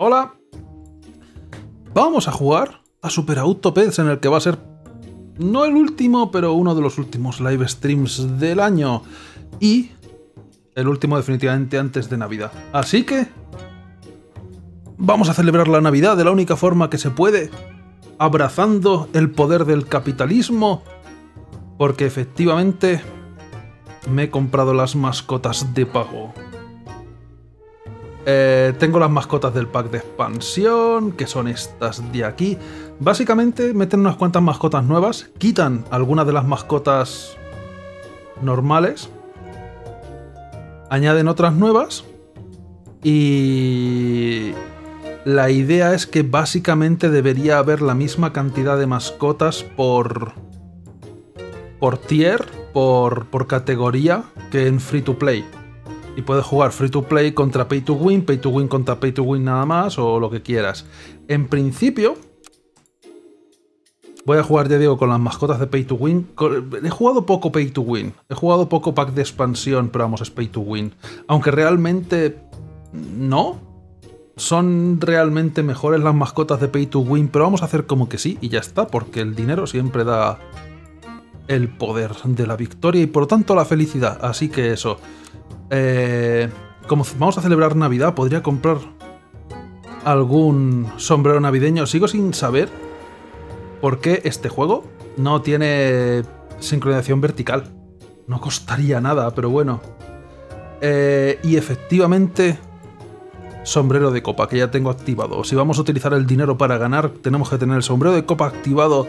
Hola. Vamos a jugar a Super Auto en el que va a ser no el último, pero uno de los últimos live streams del año y el último definitivamente antes de Navidad. Así que vamos a celebrar la Navidad de la única forma que se puede, abrazando el poder del capitalismo, porque efectivamente me he comprado las mascotas de pago. Eh, tengo las mascotas del pack de expansión, que son estas de aquí. Básicamente meten unas cuantas mascotas nuevas, quitan algunas de las mascotas normales, añaden otras nuevas y la idea es que básicamente debería haber la misma cantidad de mascotas por por tier, por, por categoría que en free to play y puedes jugar free to play contra pay to win, pay to win contra pay to win nada más o lo que quieras. En principio, voy a jugar, ya digo, con las mascotas de pay to win. He jugado poco pay to win, he jugado poco pack de expansión, pero vamos, es pay to win. Aunque realmente no, son realmente mejores las mascotas de Pay to Win, pero vamos a hacer como que sí y ya está, porque el dinero siempre da el poder de la victoria y por lo tanto la felicidad. Así que eso, eh, como vamos a celebrar Navidad, podría comprar algún sombrero navideño. Sigo sin saber por qué este juego no tiene sincronización vertical. No costaría nada, pero bueno. Eh, y efectivamente, sombrero de copa, que ya tengo activado. Si vamos a utilizar el dinero para ganar, tenemos que tener el sombrero de copa activado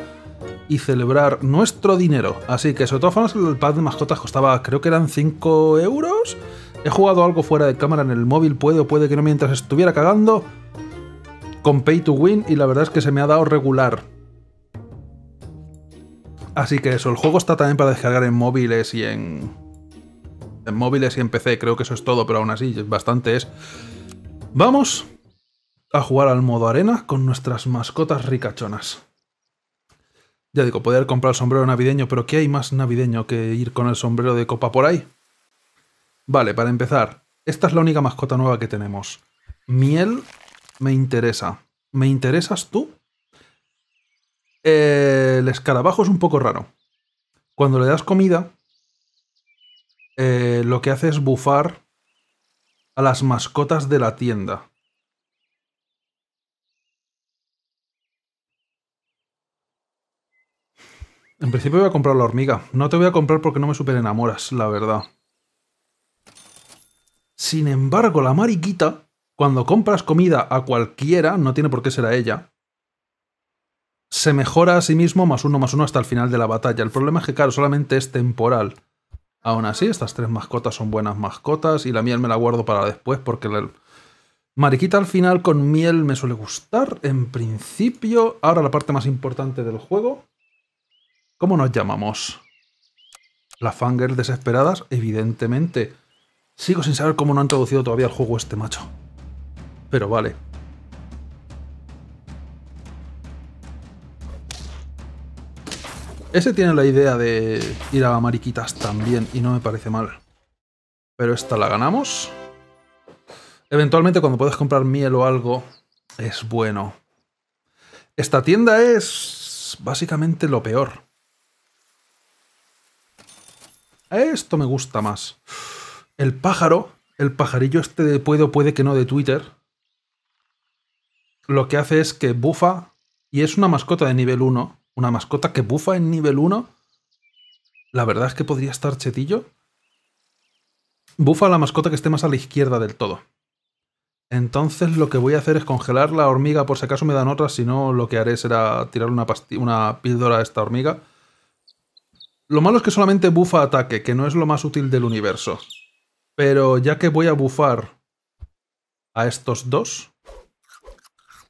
y celebrar nuestro dinero. Así que, sobre todo, el pad de mascotas costaba, creo que eran 5 euros. He jugado algo fuera de cámara en el móvil, puede o puede que no mientras estuviera cagando con Pay to Win y la verdad es que se me ha dado regular. Así que eso, el juego está también para descargar en móviles y en... En móviles y en PC, creo que eso es todo, pero aún así bastante es. Vamos a jugar al modo arena con nuestras mascotas ricachonas. Ya digo, poder comprar el sombrero navideño, pero ¿qué hay más navideño que ir con el sombrero de copa por ahí? Vale, para empezar, esta es la única mascota nueva que tenemos. Miel me interesa. ¿Me interesas tú? Eh, el escarabajo es un poco raro. Cuando le das comida, eh, lo que hace es bufar a las mascotas de la tienda. En principio voy a comprar la hormiga. No te voy a comprar porque no me super enamoras, la verdad. Sin embargo, la mariquita, cuando compras comida a cualquiera, no tiene por qué ser a ella, se mejora a sí mismo más uno más uno hasta el final de la batalla. El problema es que, claro, solamente es temporal. Aún así, estas tres mascotas son buenas mascotas y la miel me la guardo para después porque la mariquita al final con miel me suele gustar en principio. Ahora la parte más importante del juego. ¿Cómo nos llamamos? Las fangirls desesperadas, evidentemente. Sigo sin saber cómo no han traducido todavía el juego este, macho. Pero vale. Ese tiene la idea de ir a mariquitas también y no me parece mal. Pero esta la ganamos. Eventualmente cuando puedes comprar miel o algo es bueno. Esta tienda es básicamente lo peor. Esto me gusta más. El pájaro, el pajarillo este de puedo, puede que no de Twitter, lo que hace es que bufa, y es una mascota de nivel 1, una mascota que bufa en nivel 1, la verdad es que podría estar chetillo. Bufa la mascota que esté más a la izquierda del todo. Entonces lo que voy a hacer es congelar la hormiga por si acaso me dan otra, si no lo que haré será tirar una, una píldora a esta hormiga lo malo es que solamente bufa ataque, que no es lo más útil del universo. Pero ya que voy a bufar a estos dos,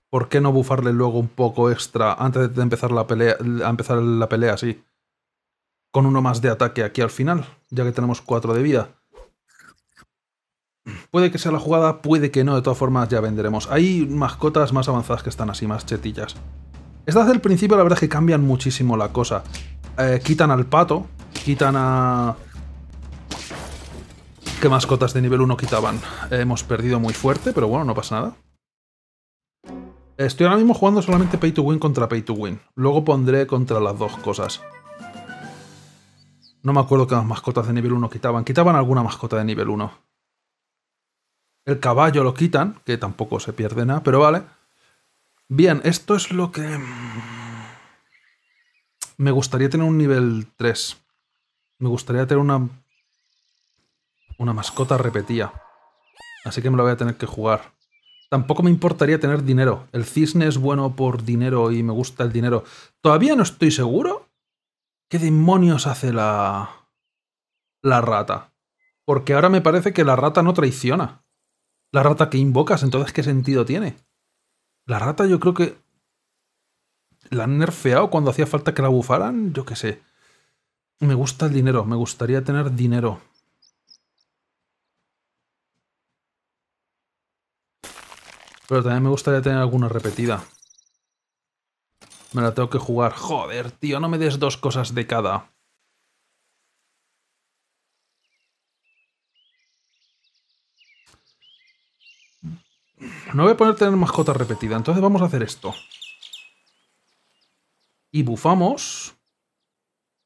¿por qué no bufarle luego un poco extra antes de empezar la pelea, empezar la pelea así? Con uno más de ataque aquí al final, ya que tenemos cuatro de vida. Puede que sea la jugada, puede que no, de todas formas ya venderemos. Hay mascotas más avanzadas que están así, más chetillas. Estas del principio la verdad es que cambian muchísimo la cosa. Eh, quitan al pato, quitan a... ¿Qué mascotas de nivel 1 quitaban? Hemos perdido muy fuerte, pero bueno, no pasa nada. Estoy ahora mismo jugando solamente Pay to Win contra Pay to Win. Luego pondré contra las dos cosas. No me acuerdo qué mascotas de nivel 1 quitaban. Quitaban alguna mascota de nivel 1. El caballo lo quitan, que tampoco se pierde nada, pero vale. Bien, esto es lo que... Me gustaría tener un nivel 3. Me gustaría tener una... Una mascota repetida. Así que me la voy a tener que jugar. Tampoco me importaría tener dinero. El cisne es bueno por dinero y me gusta el dinero. Todavía no estoy seguro qué demonios hace la... la rata. Porque ahora me parece que la rata no traiciona. La rata que invocas, entonces, ¿qué sentido tiene? La rata yo creo que la han nerfeado cuando hacía falta que la bufaran, yo qué sé. Me gusta el dinero, me gustaría tener dinero. Pero también me gustaría tener alguna repetida. Me la tengo que jugar. Joder, tío, no me des dos cosas de cada. No voy a poner tener mascota repetida, entonces vamos a hacer esto. Y bufamos.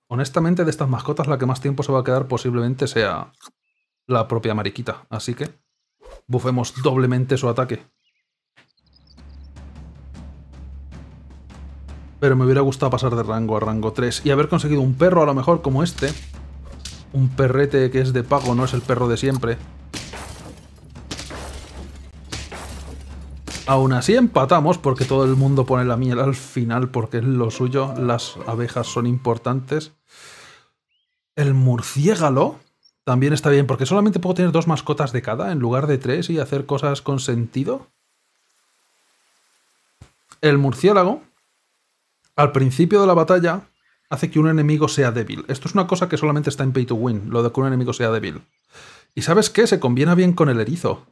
Honestamente, de estas mascotas, la que más tiempo se va a quedar posiblemente sea la propia mariquita. Así que bufemos doblemente su ataque. Pero me hubiera gustado pasar de rango a rango 3 y haber conseguido un perro a lo mejor como este. Un perrete que es de pago, no es el perro de siempre. Aún así empatamos porque todo el mundo pone la miel al final porque es lo suyo, las abejas son importantes. El murciélago también está bien porque solamente puedo tener dos mascotas de cada en lugar de tres y hacer cosas con sentido. El murciélago, al principio de la batalla, hace que un enemigo sea débil. Esto es una cosa que solamente está en Pay to Win, lo de que un enemigo sea débil. ¿Y sabes qué? Se combina bien con el erizo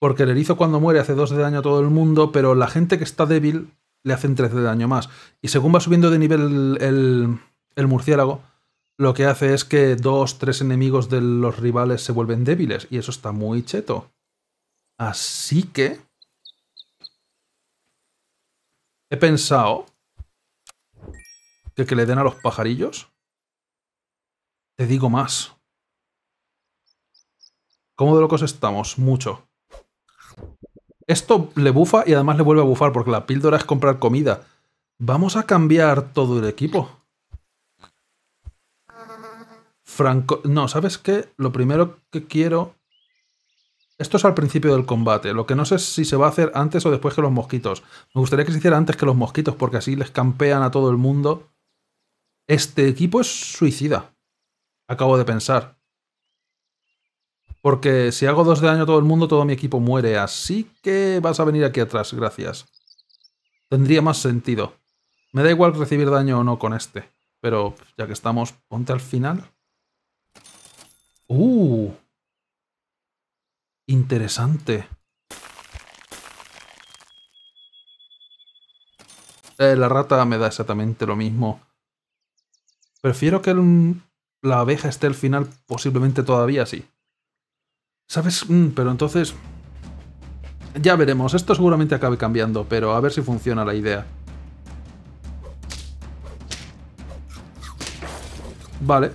porque el erizo cuando muere hace 2 de daño a todo el mundo, pero la gente que está débil le hacen 3 de daño más. Y según va subiendo de nivel el, murciélago, lo que hace es que 2, tres enemigos de los rivales se vuelven débiles, y eso está muy cheto. Así que... He pensado que, que le den a los pajarillos. Te digo más. ¿Cómo de locos estamos? Mucho. Esto le bufa y además le vuelve a bufar porque la píldora es comprar comida. Vamos a cambiar todo el equipo. Franco... No, ¿sabes qué? Lo primero que quiero... Esto es al principio del combate. Lo que no sé es si se va a hacer antes o después que los mosquitos. Me gustaría que se hiciera antes que los mosquitos porque así les campean a todo el mundo. Este equipo es suicida. Acabo de pensar. Porque si hago dos de daño a todo el mundo, todo mi equipo muere. Así que vas a venir aquí atrás, gracias. Tendría más sentido. Me da igual recibir daño o no con este. Pero ya que estamos, ponte al final. ¡Uh! Interesante. Eh, la rata me da exactamente lo mismo. Prefiero que la abeja esté al final posiblemente todavía así. ¿Sabes? Mm, pero entonces... Ya veremos. Esto seguramente acabe cambiando, pero a ver si funciona la idea. Vale.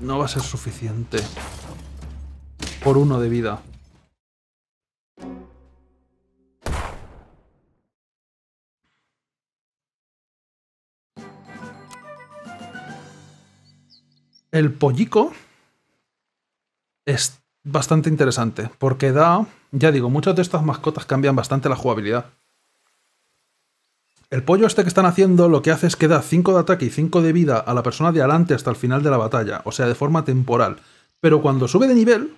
No va a ser suficiente. Por uno de vida. El pollico es bastante interesante, porque da, ya digo, muchas de estas mascotas cambian bastante la jugabilidad. El pollo este que están haciendo lo que hace es que da 5 de ataque y 5 de vida a la persona de adelante hasta el final de la batalla, o sea, de forma temporal. Pero cuando sube de nivel,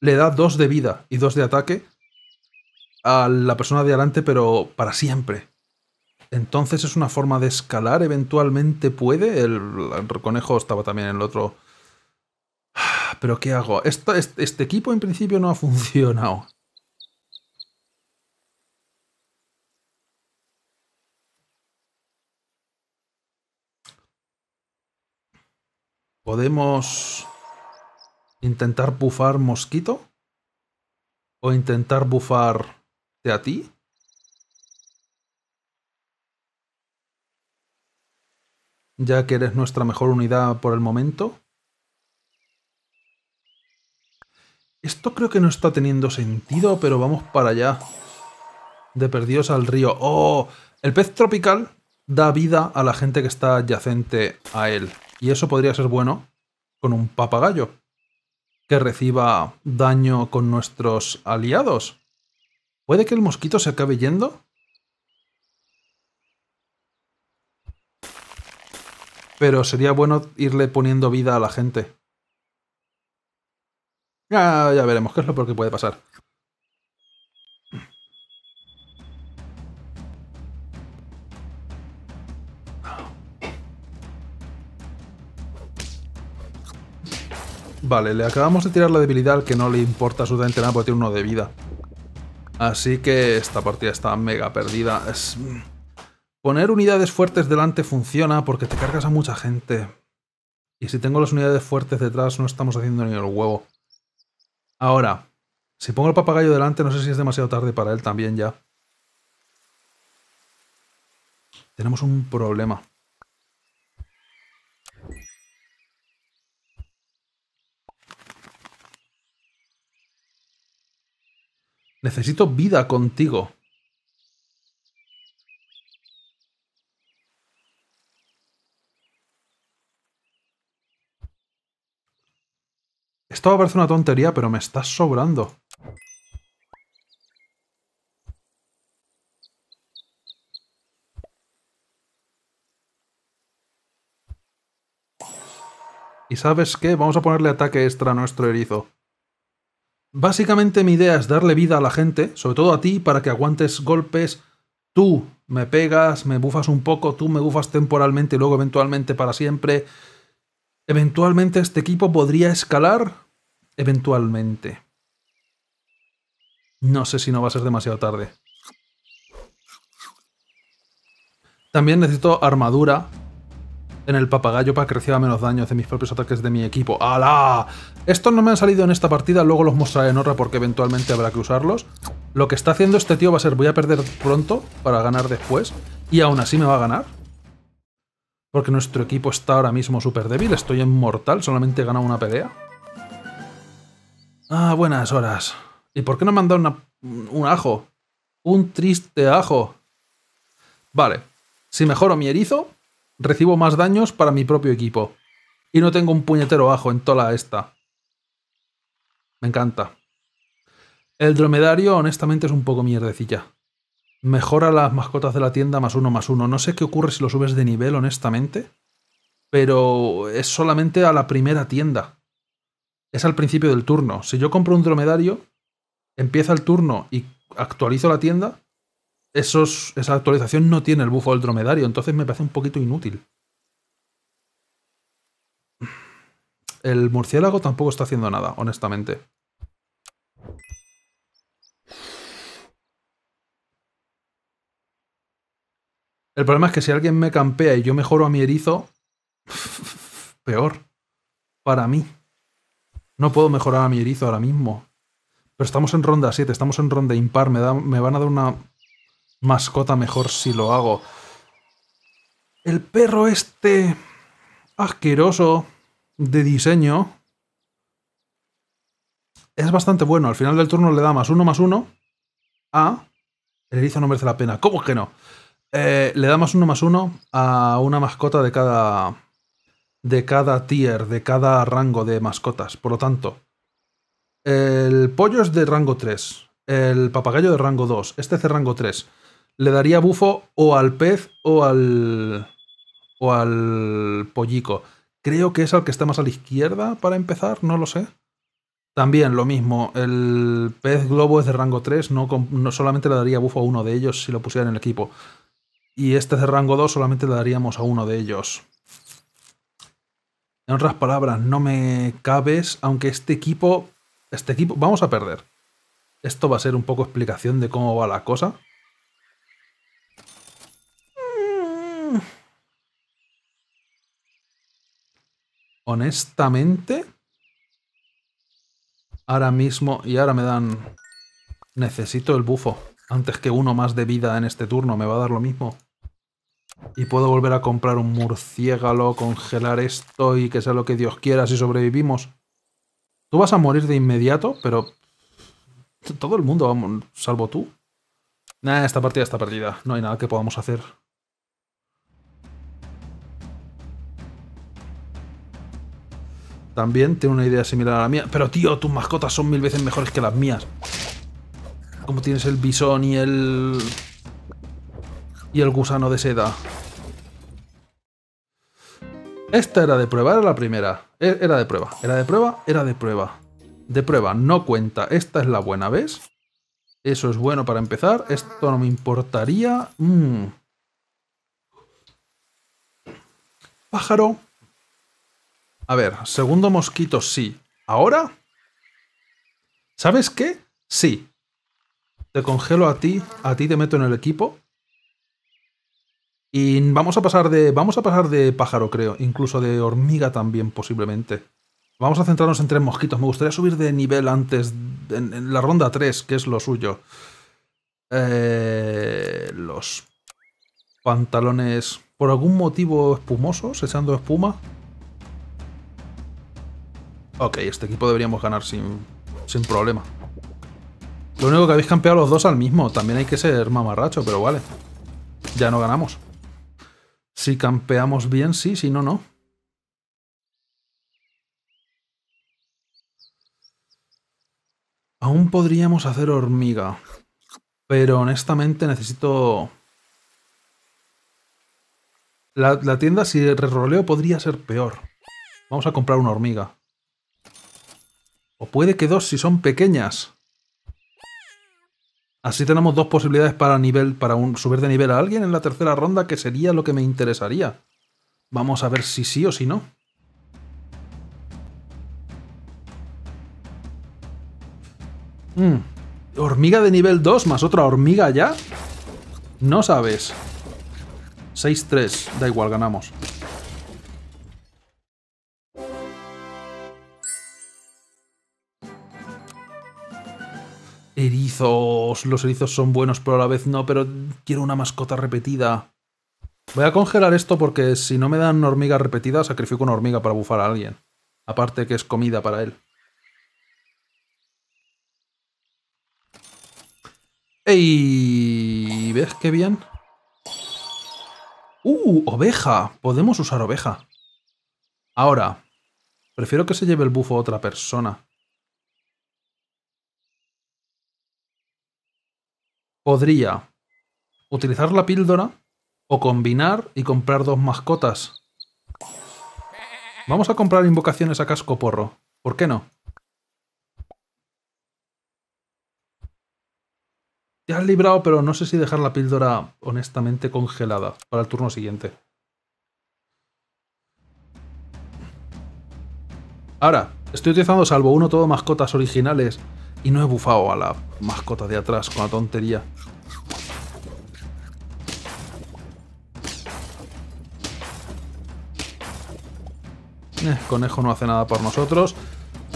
le da 2 de vida y 2 de ataque a la persona de adelante, pero para siempre. Entonces es una forma de escalar, eventualmente puede. El, conejo estaba también en el otro. Pero ¿qué hago? este, equipo en principio no ha funcionado. Podemos intentar bufar mosquito o intentar bufar de a ti. ya que eres nuestra mejor unidad por el momento. Esto creo que no está teniendo sentido, pero vamos para allá. De perdidos al río. ¡Oh! El pez tropical da vida a la gente que está adyacente a él. Y eso podría ser bueno con un papagayo que reciba daño con nuestros aliados. ¿Puede que el mosquito se acabe yendo? Pero sería bueno irle poniendo vida a la gente. ya veremos qué es lo peor que puede pasar. Vale, le acabamos de tirar la debilidad al que no le importa absolutamente nada porque tiene uno de vida. Así que esta partida está mega perdida. Es... Poner unidades fuertes delante funciona porque te cargas a mucha gente. Y si tengo las unidades fuertes detrás no estamos haciendo ni el huevo. Ahora, si pongo el papagayo delante no sé si es demasiado tarde para él también ya. Tenemos un problema. Necesito vida contigo. Esto va a parecer una tontería, pero me estás sobrando. ¿Y sabes qué? Vamos a ponerle ataque extra a nuestro erizo. Básicamente mi idea es darle vida a la gente, sobre todo a ti, para que aguantes golpes. Tú me pegas, me bufas un poco, tú me bufas temporalmente y luego eventualmente para siempre. Eventualmente este equipo podría escalar eventualmente. No sé si no va a ser demasiado tarde. También necesito armadura en el papagayo para que reciba menos daños de mis propios ataques de mi equipo. ¡Hala! Estos no me han salido en esta partida, luego los mostraré en otra porque eventualmente habrá que usarlos. Lo que está haciendo este tío va a ser voy a perder pronto para ganar después y aún así me va a ganar. Porque nuestro equipo está ahora mismo súper débil, estoy en mortal, solamente he ganado una pelea. Ah, buenas horas. ¿Y por qué no me un ajo? Un triste ajo. Vale. Si mejoro mi erizo, recibo más daños para mi propio equipo. Y no tengo un puñetero ajo en toda esta. Me encanta. El dromedario, honestamente, es un poco mierdecilla. Mejora las mascotas de la tienda más uno más uno. No sé qué ocurre si lo subes de nivel, honestamente. Pero es solamente a la primera tienda es al principio del turno. Si yo compro un dromedario, empieza el turno y actualizo la tienda, esa actualización no tiene el bufo del dromedario, entonces me parece un poquito inútil. El murciélago tampoco está haciendo nada, honestamente. El problema es que si alguien me campea y yo mejoro a mi erizo, peor para mí. No puedo mejorar a mi erizo ahora mismo. Pero estamos en ronda 7, estamos en ronda impar. Me, me van a dar una mascota mejor si lo hago. El perro este asqueroso de diseño es bastante bueno. Al final del turno le da más uno más uno a... El erizo no merece la pena. ¿Cómo que no? Eh, le da más uno más uno a una mascota de cada de cada tier, de cada rango de mascotas. Por lo tanto, el pollo es de rango 3, el papagayo de rango 2, este es de rango 3. Le daría bufo o al pez o al o al pollico. Creo que es al que está más a la izquierda para empezar, no lo sé. También lo mismo, el pez globo es de rango 3, no, no solamente le daría bufo a uno de ellos si lo pusiera en el equipo. Y este es de rango 2 solamente le daríamos a uno de ellos. En otras palabras, no me cabes, aunque este equipo, este equipo, vamos a perder. Esto va a ser un poco explicación de cómo va la cosa. Mm. Honestamente, ahora mismo, y ahora me dan... Necesito el bufo. Antes que uno más de vida en este turno, me va a dar lo mismo. Y puedo volver a comprar un murciélago, congelar esto y que sea lo que Dios quiera si sobrevivimos. Tú vas a morir de inmediato, pero... Todo el mundo, vamos, salvo tú. Nah, esta partida está perdida. No hay nada que podamos hacer. También tiene una idea similar a la mía. Pero tío, tus mascotas son mil veces mejores que las mías. Como tienes el bisón y el y el gusano de seda. Esta era de prueba, era la primera. E, era de prueba, era de prueba, era de prueba. De prueba, no cuenta. Esta es la buena, ¿ves? Eso es bueno para empezar. Esto no me importaría. Mm. Pájaro. A ver, segundo mosquito, sí. ¿Ahora? ¿Sabes qué? Sí. Te congelo a ti, a ti te meto en el equipo. Y vamos a pasar de. Vamos a pasar de pájaro, creo. Incluso de hormiga también, posiblemente. Vamos a centrarnos en tres mosquitos. Me gustaría subir de nivel antes. En, la ronda 3, que es lo suyo. Eh, los pantalones. Por algún motivo espumosos, echando espuma. Ok, este equipo deberíamos ganar sin, sin problema. Lo único que habéis campeado los dos al mismo. También hay que ser mamarracho, pero vale. Ya no ganamos. Si campeamos bien, sí, si no, no. Aún podríamos hacer hormiga. Pero honestamente necesito... La, tienda, si el reroleo, podría ser peor. Vamos a comprar una hormiga. O puede que dos si son pequeñas. Así tenemos dos posibilidades para nivel, para subir de nivel a alguien en la tercera ronda, que sería lo que me interesaría. Vamos a ver si sí o si no. Hmm. Hormiga de nivel 2 más otra hormiga ya. No sabes. 6-3. Da igual, ganamos. Los erizos son buenos, pero a la vez no, pero quiero una mascota repetida. Voy a congelar esto porque si no me dan hormiga repetida, sacrifico una hormiga para bufar a alguien. Aparte que es comida para él. ¡Ey! ¿Ves qué bien? ¡Uh! ¡Oveja! Podemos usar oveja. Ahora, prefiero que se lleve el bufo a otra persona. Podría utilizar la píldora o combinar y comprar dos mascotas. Vamos a comprar invocaciones a casco porro. ¿Por qué no? Ya has librado, pero no sé si dejar la píldora honestamente congelada para el turno siguiente. Ahora, estoy utilizando salvo uno todo mascotas originales y no he bufado a la mascota de atrás con la tontería. Eh, conejo no hace nada por nosotros.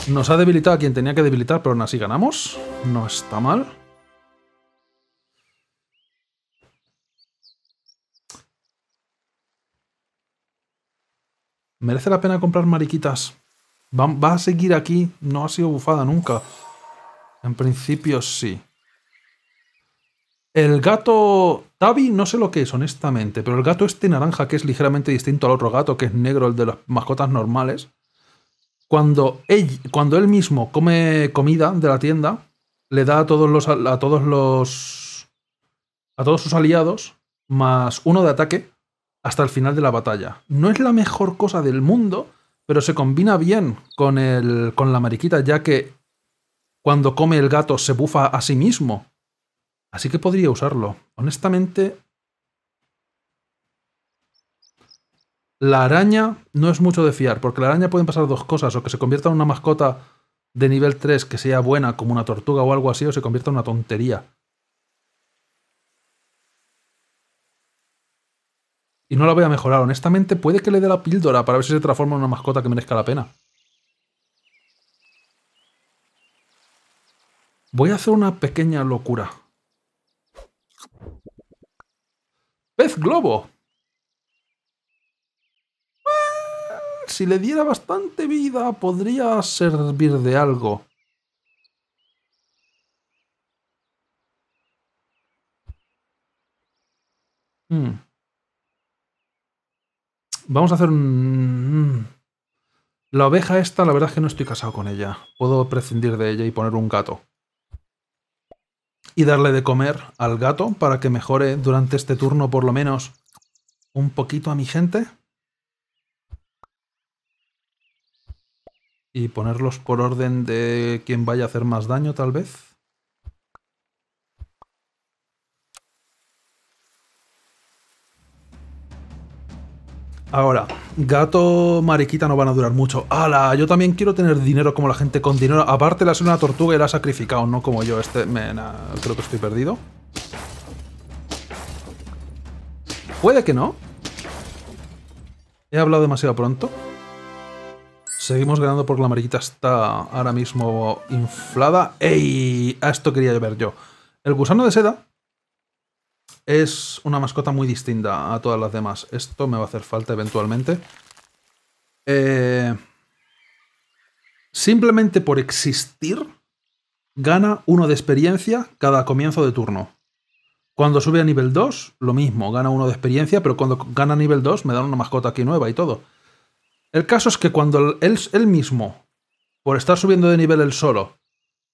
Nos ha debilitado a quien tenía que debilitar, pero aún así ganamos. No está mal. ¿Merece la pena comprar mariquitas? Va, va a seguir aquí. No ha sido bufada nunca. En principio sí. El gato Tabi no sé lo que es, honestamente, pero el gato este naranja, que es ligeramente distinto al otro gato, que es negro, el de las mascotas normales, cuando él, cuando él mismo come comida de la tienda, le da a todos los a todos los a todos sus aliados más uno de ataque hasta el final de la batalla. No es la mejor cosa del mundo, pero se combina bien con el con la mariquita ya que cuando come el gato se bufa a sí mismo. Así que podría usarlo. Honestamente... La araña no es mucho de fiar, porque la araña pueden pasar dos cosas, o que se convierta en una mascota de nivel 3 que sea buena como una tortuga o algo así, o se convierta en una tontería. Y no la voy a mejorar, honestamente, puede que le dé la píldora para ver si se transforma en una mascota que merezca la pena. Voy a hacer una pequeña locura. ¡Pez globo! Pues, si le diera bastante vida, podría servir de algo. Hmm. Vamos a hacer un... La oveja esta, la verdad es que no estoy casado con ella. Puedo prescindir de ella y poner un gato y darle de comer al gato para que mejore durante este turno por lo menos un poquito a mi gente. Y ponerlos por orden de quien vaya a hacer más daño, tal vez. Ahora, gato, mariquita no van a durar mucho. ¡Hala! Yo también quiero tener dinero como la gente con dinero. Aparte, la hace una tortuga y la ha sacrificado, no como yo. Este, me, creo que estoy perdido. Puede que no. He hablado demasiado pronto. Seguimos ganando porque la mariquita está ahora mismo inflada. ¡Ey! A esto quería ver yo. El gusano de seda es una mascota muy distinta a todas las demás. Esto me va a hacer falta eventualmente. Eh, simplemente por existir, gana uno de experiencia cada comienzo de turno. Cuando sube a nivel 2, lo mismo, gana uno de experiencia, pero cuando gana nivel 2 me dan una mascota aquí nueva y todo. El caso es que cuando él, él mismo, por estar subiendo de nivel él solo,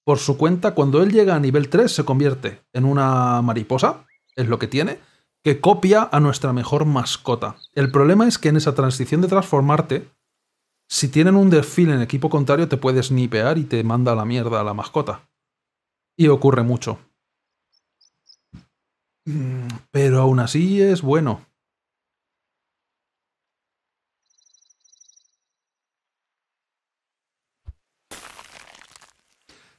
por su cuenta, cuando él llega a nivel 3 se convierte en una mariposa es lo que tiene, que copia a nuestra mejor mascota. El problema es que en esa transición de transformarte, si tienen un desfile en equipo contrario, te puedes nipear y te manda a la mierda a la mascota. Y ocurre mucho. Mm, pero aún así es bueno.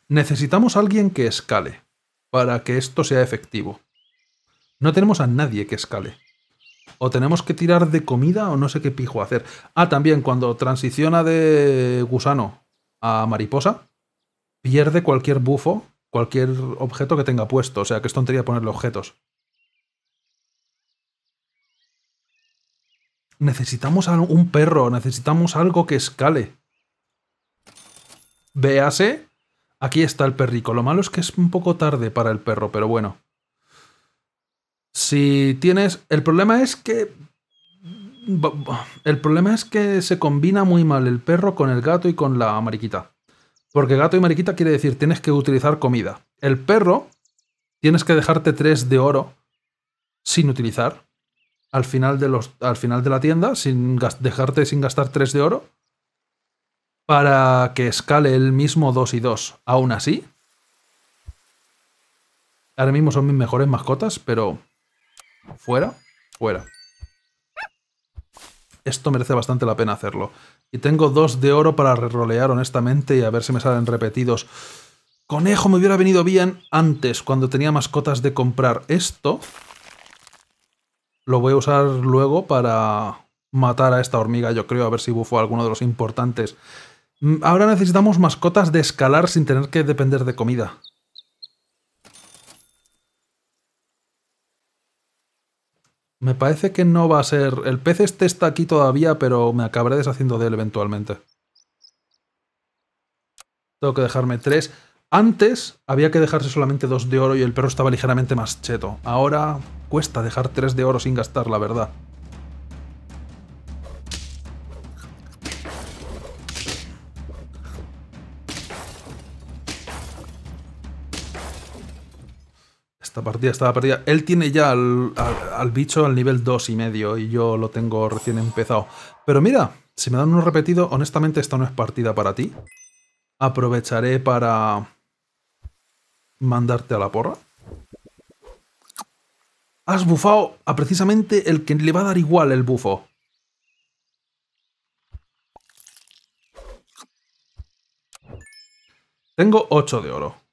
Necesitamos a alguien que escale para que esto sea efectivo. No tenemos a nadie que escale. O tenemos que tirar de comida o no sé qué pijo hacer. Ah, también cuando transiciona de gusano a mariposa, pierde cualquier bufo, cualquier objeto que tenga puesto. O sea, que es tontería ponerle objetos. Necesitamos un perro, necesitamos algo que escale. Véase. Aquí está el perrico. Lo malo es que es un poco tarde para el perro, pero bueno. Si tienes. El problema es que. El problema es que se combina muy mal el perro con el gato y con la mariquita. Porque gato y mariquita quiere decir tienes que utilizar comida. El perro tienes que dejarte tres de oro sin utilizar al final de, los, al final de la tienda, sin dejarte sin gastar tres de oro para que escale el mismo 2 y 2. Aún así, ahora mismo son mis mejores mascotas, pero Fuera, fuera. Esto merece bastante la pena hacerlo. Y tengo dos de oro para rerolear honestamente y a ver si me salen repetidos. Conejo me hubiera venido bien antes, cuando tenía mascotas de comprar esto. Lo voy a usar luego para matar a esta hormiga, yo creo, a ver si bufo alguno de los importantes. Mm, ahora necesitamos mascotas de escalar sin tener que depender de comida. Me parece que no va a ser... El pez este está aquí todavía, pero me acabaré deshaciendo de él eventualmente. Tengo que dejarme tres. Antes había que dejarse solamente dos de oro y el perro estaba ligeramente más cheto. Ahora cuesta dejar tres de oro sin gastar, la verdad. Esta partida esta partida, Él tiene ya al, bicho al nivel 2 y medio y yo lo tengo recién empezado. Pero mira, si me dan uno repetido, honestamente esta no es partida para ti. Aprovecharé para mandarte a la porra. Has bufado a precisamente el que le va a dar igual el bufo. Tengo 8 de oro.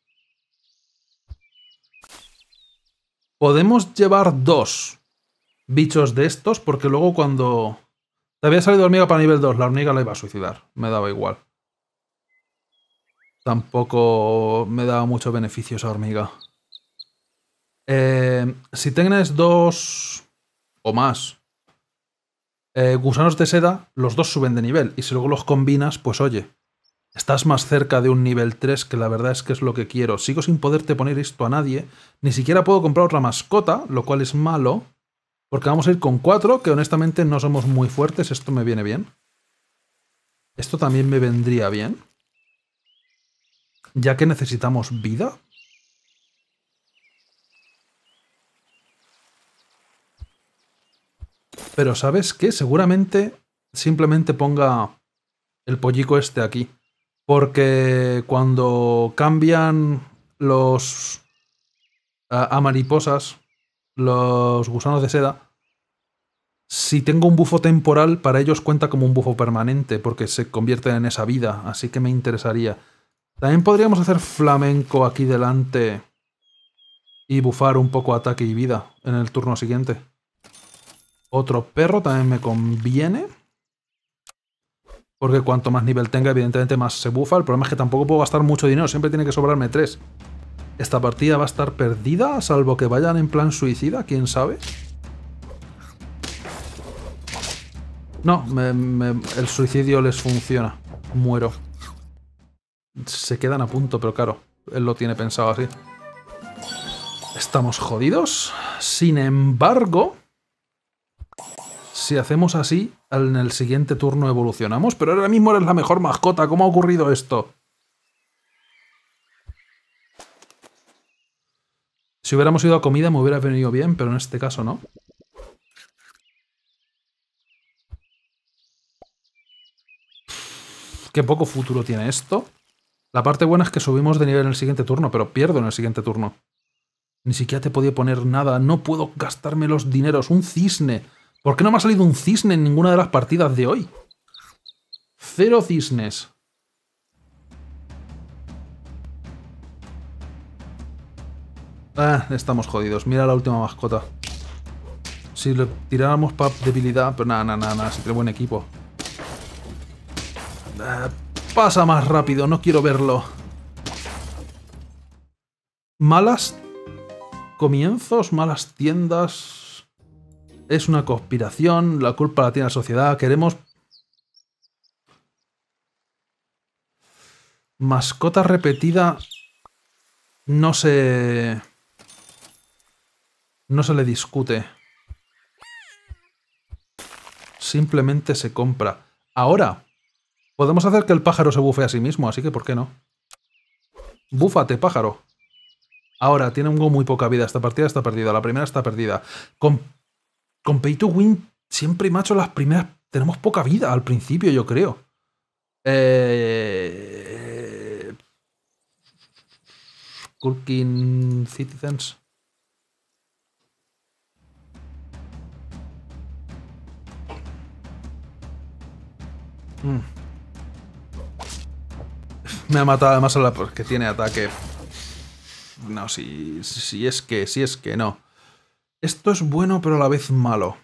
Podemos llevar dos bichos de estos, porque luego cuando... Te había salido hormiga para nivel 2, la hormiga la iba a suicidar, me daba igual. Tampoco me daba mucho beneficio esa hormiga. Eh, si tienes dos o más eh, gusanos de seda, los dos suben de nivel, y si luego los combinas, pues oye, Estás más cerca de un nivel 3 que la verdad es que es lo que quiero. Sigo sin poderte poner esto a nadie. Ni siquiera puedo comprar otra mascota, lo cual es malo. Porque vamos a ir con 4, que honestamente no somos muy fuertes. Esto me viene bien. Esto también me vendría bien. Ya que necesitamos vida. Pero ¿sabes qué? Seguramente simplemente ponga el pollico este aquí. Porque cuando cambian los ah, a, mariposas, los gusanos de seda, si tengo un bufo temporal, para ellos cuenta como un bufo permanente, porque se convierten en esa vida, así que me interesaría. También podríamos hacer flamenco aquí delante y bufar un poco ataque y vida en el turno siguiente. Otro perro también me conviene. Porque cuanto más nivel tenga, evidentemente más se bufa. El problema es que tampoco puedo gastar mucho dinero, siempre tiene que sobrarme tres. Esta partida va a estar perdida, salvo que vayan en plan suicida, quién sabe. No, el suicidio les funciona. Muero. Se quedan a punto, pero claro, él lo tiene pensado así. Estamos jodidos. Sin embargo, si hacemos así, en el siguiente turno evolucionamos, pero ahora mismo eres la mejor mascota. ¿Cómo ha ocurrido esto? Si hubiéramos ido a comida me hubiera venido bien, pero en este caso no. Qué poco futuro tiene esto. La parte buena es que subimos de nivel en el siguiente turno, pero pierdo en el siguiente turno. Ni siquiera te podía poner nada. No puedo gastarme los dineros. Un cisne. ¿Por qué no me ha salido un cisne en ninguna de las partidas de hoy? Cero cisnes. Ah, estamos jodidos. Mira la última mascota. Si le tiráramos para debilidad... Pero nada, nada, nada, Si buen equipo. Ah, pasa más rápido. No quiero verlo. Malas comienzos, malas tiendas es una conspiración, la culpa la tiene la sociedad, queremos... Mascota repetida no se... No se le discute. Simplemente se compra. Ahora, podemos hacer que el pájaro se bufe a sí mismo, así que ¿por qué no? Búfate, pájaro. Ahora, tiene un muy poca vida. Esta partida está perdida. La primera está perdida. Con con Pay to Win siempre, macho, las primeras. Tenemos poca vida al principio, yo creo. Eh. Citizens. Mm. Me ha matado además a la porque tiene ataque. No, si, si es que, si es que no. Esto es bueno, pero a la vez malo.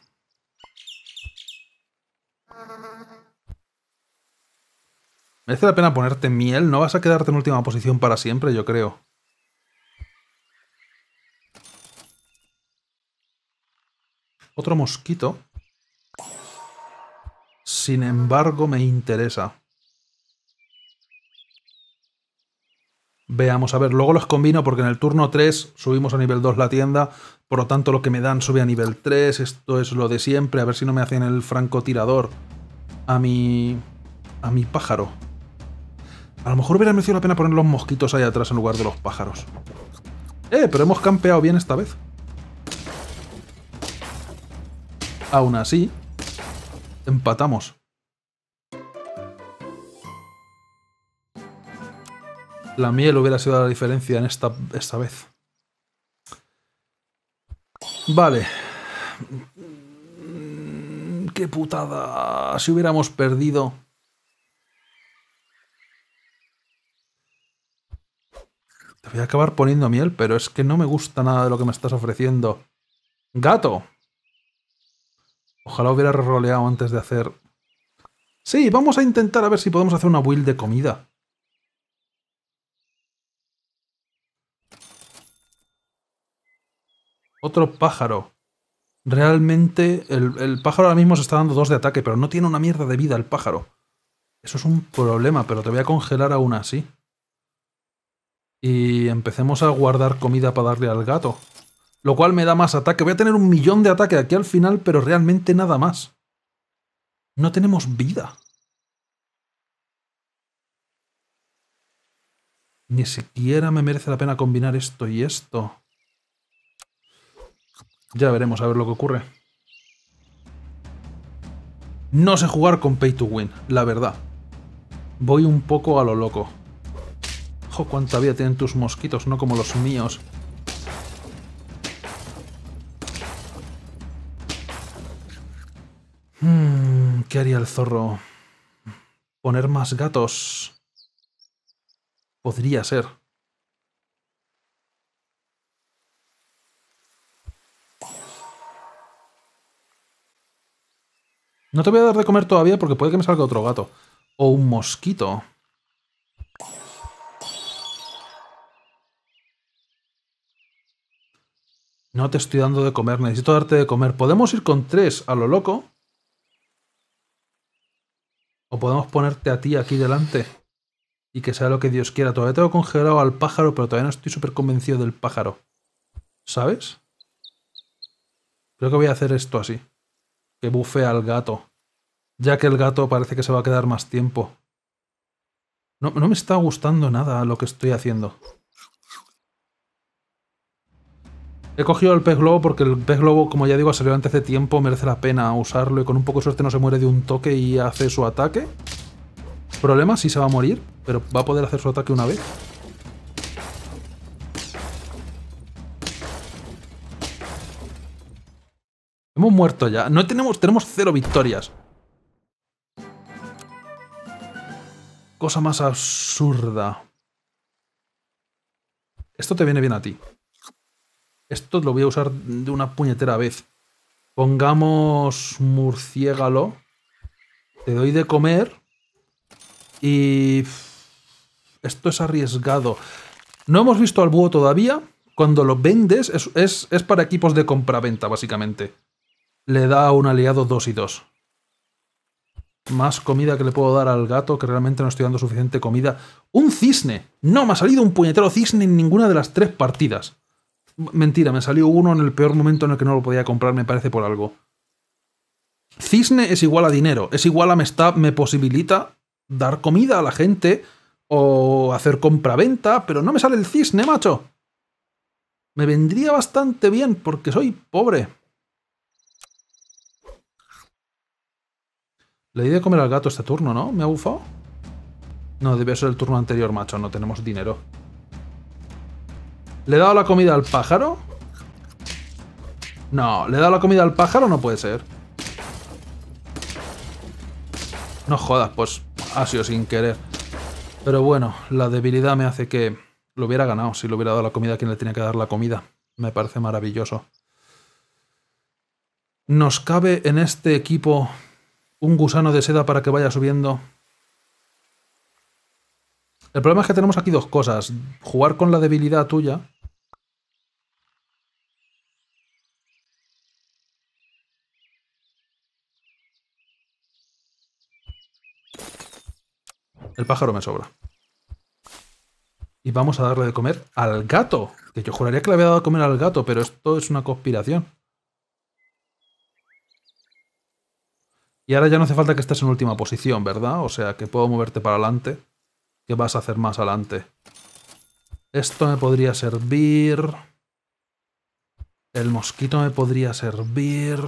Merece la pena ponerte miel, no vas a quedarte en última posición para siempre, yo creo. Otro mosquito. Sin embargo, me interesa. Veamos, a ver, luego los combino porque en el turno 3 subimos a nivel 2 la tienda, por lo tanto lo que me dan sube a nivel 3, esto es lo de siempre, a ver si no me hacen el francotirador a mi... a mi pájaro. A lo mejor hubiera merecido la pena poner los mosquitos ahí atrás en lugar de los pájaros. Eh, pero hemos campeado bien esta vez. Aún así, empatamos. La miel hubiera sido la diferencia en esta, esta vez. Vale. Mm, qué putada. Si hubiéramos perdido... Te voy a acabar poniendo miel, pero es que no me gusta nada de lo que me estás ofreciendo. ¡Gato! Ojalá hubiera roleado antes de hacer... Sí, vamos a intentar a ver si podemos hacer una build de comida. Otro pájaro. Realmente el, pájaro ahora mismo se está dando dos de ataque, pero no tiene una mierda de vida el pájaro. Eso es un problema, pero te voy a congelar aún así. Y empecemos a guardar comida para darle al gato. Lo cual me da más ataque. Voy a tener un millón de ataque aquí al final, pero realmente nada más. No tenemos vida. Ni siquiera me merece la pena combinar esto y esto. Ya veremos a ver lo que ocurre. No sé jugar con Pay to Win, la verdad. Voy un poco a lo loco. Jo, cuánta vida tienen tus mosquitos, no como los míos. Hmm, ¿Qué haría el zorro? Poner más gatos. Podría ser. No te voy a dar de comer todavía porque puede que me salga otro gato. O un mosquito. No te estoy dando de comer, necesito darte de comer. Podemos ir con tres a lo loco. O podemos ponerte a ti aquí delante. Y que sea lo que Dios quiera. Todavía tengo congelado al pájaro, pero todavía no estoy súper convencido del pájaro. ¿Sabes? Creo que voy a hacer esto así que bufea al gato, ya que el gato parece que se va a quedar más tiempo. No, me está gustando nada lo que estoy haciendo. He cogido el pez globo porque el pez globo, como ya digo, salió antes de tiempo, merece la pena usarlo y con un poco de suerte no se muere de un toque y hace su ataque. Problema, si se va a morir, pero va a poder hacer su ataque una vez. Hemos muerto ya. No tenemos, tenemos cero victorias. Cosa más absurda. Esto te viene bien a ti. Esto lo voy a usar de una puñetera vez. Pongamos murciégalo. Te doy de comer. Y... Esto es arriesgado. No hemos visto al búho todavía. Cuando lo vendes es, es para equipos de compraventa, básicamente le da a un aliado 2 y 2. Más comida que le puedo dar al gato, que realmente no estoy dando suficiente comida. ¡Un cisne! No, me ha salido un puñetero cisne en ninguna de las tres partidas. Mentira, me salió uno en el peor momento en el que no lo podía comprar, me parece por algo. Cisne es igual a dinero, es igual a me, me posibilita dar comida a la gente o hacer compra-venta, pero no me sale el cisne, macho. Me vendría bastante bien porque soy pobre. Le di de comer al gato este turno, ¿no? ¿Me ha bufado? No, debió ser el turno anterior, macho. No tenemos dinero. ¿Le he dado la comida al pájaro? No, ¿le he dado la comida al pájaro? No puede ser. No jodas, pues ha sido sin querer. Pero bueno, la debilidad me hace que lo hubiera ganado si le hubiera dado la comida a quien le tenía que dar la comida. Me parece maravilloso. Nos cabe en este equipo un gusano de seda para que vaya subiendo. El problema es que tenemos aquí dos cosas. Jugar con la debilidad tuya. El pájaro me sobra. Y vamos a darle de comer al gato. Que yo juraría que le había dado de comer al gato, pero esto es una conspiración. Y ahora ya no hace falta que estés en última posición, ¿verdad? O sea, que puedo moverte para adelante. Que vas a hacer más adelante. Esto me podría servir. El mosquito me podría servir.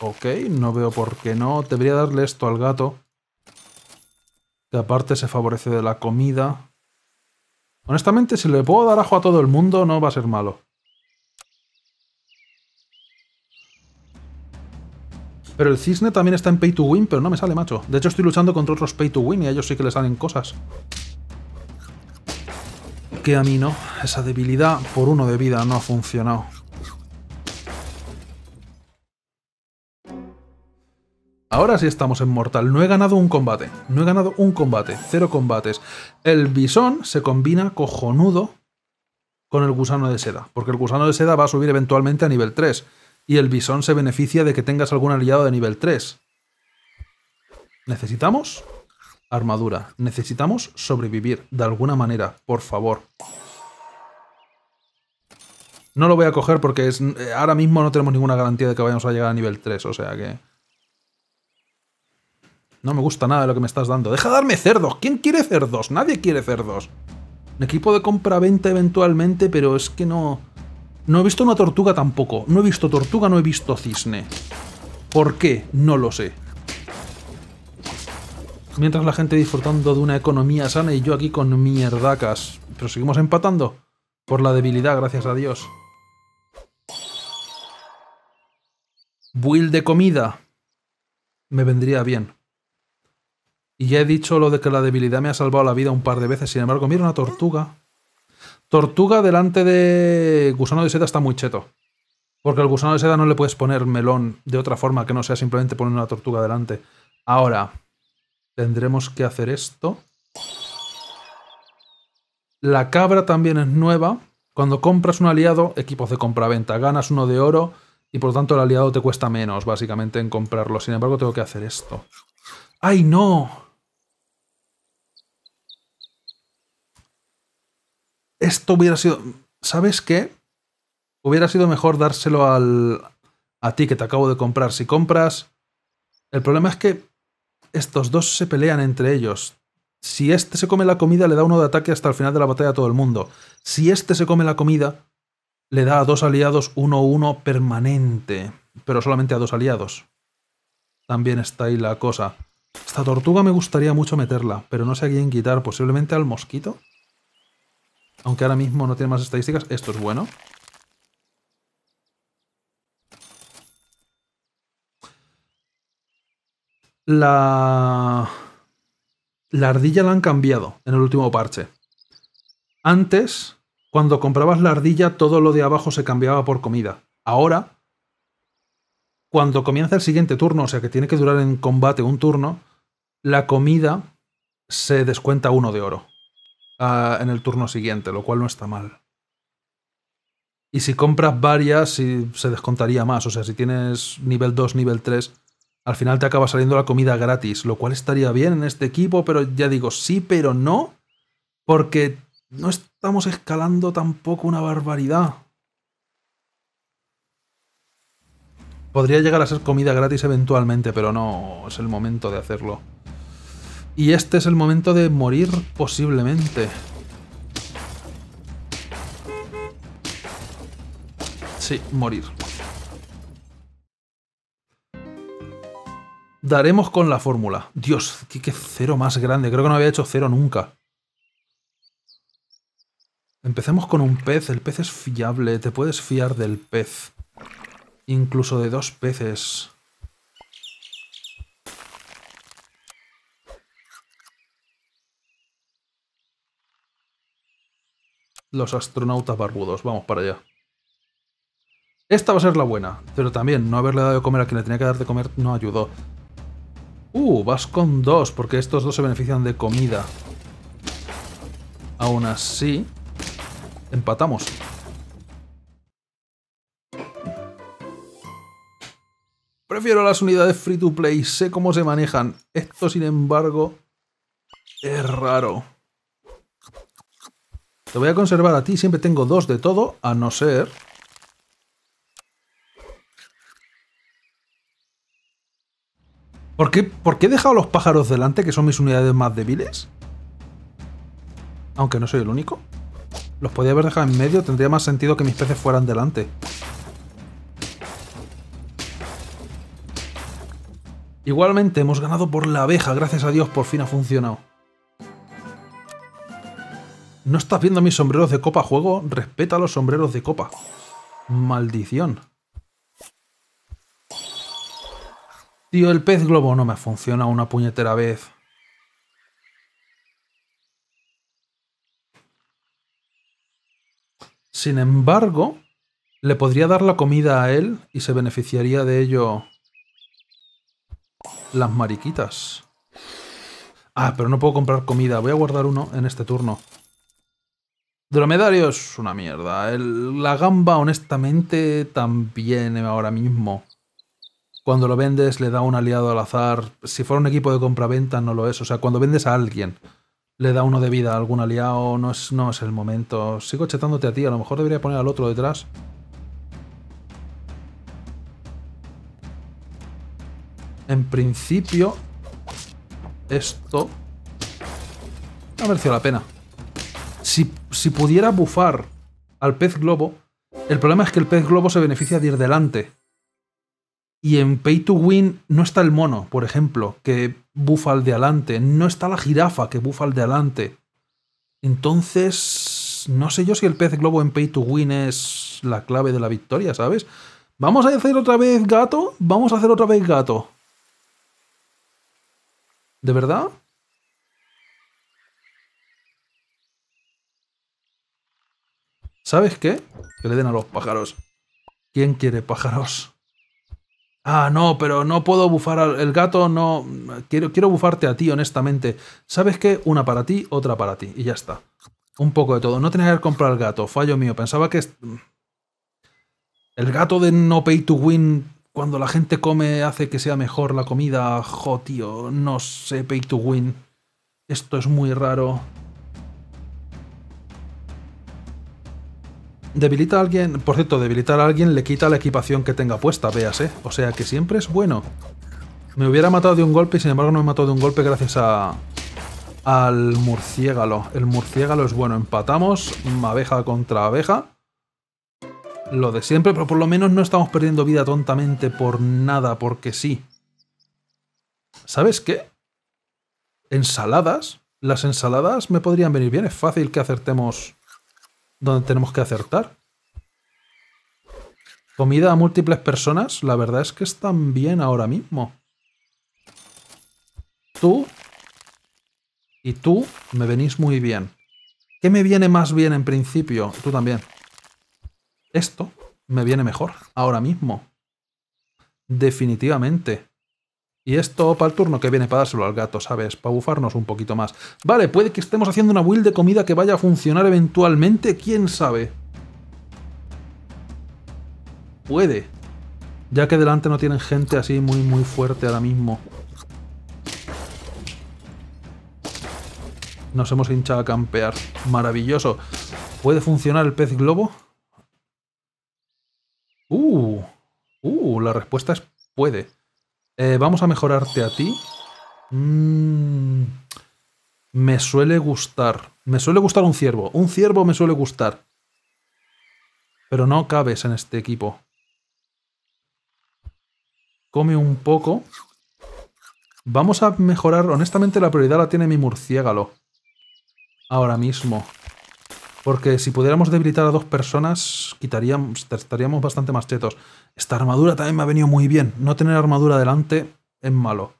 Ok, no veo por qué no. Debería darle esto al gato. Que aparte se favorece de la comida. Honestamente, si le puedo dar ajo a todo el mundo, no va a ser malo. Pero el cisne también está en pay to win, pero no me sale, macho. De hecho, estoy luchando contra otros pay to win y a ellos sí que le salen cosas. Que a mí no. Esa debilidad por uno de vida no ha funcionado. Ahora sí estamos en Mortal. No he ganado un combate. No he ganado un combate. Cero combates. El bisón se combina cojonudo con el gusano de seda. Porque el gusano de seda va a subir eventualmente a nivel 3 y el bisón se beneficia de que tengas algún aliado de nivel 3. ¿Necesitamos? Armadura. Necesitamos sobrevivir, de alguna manera, por favor. No lo voy a coger porque es, eh, ahora mismo no tenemos ninguna garantía de que vayamos a llegar a nivel 3, o sea que... No me gusta nada de lo que me estás dando. ¡Deja darme cerdos! ¿Quién quiere cerdos? Nadie quiere cerdos. Un equipo de compra-venta eventualmente, pero es que no... No he visto una tortuga tampoco. No he visto tortuga, no he visto cisne. ¿Por qué? No lo sé. Mientras la gente disfrutando de una economía sana y yo aquí con mierdacas. Pero seguimos empatando. Por la debilidad, gracias a Dios. Build de comida. Me vendría bien. Y ya he dicho lo de que la debilidad me ha salvado la vida un par de veces. Sin embargo, mira una tortuga. Tortuga delante de gusano de seda está muy cheto. Porque al gusano de seda no le puedes poner melón de otra forma que no sea simplemente poner una tortuga delante. Ahora, tendremos que hacer esto. La cabra también es nueva. Cuando compras un aliado, equipos de compra-venta, Ganas uno de oro y por lo tanto el aliado te cuesta menos, básicamente, en comprarlo. Sin embargo, tengo que hacer esto. ¡Ay, no! esto hubiera sido... ¿Sabes qué? Hubiera sido mejor dárselo al, a ti que te acabo de comprar. Si compras... El problema es que estos dos se pelean entre ellos. Si este se come la comida, le da uno de ataque hasta el final de la batalla a todo el mundo. Si este se come la comida, le da a dos aliados uno, uno permanente. Pero solamente a dos aliados. También está ahí la cosa. Esta tortuga me gustaría mucho meterla, pero no sé a quién quitar. Posiblemente al mosquito. Aunque ahora mismo no tiene más estadísticas, esto es bueno. La... La ardilla la han cambiado en el último parche. Antes, cuando comprabas la ardilla, todo lo de abajo se cambiaba por comida. Ahora, cuando comienza el siguiente turno, o sea que tiene que durar en combate un turno, la comida se descuenta uno de oro en el turno siguiente, lo cual no está mal. Y si compras varias, se descontaría más. O sea, si tienes nivel 2, nivel 3, al final te acaba saliendo la comida gratis, lo cual estaría bien en este equipo, pero ya digo, sí, pero no, porque no estamos escalando tampoco una barbaridad. Podría llegar a ser comida gratis eventualmente, pero no es el momento de hacerlo. Y este es el momento de morir posiblemente. Sí, morir. Daremos con la fórmula. Dios, qué, cero más grande. Creo que no había hecho cero nunca. Empecemos con un pez. El pez es fiable. Te puedes fiar del pez. Incluso de dos peces. Los astronautas barbudos, vamos para allá. Esta va a ser la buena, pero también no haberle dado de comer a quien le tenía que dar de comer no ayudó. Uh, vas con dos, porque estos dos se benefician de comida. Aún así, empatamos. Prefiero las unidades free to play, sé cómo se manejan. Esto, sin embargo, es raro. Te voy a conservar a ti, siempre tengo dos de todo, a no ser... ¿Por qué, he dejado los pájaros delante, que son mis unidades más débiles? Aunque no soy el único. Los podía haber dejado en medio, tendría más sentido que mis peces fueran delante. Igualmente, hemos ganado por la abeja, gracias a Dios, por fin ha funcionado. ¿No estás viendo mis sombreros de copa juego? Respeta los sombreros de copa. Maldición. Tío, el pez globo no me funciona una puñetera vez. Sin embargo, le podría dar la comida a él y se beneficiaría de ello las mariquitas. Ah, pero no puedo comprar comida. Voy a guardar uno en este turno. Dromedario es una mierda. la gamba, honestamente, también ahora mismo. Cuando lo vendes, le da un aliado al azar. Si fuera un equipo de compra-venta no lo es. O sea, cuando vendes a alguien, le da uno de vida a algún aliado. No es, no es el momento. Sigo chetándote a ti. A lo mejor debería poner al otro detrás. En principio, esto ha merecido la pena si, pudiera bufar al pez globo, el problema es que el pez globo se beneficia de ir delante. Y en Pay to Win no está el mono, por ejemplo, que bufa al de adelante. No está la jirafa que bufa al de adelante. Entonces, no sé yo si el pez globo en Pay to Win es la clave de la victoria, ¿sabes? Vamos a hacer otra vez gato. Vamos a hacer otra vez gato. ¿De verdad? ¿Sabes qué? Que le den a los pájaros. ¿Quién quiere pájaros? Ah, no, pero no puedo bufar al gato, no... Quiero, quiero bufarte a ti, honestamente. ¿Sabes qué? Una para ti, otra para ti. Y ya está. Un poco de todo. No tenía que comprar el gato. Fallo mío. Pensaba que... El gato de no pay to win cuando la gente come hace que sea mejor la comida. Jo, tío, no sé, pay to win. Esto es muy raro. Debilita a alguien, por cierto, debilitar a alguien le quita la equipación que tenga puesta, véase. O sea que siempre es bueno. Me hubiera matado de un golpe y sin embargo no me mató de un golpe gracias a... Al murciégalo. El murciégalo es bueno. Empatamos. Abeja contra abeja. Lo de siempre, pero por lo menos no estamos perdiendo vida tontamente por nada, porque sí. ¿Sabes qué? Ensaladas. Las ensaladas me podrían venir bien. Es fácil que acertemos donde tenemos que acertar. Comida a múltiples personas, la verdad es que están bien ahora mismo. Tú y tú me venís muy bien. ¿Qué me viene más bien en principio? Tú también. Esto me viene mejor ahora mismo. Definitivamente. Y esto para el turno que viene para dárselo al gato, ¿sabes? Para bufarnos un poquito más. Vale, puede que estemos haciendo una build de comida que vaya a funcionar eventualmente, quién sabe. Puede. Ya que delante no tienen gente así muy, muy fuerte ahora mismo. Nos hemos hinchado a campear. Maravilloso. ¿Puede funcionar el pez globo? Uh, uh, la respuesta es puede. Eh, vamos a mejorarte a ti. Mm, me suele gustar. Me suele gustar un ciervo. Un ciervo me suele gustar. Pero no cabes en este equipo. Come un poco. Vamos a mejorar. Honestamente, la prioridad la tiene mi murciélago. Ahora mismo. Porque si pudiéramos debilitar a dos personas, estaríamos bastante más chetos. Esta armadura también me ha venido muy bien. No tener armadura delante es malo.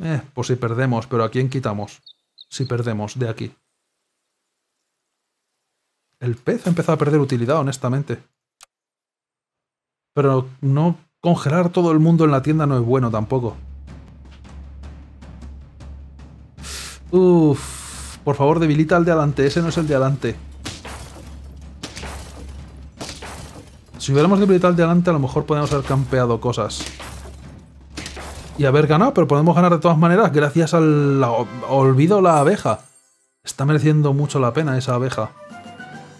Eh, pues si perdemos, pero ¿a quién quitamos? Si perdemos, de aquí. El pez ha empezado a perder utilidad, honestamente. Pero no congelar todo el mundo en la tienda no es bueno tampoco. Uff. Por favor, debilita al de adelante. Ese no es el de adelante. Si hubiéramos debilitado al de adelante, a lo mejor podemos haber campeado cosas. Y haber ganado, pero podemos ganar de todas maneras gracias al olvido la abeja. Está mereciendo mucho la pena esa abeja.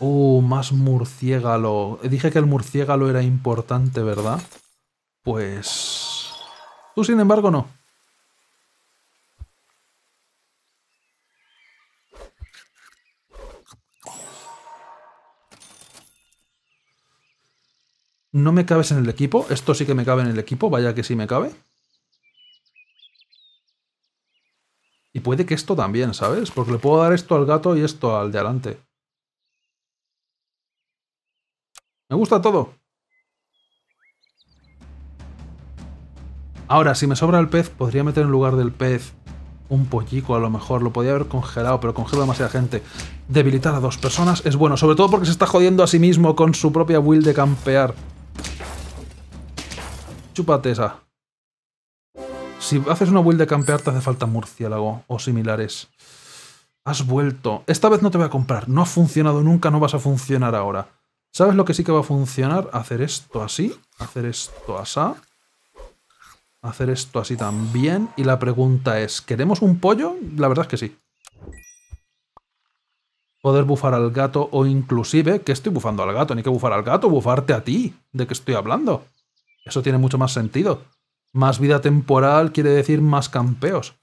Uh, más murciégalo. Dije que el murciégalo era importante, ¿verdad? Pues... Tú, sin embargo, no. No me cabes en el equipo. Esto sí que me cabe en el equipo. Vaya que sí me cabe. Y puede que esto también, ¿sabes? Porque le puedo dar esto al gato y esto al de adelante. Me gusta todo. Ahora, si me sobra el pez, podría meter en lugar del pez un pollico a lo mejor. Lo podía haber congelado, pero congelo demasiada gente. Debilitar a dos personas es bueno, sobre todo porque se está jodiendo a sí mismo con su propia will de campear. Chúpate esa. Si haces una build de campear te hace falta murciélago o similares. Has vuelto. Esta vez no te voy a comprar. No ha funcionado nunca, no vas a funcionar ahora. ¿Sabes lo que sí que va a funcionar? Hacer esto así, hacer esto así, hacer esto así también. Y la pregunta es, ¿queremos un pollo? La verdad es que sí. Poder bufar al gato o inclusive, que estoy bufando al gato, ni que bufar al gato, bufarte a ti. ¿De qué estoy hablando? Eso tiene mucho más sentido. Más vida temporal quiere decir más campeos.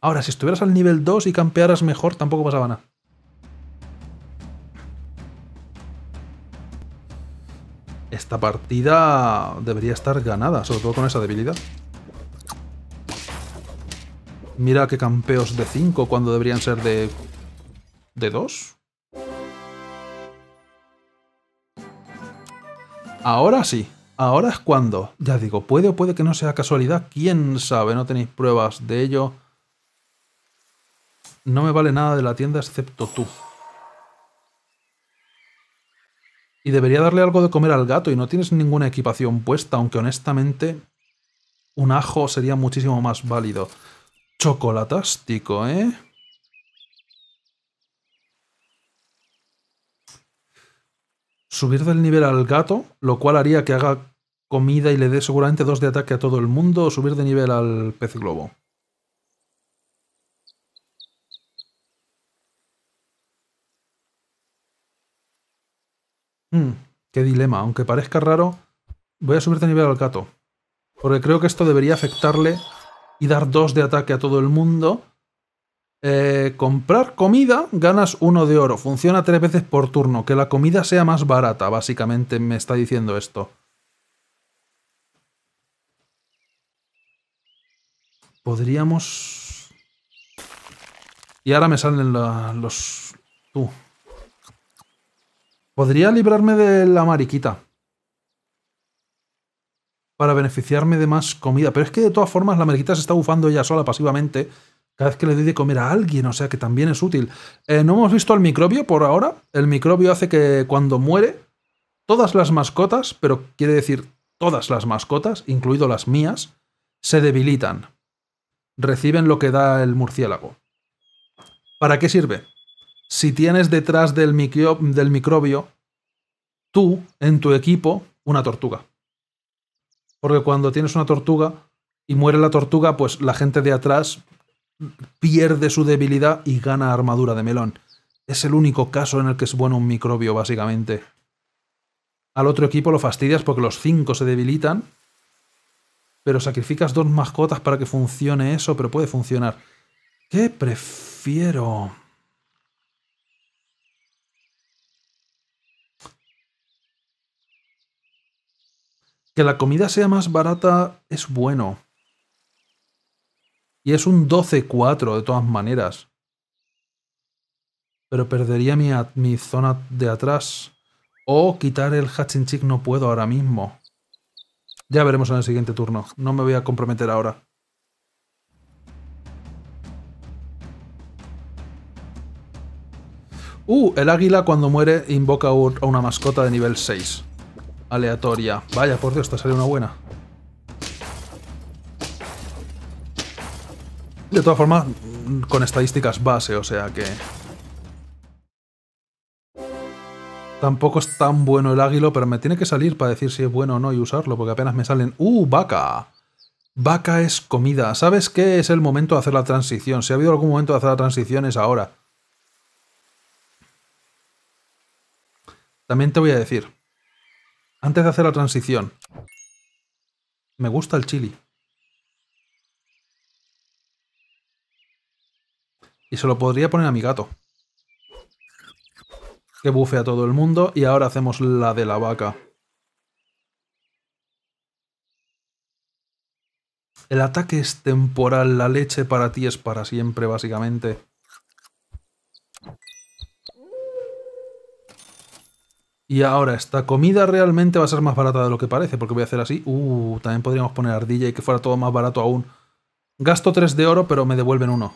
Ahora, si estuvieras al nivel 2 y campearas mejor, tampoco pasaba nada. Esta partida debería estar ganada, sobre todo con esa debilidad. Mira qué campeos de 5 cuando deberían ser de... ¿De 2? Ahora sí. Ahora es cuando, ya digo, puede o puede que no sea casualidad, quién sabe, no tenéis pruebas de ello. No me vale nada de la tienda excepto tú. Y debería darle algo de comer al gato y no tienes ninguna equipación puesta, aunque honestamente un ajo sería muchísimo más válido. Chocolatástico, ¿eh? subir del nivel al gato, lo cual haría que haga comida y le dé seguramente dos de ataque a todo el mundo, o subir de nivel al pez globo. Hmm, qué dilema, aunque parezca raro, voy a subir de nivel al gato. Porque creo que esto debería afectarle y dar dos de ataque a todo el mundo, eh, comprar comida, ganas uno de oro. Funciona tres veces por turno. Que la comida sea más barata, básicamente me está diciendo esto. Podríamos... Y ahora me salen los... Tú. Podría librarme de la mariquita. Para beneficiarme de más comida. Pero es que de todas formas la mariquita se está bufando ella sola pasivamente cada vez que le doy de comer a alguien, o sea que también es útil. Eh, no hemos visto al microbio por ahora. El microbio hace que cuando muere, todas las mascotas, pero quiere decir todas las mascotas, incluido las mías, se debilitan. Reciben lo que da el murciélago. ¿Para qué sirve? Si tienes detrás del, del microbio, tú, en tu equipo, una tortuga. Porque cuando tienes una tortuga y muere la tortuga, pues la gente de atrás pierde su debilidad y gana armadura de melón. Es el único caso en el que es bueno un microbio, básicamente. Al otro equipo lo fastidias porque los cinco se debilitan, pero sacrificas dos mascotas para que funcione eso, pero puede funcionar. ¿Qué prefiero? Que la comida sea más barata es bueno. Y es un 12-4 de todas maneras. Pero perdería mi, mi zona de atrás. O quitar el Hatching Chick no puedo ahora mismo. Ya veremos en el siguiente turno. No me voy a comprometer ahora. Uh, el águila cuando muere invoca a una mascota de nivel 6. Aleatoria. Vaya, por Dios, esta sale una buena. De todas formas, con estadísticas base, o sea que... Tampoco es tan bueno el águilo, pero me tiene que salir para decir si es bueno o no y usarlo, porque apenas me salen... ¡Uh, vaca! Vaca es comida. ¿Sabes qué es el momento de hacer la transición? Si ha habido algún momento de hacer la transición es ahora. También te voy a decir, antes de hacer la transición, me gusta el chili. Y se lo podría poner a mi gato. Que bufe a todo el mundo. Y ahora hacemos la de la vaca. El ataque es temporal, la leche para ti es para siempre, básicamente. Y ahora, esta comida realmente va a ser más barata de lo que parece, porque voy a hacer así. Uh, también podríamos poner ardilla y que fuera todo más barato aún. Gasto 3 de oro, pero me devuelven uno.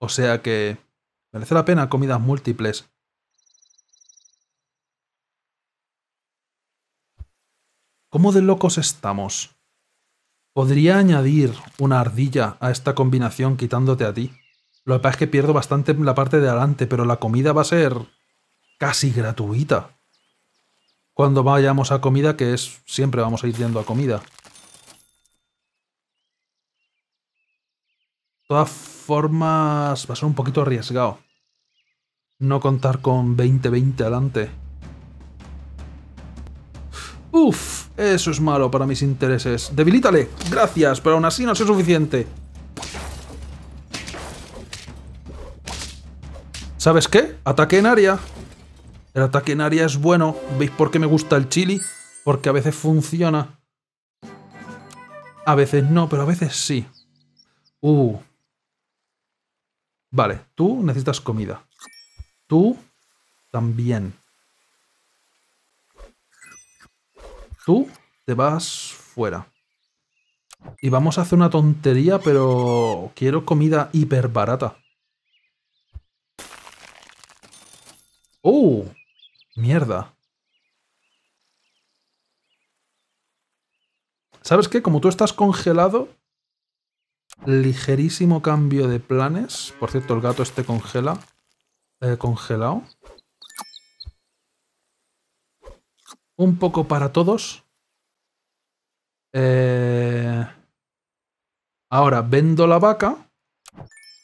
O sea que merece la pena comidas múltiples. ¿Cómo de locos estamos? Podría añadir una ardilla a esta combinación quitándote a ti. Lo que pasa es que pierdo bastante la parte de adelante, pero la comida va a ser casi gratuita. Cuando vayamos a comida, que es siempre vamos a ir yendo a comida. todas formas va a ser un poquito arriesgado. No contar con 20-20 adelante. Uf, eso es malo para mis intereses. Debilítale, gracias, pero aún así no es suficiente. ¿Sabes qué? Ataque en área. El ataque en área es bueno. ¿Veis por qué me gusta el chili? Porque a veces funciona. A veces no, pero a veces sí. Uh, Vale, tú necesitas comida. Tú también. Tú te vas fuera. Y vamos a hacer una tontería, pero quiero comida hiper barata. ¡Oh! Mierda. ¿Sabes qué? Como tú estás congelado, Ligerísimo cambio de planes. Por cierto, el gato este congela. Eh, congelado. Un poco para todos. Eh, ahora vendo la vaca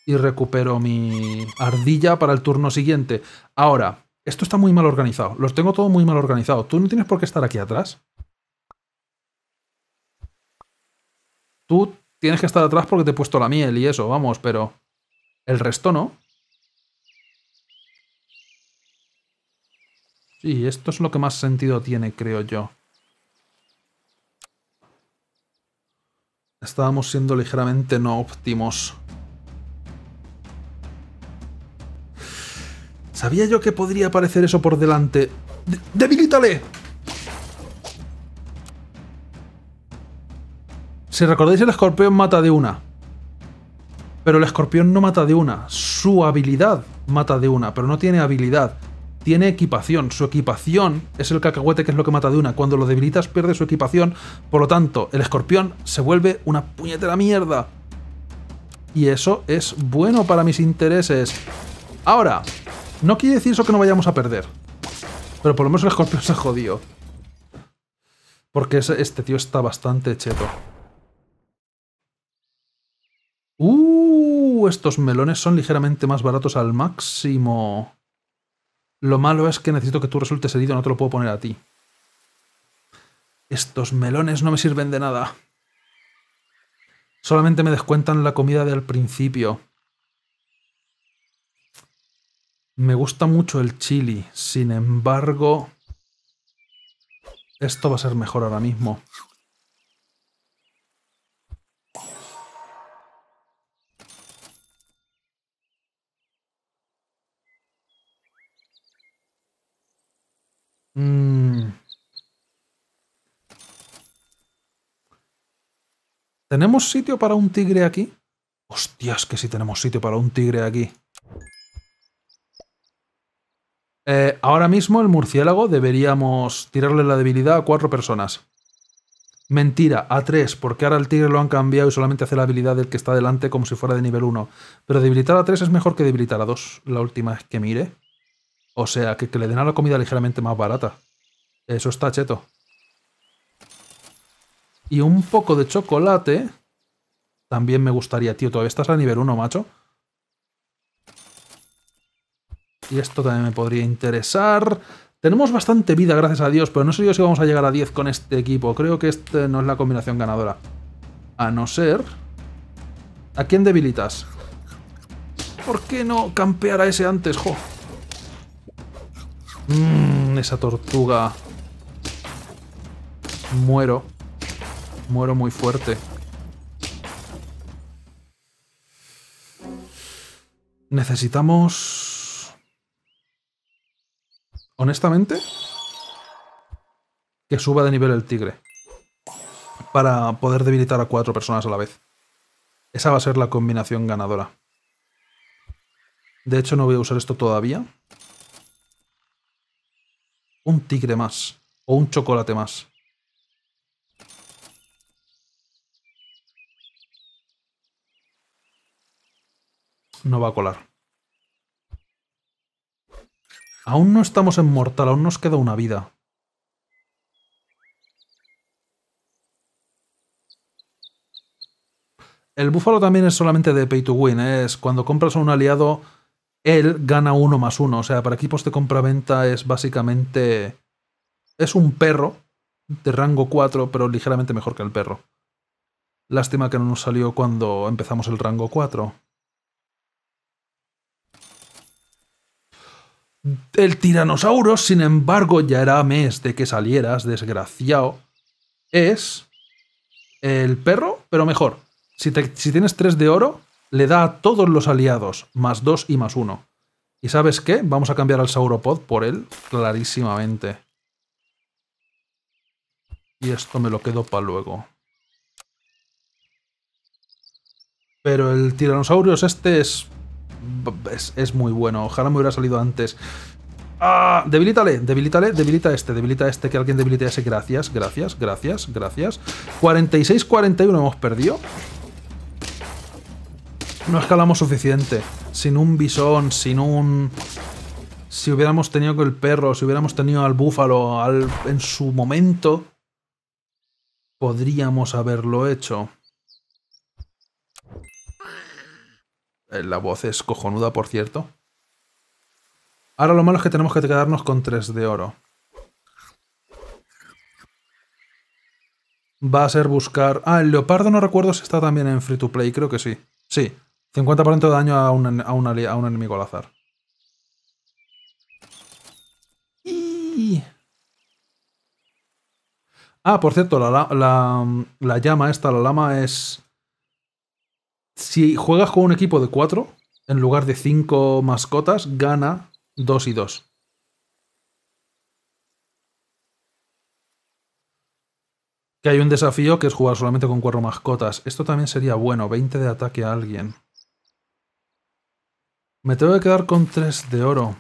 y recupero mi ardilla para el turno siguiente. Ahora, esto está muy mal organizado. Los tengo todo muy mal organizado. Tú no tienes por qué estar aquí atrás. Tú tienes que estar atrás porque te he puesto la miel y eso, vamos, pero el resto no. Sí, esto es lo que más sentido tiene, creo yo. Estábamos siendo ligeramente no óptimos. Sabía yo que podría aparecer eso por delante. ¡Debilítale! Si recordáis, el escorpión mata de una. Pero el escorpión no mata de una. Su habilidad mata de una, pero no tiene habilidad. Tiene equipación. Su equipación es el cacahuete que es lo que mata de una. Cuando lo debilitas pierde su equipación. Por lo tanto, el escorpión se vuelve una puñetera mierda. Y eso es bueno para mis intereses. Ahora, no quiere decir eso que no vayamos a perder. Pero por lo menos el escorpión se jodió. Porque este tío está bastante cheto. ¡Uh! Estos melones son ligeramente más baratos al máximo. Lo malo es que necesito que tú resultes herido, no te lo puedo poner a ti. Estos melones no me sirven de nada. Solamente me descuentan la comida del principio. Me gusta mucho el chili, sin embargo... Esto va a ser mejor ahora mismo. Mm. ¿Tenemos sitio para un tigre aquí? Hostias, que sí tenemos sitio para un tigre aquí. Eh, ahora mismo el murciélago deberíamos tirarle la debilidad a cuatro personas. Mentira, a tres, porque ahora el tigre lo han cambiado y solamente hace la habilidad del que está delante como si fuera de nivel 1. Pero debilitar a tres es mejor que debilitar a dos. la última es que mire. O sea, que, le den a la comida ligeramente más barata. Eso está cheto. Y un poco de chocolate. También me gustaría, tío. Todavía estás a nivel 1, macho. Y esto también me podría interesar. Tenemos bastante vida, gracias a Dios, pero no sé yo si vamos a llegar a 10 con este equipo. Creo que este no es la combinación ganadora. A no ser... ¿A quién debilitas? ¿Por qué no campear a ese antes, jo? Mmm, esa tortuga. Muero. Muero muy fuerte. Necesitamos... Honestamente... Que suba de nivel el tigre. Para poder debilitar a cuatro personas a la vez. Esa va a ser la combinación ganadora. De hecho, no voy a usar esto todavía. Un tigre más. O un chocolate más. No va a colar. Aún no estamos en mortal, aún nos queda una vida. El búfalo también es solamente de pay to win, ¿eh? es cuando compras a un aliado él gana uno más uno. O sea, para equipos de compra-venta es básicamente. Es un perro de rango 4, pero ligeramente mejor que el perro. Lástima que no nos salió cuando empezamos el rango 4. El tiranosaurio, sin embargo, ya era mes de que salieras, desgraciado. Es el perro, pero mejor. Si, si tienes 3 de oro, le da a todos los aliados más 2 y más 1. ¿Y sabes qué? Vamos a cambiar al Sauropod por él clarísimamente. Y esto me lo quedo para luego. Pero el Tiranosaurios este es, es, muy bueno. Ojalá me hubiera salido antes. ¡Ah! Debilítale, debilítale, debilita este, debilita este, que alguien debilite ese. Gracias, gracias, gracias, gracias. 46-41 hemos perdido. No escalamos suficiente. Sin un bisón, sin un... Si hubiéramos tenido el perro, si hubiéramos tenido al búfalo en su momento, podríamos haberlo hecho. Eh, la voz es cojonuda, por cierto. Ahora lo malo es que tenemos que quedarnos con 3 de oro. Va a ser buscar... Ah, el leopardo no recuerdo si está también en Free to Play, creo que sí. Sí. 50% de daño a un, a, enemigo al azar. Ah, por cierto, la, llama esta, la lama es... Si juegas con un equipo de 4, en lugar de 5 mascotas, gana 2 y 2. Que hay un desafío que es jugar solamente con cuatro mascotas. Esto también sería bueno, 20 de ataque a alguien. Me tengo que quedar con tres de oro.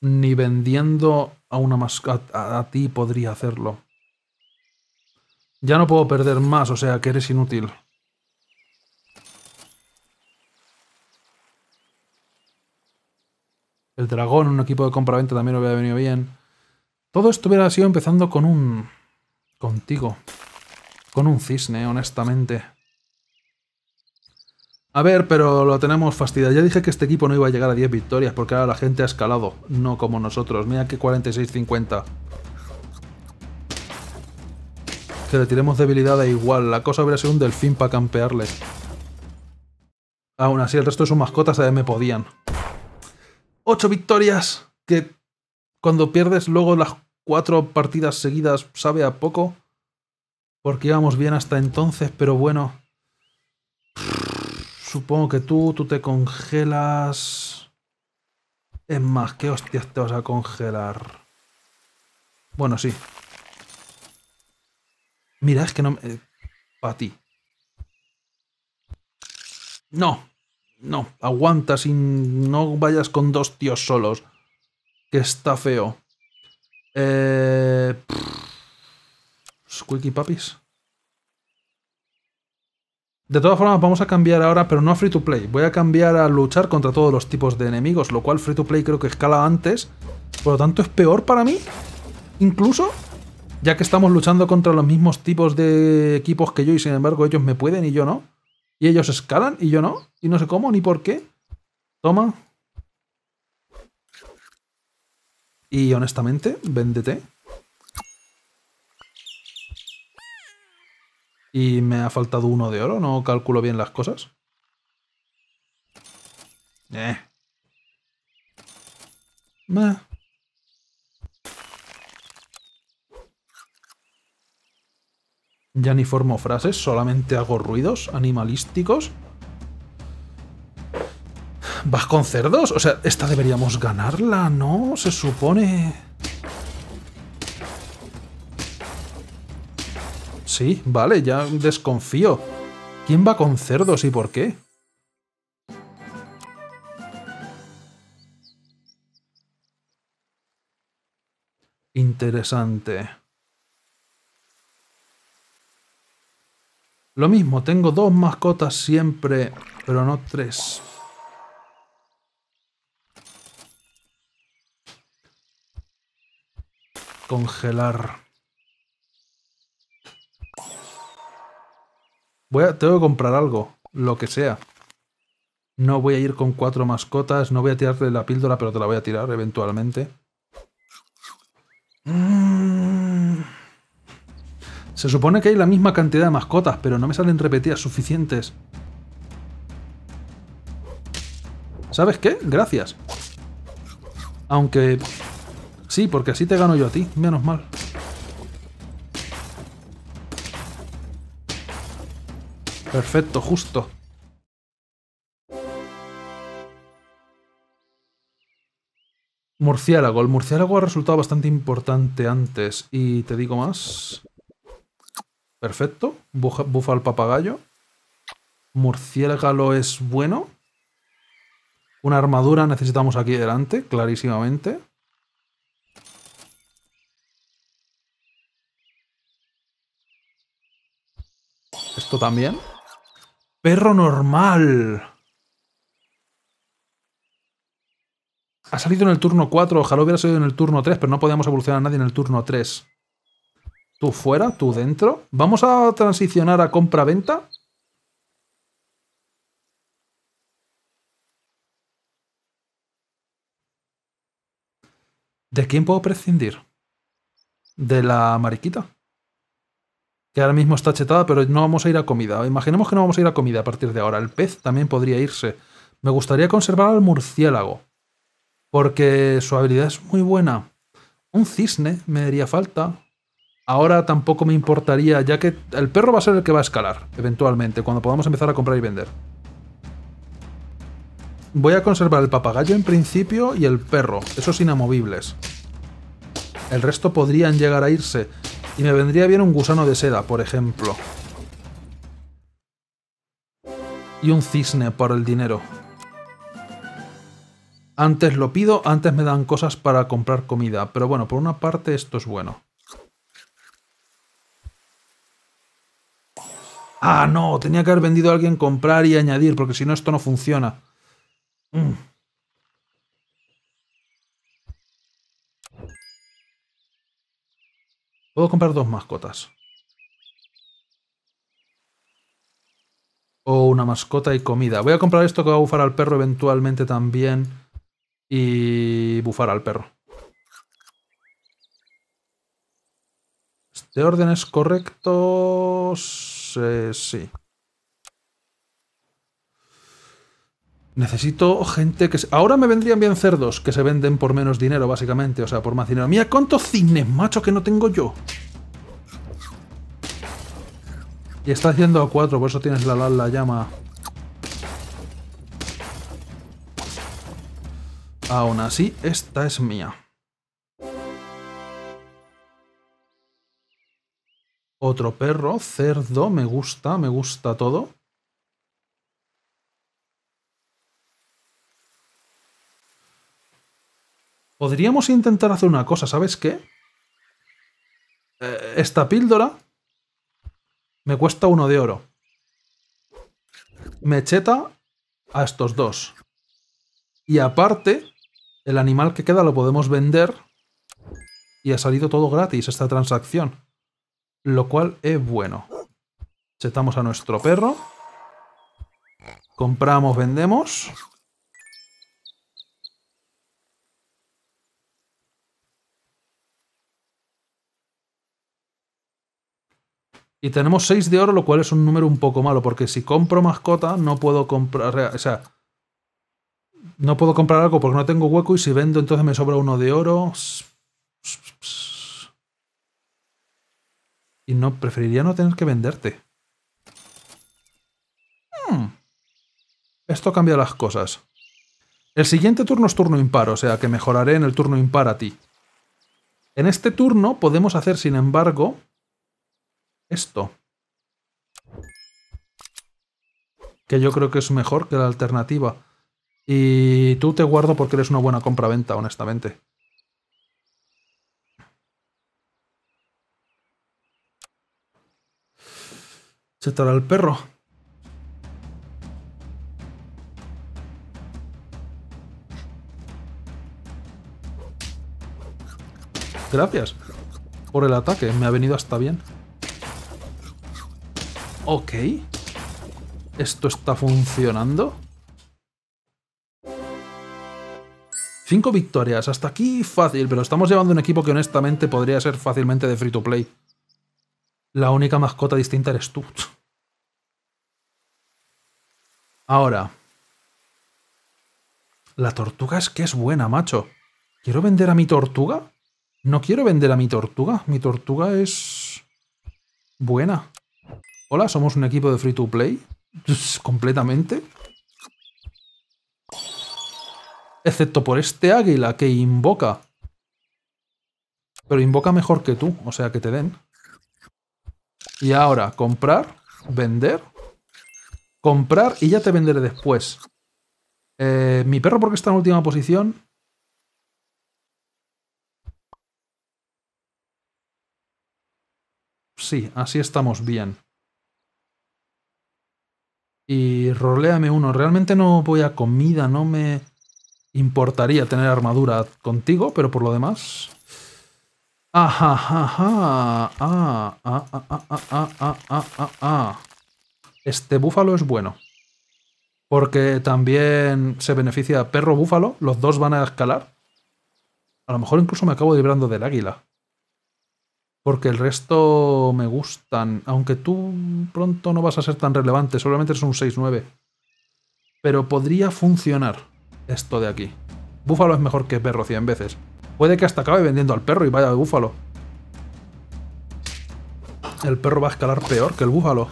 Ni vendiendo a una mascota a, ti podría hacerlo. Ya no puedo perder más, o sea que eres inútil. El dragón, un equipo de compra-venta también hubiera venido bien. Todo esto hubiera sido empezando con un... contigo con un cisne, honestamente. A ver, pero lo tenemos fastidio. Ya dije que este equipo no iba a llegar a 10 victorias porque ahora la gente ha escalado, no como nosotros. Mira que 46-50. Que le tiremos debilidad da igual. La cosa hubiera sido un delfín para campearle. Aún así, el resto de sus mascotas mí me podían. ¡Ocho victorias! Que cuando pierdes luego las cuatro partidas seguidas sabe a poco. Porque íbamos bien hasta entonces, pero bueno. Supongo que tú, tú te congelas. Es más, ¿qué hostias te vas a congelar? Bueno, sí. Mira, es que no... Eh, pa' ti. No. No, aguanta sin... No vayas con dos tíos solos. Que está feo. Eh... Squeaky Puppies. De todas formas, vamos a cambiar ahora, pero no a Free to Play. Voy a cambiar a luchar contra todos los tipos de enemigos, lo cual Free to Play creo que escala antes. Por lo tanto, es peor para mí. Incluso, ya que estamos luchando contra los mismos tipos de equipos que yo y sin embargo ellos me pueden y yo no. Y ellos escalan y yo no. Y no sé cómo ni por qué. Toma. Y honestamente, véndete. Y me ha faltado uno de oro, no calculo bien las cosas. Eh. Ya ni formo frases, solamente hago ruidos animalísticos. ¿Vas con cerdos? O sea, esta deberíamos ganarla, ¿no? Se supone... Sí, vale, ya desconfío. ¿Quién va con cerdos y por qué? Interesante. Lo mismo, tengo dos mascotas siempre, pero no tres. Congelar. tengo que comprar algo, lo que sea. No voy a ir con cuatro mascotas, no voy a tirarle la píldora, pero te la voy a tirar eventualmente. Mm. Se supone que hay la misma cantidad de mascotas, pero no me salen repetidas suficientes. ¿Sabes qué? Gracias. Aunque... Sí, porque así te gano yo a ti, menos mal. Perfecto, justo. Murciélago. El murciélago ha resultado bastante importante antes. Y te digo más. Perfecto. bufa al papagayo. Murciélago es bueno. Una armadura necesitamos aquí delante, clarísimamente. Esto también. Perro normal. Ha salido en el turno 4, ojalá hubiera salido en el turno 3, pero no podíamos evolucionar a nadie en el turno 3. Tú fuera, tú dentro. Vamos a transicionar a compra-venta. ¿De quién puedo prescindir? De la mariquita que ahora mismo está chetada, pero no vamos a ir a comida. Imaginemos que no vamos a ir a comida a partir de ahora. El pez también podría irse. Me gustaría conservar al murciélago, porque su habilidad es muy buena. Un cisne me daría falta. Ahora tampoco me importaría, ya que el perro va a ser el que va a escalar, eventualmente, cuando podamos empezar a comprar y vender. Voy a conservar el papagayo en principio y el perro, esos inamovibles. El resto podrían llegar a irse. Y me vendría bien un gusano de seda, por ejemplo. Y un cisne por el dinero. Antes lo pido, antes me dan cosas para comprar comida. Pero bueno, por una parte esto es bueno. Ah, no, tenía que haber vendido a alguien comprar y añadir, porque si no esto no funciona. Mm. Puedo comprar dos mascotas. O una mascota y comida. Voy a comprar esto que va a bufar al perro eventualmente también. Y bufar al perro. ¿Este orden es correcto? sí. Necesito gente que... Se... Ahora me vendrían bien cerdos, que se venden por menos dinero, básicamente. O sea, por más dinero. ¡Mía, ¿cuántos cine macho, que no tengo yo? Y está haciendo a cuatro, por eso tienes la, la, la llama. Aún así, esta es mía. Otro perro, cerdo, me gusta, me gusta todo. Podríamos intentar hacer una cosa, ¿sabes qué? Eh, esta píldora me cuesta uno de oro. Me cheta a estos dos. Y aparte, el animal que queda lo podemos vender y ha salido todo gratis esta transacción. Lo cual es bueno. Chetamos a nuestro perro. Compramos, vendemos. Y tenemos 6 de oro, lo cual es un número un poco malo, porque si compro mascota no puedo comprar... no puedo comprar algo porque no tengo hueco y si vendo entonces me sobra uno de oro. Y no, preferiría no tener que venderte. Hmm. Esto cambia las cosas. El siguiente turno es turno impar, o sea que mejoraré en el turno impar a ti. En este turno podemos hacer, sin embargo, esto. Que yo creo que es mejor que la alternativa. Y tú te guardo porque eres una buena compra-venta, honestamente. Se estará el perro. Gracias por el ataque, me ha venido hasta bien. Ok. Esto está funcionando. Cinco victorias. Hasta aquí fácil, pero estamos llevando un equipo que honestamente podría ser fácilmente de free to play. La única mascota distinta eres tú. Ahora. La tortuga es que es buena, macho. ¿Quiero vender a mi tortuga? No quiero vender a mi tortuga. Mi tortuga es... Buena. Hola, somos un equipo de free to play. Completamente. Excepto por este águila que invoca. Pero invoca mejor que tú, o sea que te den. Y ahora, comprar, vender. Comprar y ya te venderé después. Eh, mi perro porque está en última posición. Sí, así estamos bien y roleame uno. Realmente no voy a comida, no me importaría tener armadura contigo, pero por lo demás... Este búfalo es bueno. Porque también se beneficia perro búfalo, los dos van a escalar. A lo mejor incluso me acabo librando del águila porque el resto me gustan. Aunque tú pronto no vas a ser tan relevante, solamente es un 6-9. Pero podría funcionar esto de aquí. Búfalo es mejor que perro 100 veces. Puede que hasta acabe vendiendo al perro y vaya de búfalo. El perro va a escalar peor que el búfalo.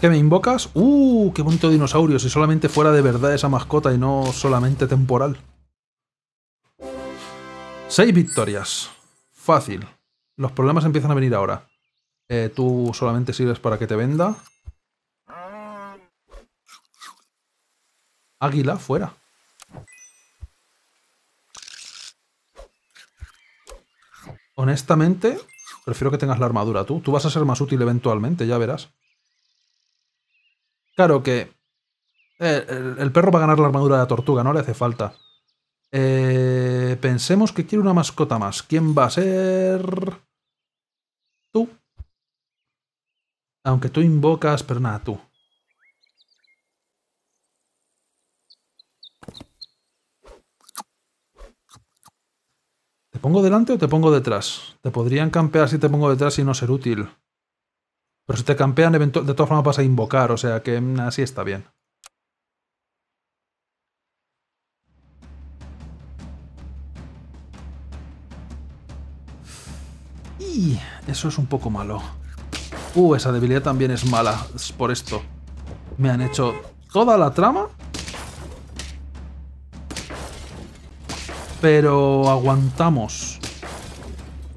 ¿Qué me invocas? ¡Uh! ¡Qué bonito dinosaurio! Si solamente fuera de verdad esa mascota y no solamente temporal. Seis victorias. Fácil. Los problemas empiezan a venir ahora. Eh, tú solamente sirves para que te venda. Águila, fuera. Honestamente, prefiero que tengas la armadura tú. Tú vas a ser más útil eventualmente, ya verás. Claro que... Eh, el, el perro va a ganar la armadura de la tortuga, no le hace falta. Eh, pensemos que quiero una mascota más. ¿Quién va a ser? Tú. Aunque tú invocas, pero nada, tú. ¿Te pongo delante o te pongo detrás? Te podrían campear si te pongo detrás y no ser útil. Pero si te campean, de todas formas vas a invocar, o sea que mm, así está bien. Eso es un poco malo. Uh, esa debilidad también es mala. por esto. Me han hecho toda la trama. Pero aguantamos.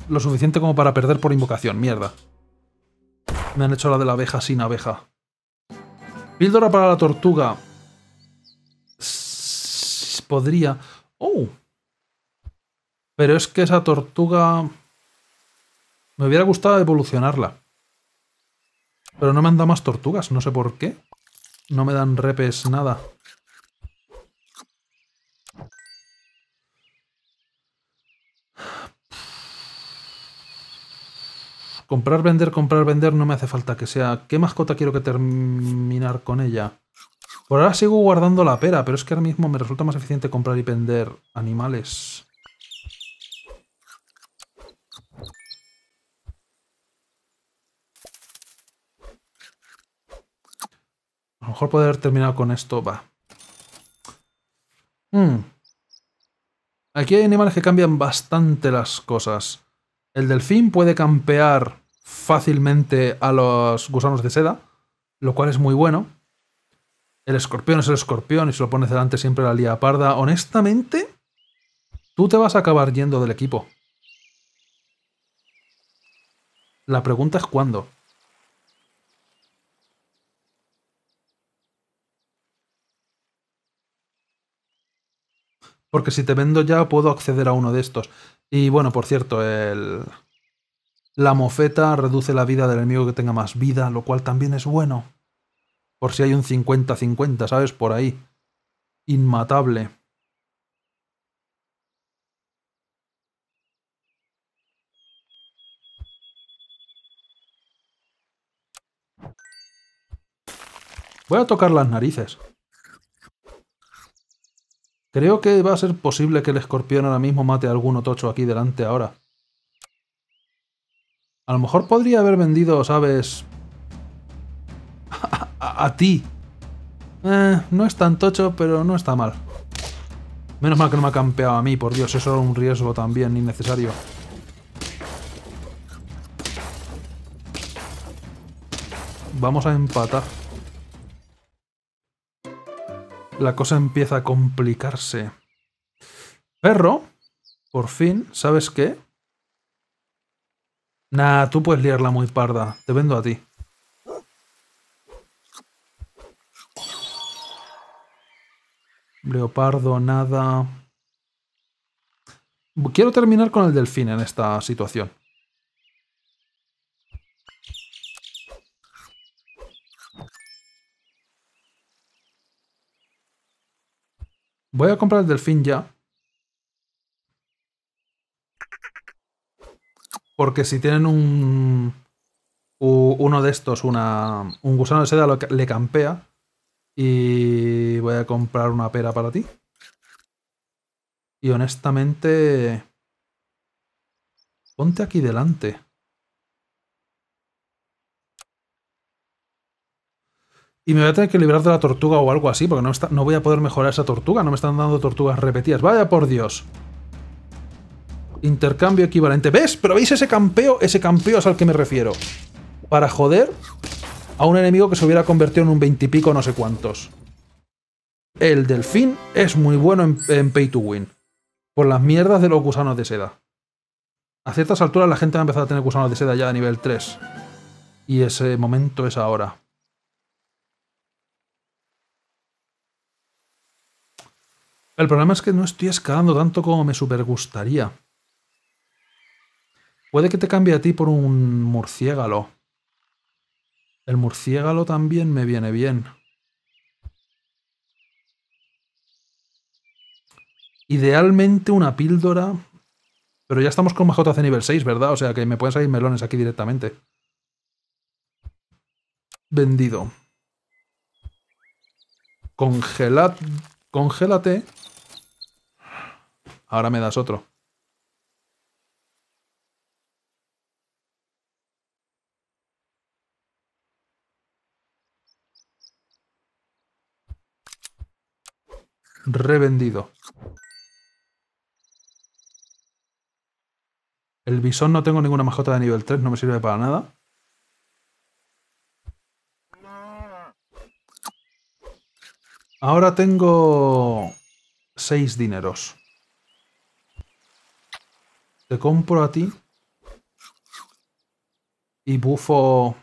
Lo suficiente como para perder por invocación. Mierda. Me han hecho la de la abeja sin abeja. Píldora para la tortuga. podría... ¡Oh! Pero es que esa tortuga... Me hubiera gustado evolucionarla. Pero no me han dado más tortugas, no sé por qué. No me dan repes nada. Comprar, vender, comprar, vender no me hace falta que sea... ¿Qué mascota quiero que terminar con ella? Por ahora sigo guardando la pera, pero es que ahora mismo me resulta más eficiente comprar y vender animales. A lo mejor poder haber con esto, va. Hmm. Aquí hay animales que cambian bastante las cosas. El delfín puede campear fácilmente a los gusanos de seda, lo cual es muy bueno. El escorpión es el escorpión y se lo pone delante siempre la lía parda. Honestamente, tú te vas a acabar yendo del equipo. La pregunta es cuándo. Porque si te vendo ya puedo acceder a uno de estos. Y bueno, por cierto, el... la mofeta reduce la vida del enemigo que tenga más vida, lo cual también es bueno. Por si hay un 50-50, ¿sabes? Por ahí. Inmatable. Voy a tocar las narices. Creo que va a ser posible que el escorpión ahora mismo mate a alguno tocho aquí delante ahora. A lo mejor podría haber vendido, ¿sabes? a, ti. Eh, no es tan tocho, pero no está mal. Menos mal que no me ha campeado a mí, por Dios, eso era un riesgo también innecesario. Vamos a empatar la cosa empieza a complicarse. Perro, por fin, ¿sabes qué? Nah, tú puedes liarla muy parda. Te vendo a ti. Leopardo, nada. Quiero terminar con el delfín en esta situación. Voy a comprar el delfín ya. Porque si tienen un... Uno de estos, una, un gusano de seda, le campea. Y voy a comprar una pera para ti. Y honestamente... Ponte aquí delante. y me voy a tener que librar de la tortuga o algo así, porque no, no voy a poder mejorar esa tortuga, no me están dando tortugas repetidas. ¡Vaya por Dios! Intercambio equivalente. ¿Ves? ¿Pero veis ese campeo? Ese campeo es al que me refiero. Para joder a un enemigo que se hubiera convertido en un veintipico no sé cuántos. El delfín es muy bueno en, pay to win. Por las mierdas de los gusanos de seda. A ciertas alturas la gente ha a a tener gusanos de seda ya a nivel 3. Y ese momento es ahora. El problema es que no estoy escalando tanto como me super gustaría. Puede que te cambie a ti por un murciégalo. El murciégalo también me viene bien. Idealmente una píldora... Pero ya estamos con de nivel 6, ¿verdad? O sea que me pueden salir melones aquí directamente. Vendido. Congelad... Congélate ahora me das otro. Revendido. El bisón no tengo ninguna mascota de nivel 3, no me sirve para nada. Ahora tengo 6 dineros. Te compro a ti. Y bufo...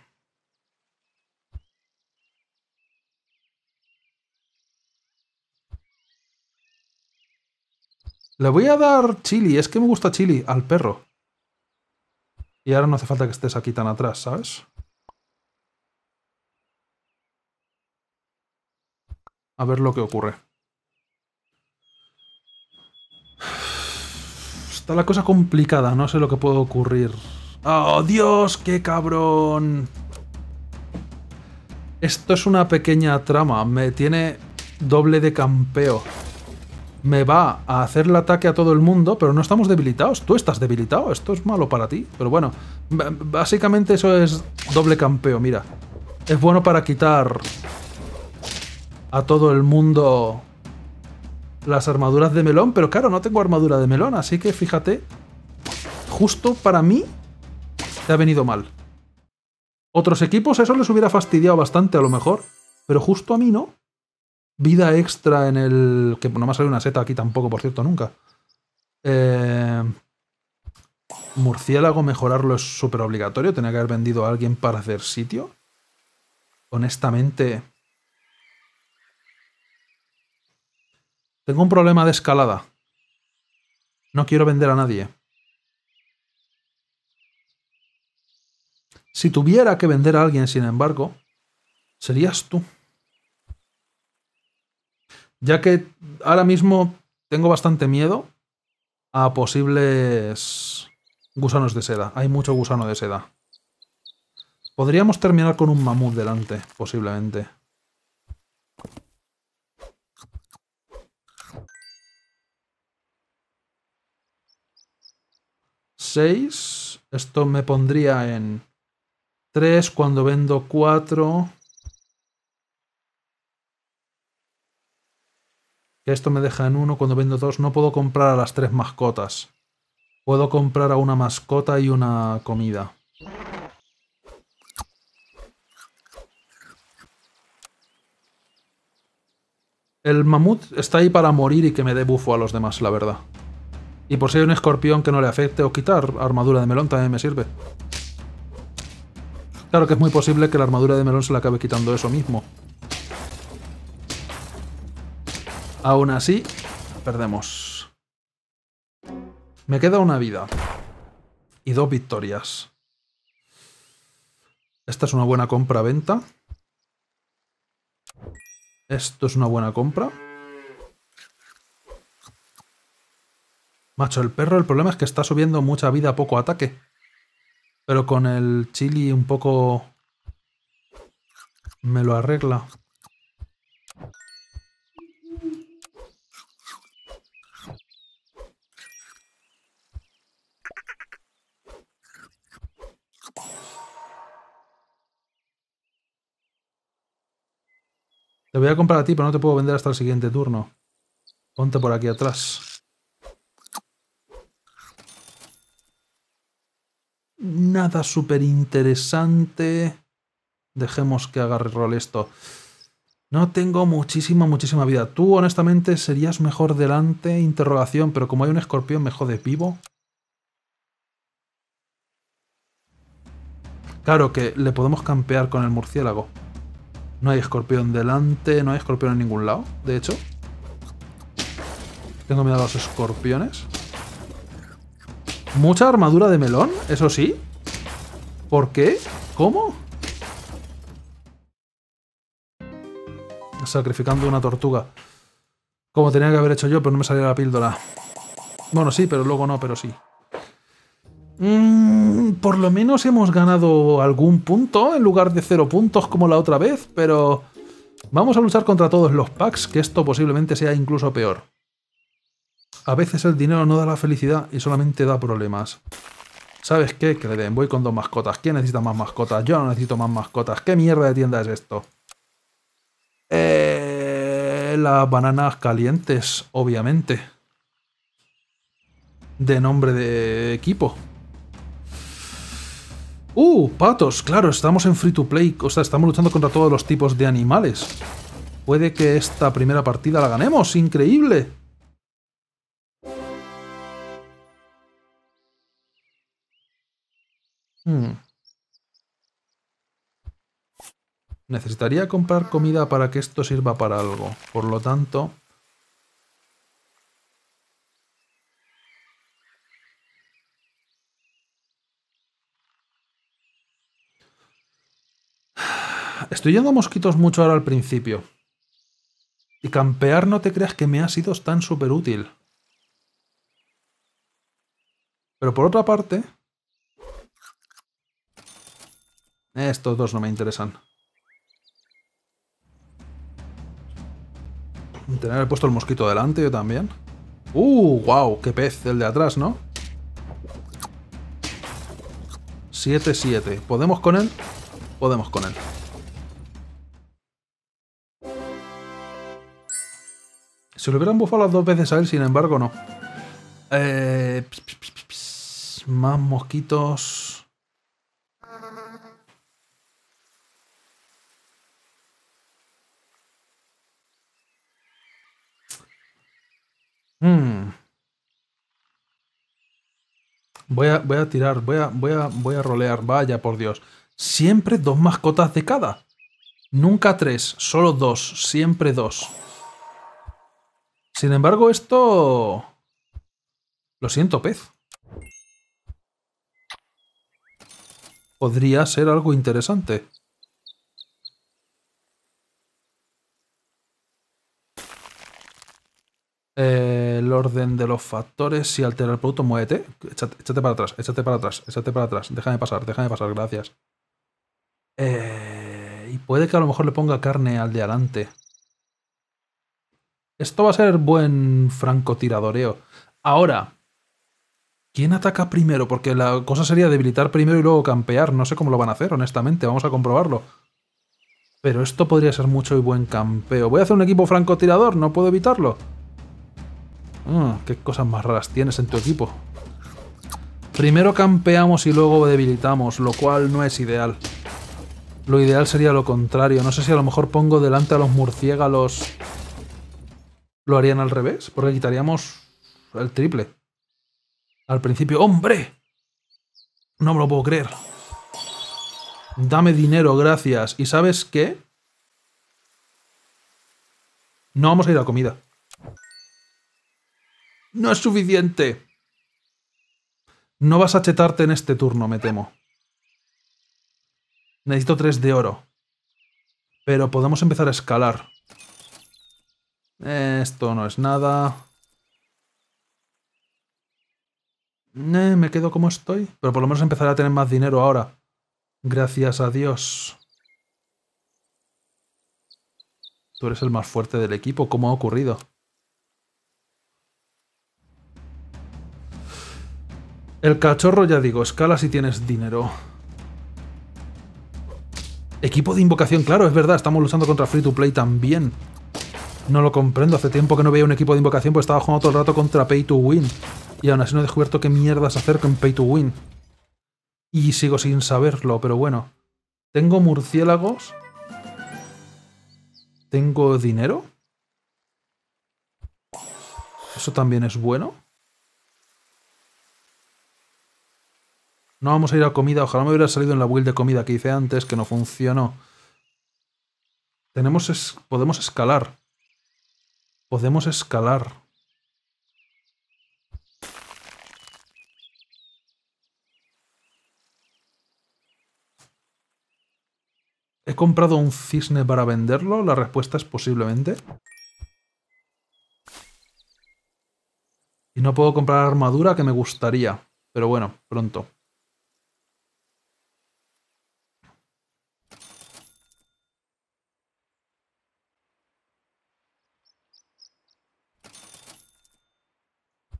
Le voy a dar chili, es que me gusta chili al perro. Y ahora no hace falta que estés aquí tan atrás, ¿sabes? A ver lo que ocurre. Está la cosa complicada, no sé lo que puede ocurrir. ¡Oh, Dios! ¡Qué cabrón! Esto es una pequeña trama. Me tiene doble de campeo. Me va a hacer el ataque a todo el mundo, pero no estamos debilitados. Tú estás debilitado. Esto es malo para ti. Pero bueno, básicamente eso es doble campeo, mira. Es bueno para quitar a todo el mundo las armaduras de melón, pero claro, no tengo armadura de melón, así que fíjate, justo para mí te ha venido mal. Otros equipos eso les hubiera fastidiado bastante a lo mejor, pero justo a mí no. Vida extra en el... que no me ha una seta aquí tampoco, por cierto, nunca. Eh, murciélago mejorarlo es súper obligatorio, tenía que haber vendido a alguien para hacer sitio. Honestamente, Tengo un problema de escalada. No quiero vender a nadie. Si tuviera que vender a alguien, sin embargo, serías tú. Ya que ahora mismo tengo bastante miedo a posibles gusanos de seda. Hay mucho gusano de seda. Podríamos terminar con un mamut delante, posiblemente. 6. Esto me pondría en 3 cuando vendo 4. Esto me deja en 1 cuando vendo 2. No puedo comprar a las 3 mascotas. Puedo comprar a una mascota y una comida. El mamut está ahí para morir y que me dé bufo a los demás, la verdad. Y por si hay un escorpión que no le afecte o quitar armadura de melón también me sirve. Claro que es muy posible que la armadura de melón se la acabe quitando eso mismo. Aún así, perdemos. Me queda una vida. Y dos victorias. Esta es una buena compra-venta. Esto es una buena compra. Macho, el perro, el problema es que está subiendo mucha vida, poco ataque. Pero con el chili un poco... Me lo arregla. Te voy a comprar a ti, pero no te puedo vender hasta el siguiente turno. Ponte por aquí atrás. nada súper interesante. Dejemos que agarre rol esto. No tengo muchísima, muchísima vida. Tú, honestamente, serías mejor delante, interrogación, pero como hay un escorpión, me de vivo. Claro que le podemos campear con el murciélago. No hay escorpión delante, no hay escorpión en ningún lado, de hecho. Tengo miedo a los escorpiones. Mucha armadura de melón, eso sí. ¿Por qué? ¿Cómo? Sacrificando una tortuga. Como tenía que haber hecho yo, pero no me salía la píldora. Bueno, sí, pero luego no, pero sí. Mm, por lo menos hemos ganado algún punto en lugar de cero puntos como la otra vez, pero... Vamos a luchar contra todos los packs, que esto posiblemente sea incluso peor. A veces el dinero no da la felicidad y solamente da problemas. ¿Sabes qué? Que le den, voy con dos mascotas. ¿Quién necesita más mascotas? Yo no necesito más mascotas. ¿Qué mierda de tienda es esto? Eh, las bananas calientes, obviamente. De nombre de equipo. ¡Uh! Patos, claro, estamos en free to play. O sea, estamos luchando contra todos los tipos de animales. Puede que esta primera partida la ganemos. ¡Increíble! Hmm. Necesitaría comprar comida para que esto sirva para algo. Por lo tanto... Estoy yendo a mosquitos mucho ahora al principio. Y campear no te creas que me ha sido tan súper útil. Pero por otra parte, Estos dos no me interesan. Tener puesto el mosquito delante yo también. ¡Uh! ¡Wow! ¡Qué pez! El de atrás, ¿no? 7-7. ¿Podemos con él? Podemos con él. Se lo hubieran bufado las dos veces a él, sin embargo, no. Eh, más mosquitos... Mm. Voy, a, voy a tirar, voy a, voy, a, voy a rolear, vaya por Dios. Siempre dos mascotas de cada. Nunca tres, solo dos, siempre dos. Sin embargo, esto... Lo siento, pez. Podría ser algo interesante. Eh orden de los factores. Si altera el producto, muévete. Échate, para atrás, échate para atrás, échate para atrás. Déjame pasar, déjame pasar, gracias. Eh, y puede que a lo mejor le ponga carne al de adelante. Esto va a ser buen francotiradoreo. Ahora, ¿quién ataca primero? Porque la cosa sería debilitar primero y luego campear. No sé cómo lo van a hacer, honestamente. Vamos a comprobarlo. Pero esto podría ser mucho y buen campeo. Voy a hacer un equipo francotirador, no puedo evitarlo. Ah, ¿Qué cosas más raras tienes en tu equipo? Primero campeamos y luego debilitamos, lo cual no es ideal. Lo ideal sería lo contrario. No sé si a lo mejor pongo delante a los murciélagos... ¿Lo harían al revés? Porque quitaríamos el triple. Al principio... ¡Hombre! No me lo puedo creer. Dame dinero, gracias. ¿Y sabes qué? No vamos a ir a comida. No es suficiente. No vas a chetarte en este turno, me temo. Necesito tres de oro. Pero podemos empezar a escalar. Esto no es nada. me quedo como estoy. Pero por lo menos empezaré a tener más dinero ahora. Gracias a Dios. Tú eres el más fuerte del equipo. ¿Cómo ha ocurrido? El cachorro, ya digo, escala si tienes dinero. Equipo de invocación, claro, es verdad, estamos luchando contra Free to Play también. No lo comprendo, hace tiempo que no veía un equipo de invocación, pues estaba jugando todo el rato contra Pay to Win. Y aún así no he descubierto qué mierdas hacer con Pay to Win. Y sigo sin saberlo, pero bueno. Tengo murciélagos. Tengo dinero. Eso también es bueno. No vamos a ir a comida. Ojalá me hubiera salido en la build de comida que hice antes, que no funcionó. Tenemos Podemos escalar. Podemos escalar. ¿He comprado un cisne para venderlo? La respuesta es posiblemente. Y no puedo comprar armadura que me gustaría. Pero bueno, pronto.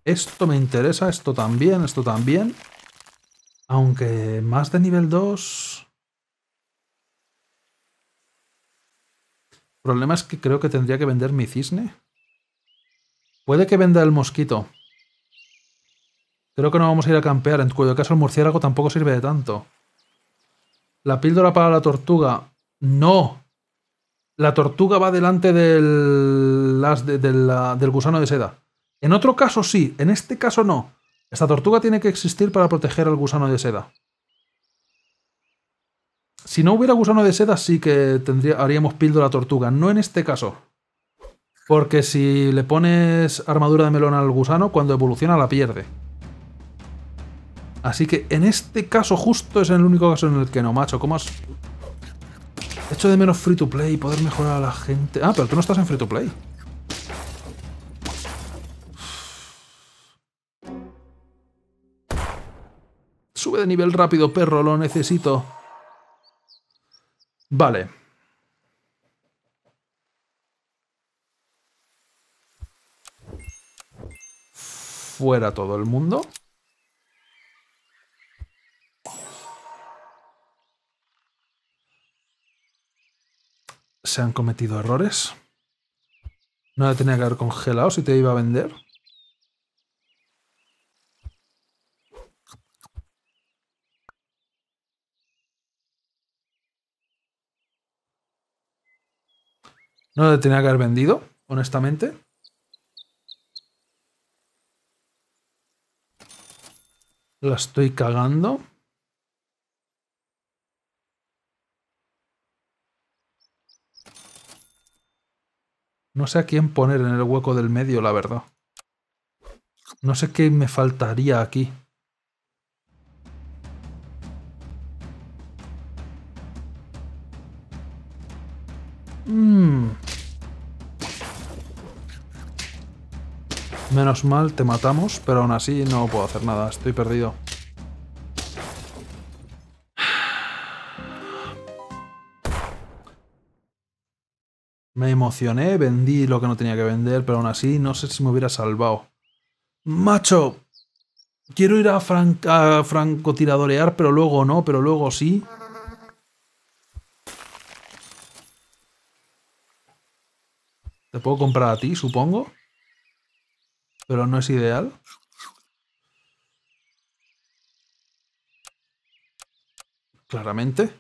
Esto me interesa, esto también, esto también. Aunque más de nivel 2... El problema es que creo que tendría que vender mi cisne. Puede que venda el mosquito. Creo que no vamos a ir a campear, en cuyo caso el murciélago tampoco sirve de tanto. La píldora para la tortuga. ¡No! La tortuga va delante del, del gusano de seda. En otro caso sí, en este caso no. Esta tortuga tiene que existir para proteger al gusano de seda. Si no hubiera gusano de seda, sí que tendría, haríamos la tortuga. No en este caso. Porque si le pones armadura de melón al gusano, cuando evoluciona la pierde. Así que en este caso justo es el único caso en el que no, macho. ¿Cómo has...? Hecho de menos free to play, poder mejorar a la gente... Ah, pero tú no estás en free to play. de nivel rápido, perro, lo necesito. Vale. Fuera todo el mundo. Se han cometido errores. No la tenía que haber congelado si te iba a vender. No le tenía que haber vendido, honestamente. La estoy cagando. No sé a quién poner en el hueco del medio, la verdad. No sé qué me faltaría aquí. Mmm... Menos mal, te matamos, pero aún así no puedo hacer nada, estoy perdido. Me emocioné, vendí lo que no tenía que vender, pero aún así no sé si me hubiera salvado. ¡Macho! Quiero ir a, francotiradorear, pero luego no, pero luego sí. ¿Te puedo comprar a ti, supongo? pero no es ideal. Claramente.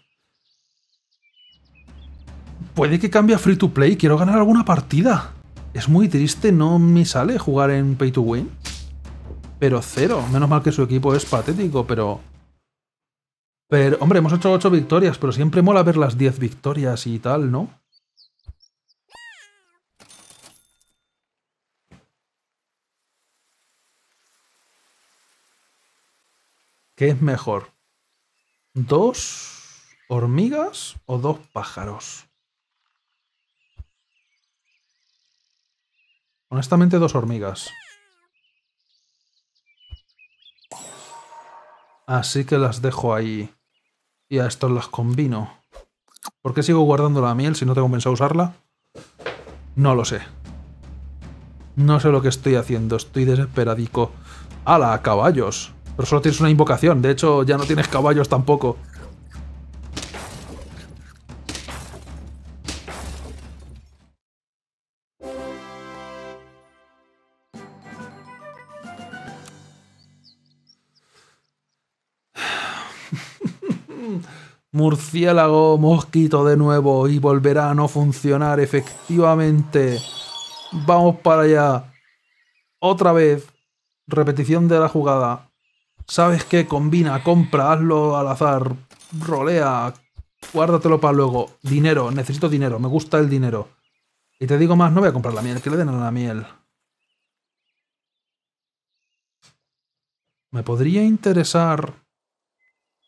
Puede que cambie a free to play, quiero ganar alguna partida. Es muy triste, no me sale jugar en pay to win. Pero cero, menos mal que su equipo es patético, pero... Pero, hombre, hemos hecho 8 victorias, pero siempre mola ver las 10 victorias y tal, ¿no? ¿Qué es mejor? ¿Dos hormigas o dos pájaros? Honestamente, dos hormigas. Así que las dejo ahí. Y a estos las combino. ¿Por qué sigo guardando la miel si no tengo pensado usarla? No lo sé. No sé lo que estoy haciendo. Estoy desesperadico. ¡Hala, caballos! Pero solo tienes una invocación, de hecho ya no tienes caballos tampoco. Murciélago, mosquito de nuevo y volverá a no funcionar efectivamente. Vamos para allá. Otra vez. Repetición de la jugada. ¿Sabes qué? Combina, compra, hazlo al azar, rolea, guárdatelo para luego. Dinero, necesito dinero, me gusta el dinero. Y te digo más, no voy a comprar la miel, que le den a la miel. Me podría interesar,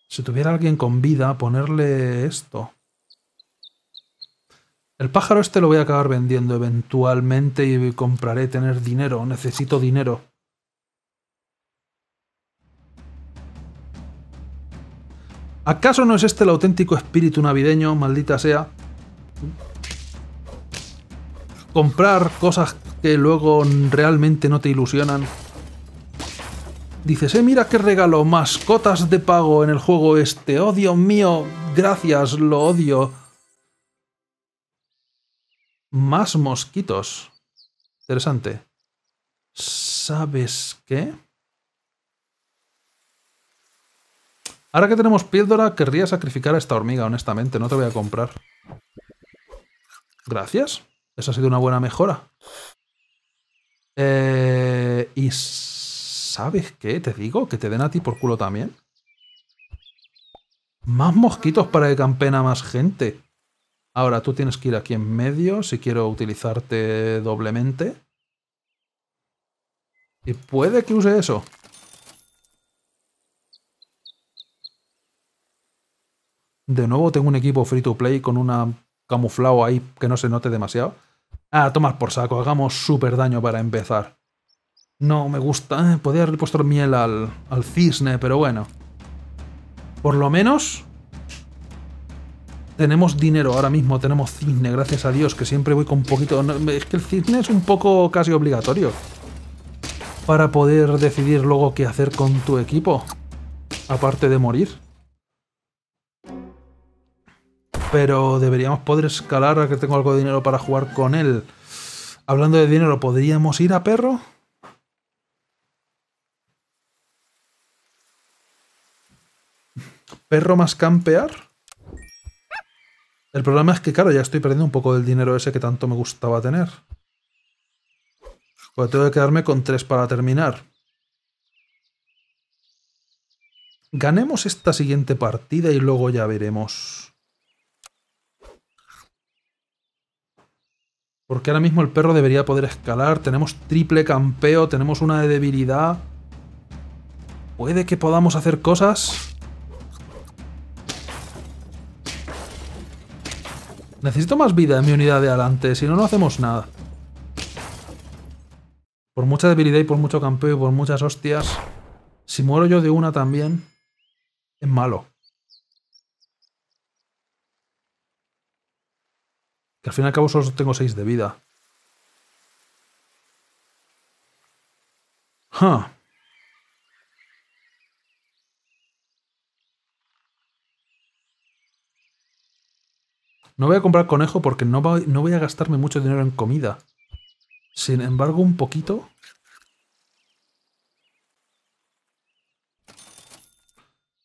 si tuviera alguien con vida, ponerle esto. El pájaro este lo voy a acabar vendiendo eventualmente y compraré tener dinero. Necesito dinero. ¿Acaso no es este el auténtico espíritu navideño, maldita sea? Comprar cosas que luego realmente no te ilusionan. Dices, eh, mira qué regalo, mascotas de pago en el juego este. odio oh, mío, gracias, lo odio. Más mosquitos. Interesante. ¿Sabes qué? Ahora que tenemos píldora, querría sacrificar a esta hormiga, honestamente. No te voy a comprar. Gracias. Esa ha sido una buena mejora. Eh, y... ¿Sabes qué? Te digo, que te den a ti por culo también. Más mosquitos para que campen a más gente. Ahora tú tienes que ir aquí en medio si quiero utilizarte doblemente. Y puede que use eso. De nuevo tengo un equipo free to play con una camuflado ahí que no se note demasiado. Ah, tomar por saco, hagamos súper daño para empezar. No me gusta, eh, podría haber puesto miel al, al cisne, pero bueno. Por lo menos tenemos dinero ahora mismo, tenemos cisne, gracias a Dios, que siempre voy con poquito... Es que el cisne es un poco casi obligatorio para poder decidir luego qué hacer con tu equipo, aparte de morir pero deberíamos poder escalar a que tengo algo de dinero para jugar con él. Hablando de dinero, ¿podríamos ir a perro? ¿Perro más campear? El problema es que, claro, ya estoy perdiendo un poco del dinero ese que tanto me gustaba tener. Pues tengo que quedarme con tres para terminar. Ganemos esta siguiente partida y luego ya veremos. Porque ahora mismo el perro debería poder escalar. Tenemos triple campeo, tenemos una de debilidad. Puede que podamos hacer cosas. Necesito más vida en mi unidad de adelante, si no, no hacemos nada. Por mucha debilidad y por mucho campeo y por muchas hostias, si muero yo de una también, es malo. Que al fin y al cabo solo tengo 6 de vida. No voy a comprar conejo porque no voy a gastarme mucho dinero en comida. Sin embargo, un poquito...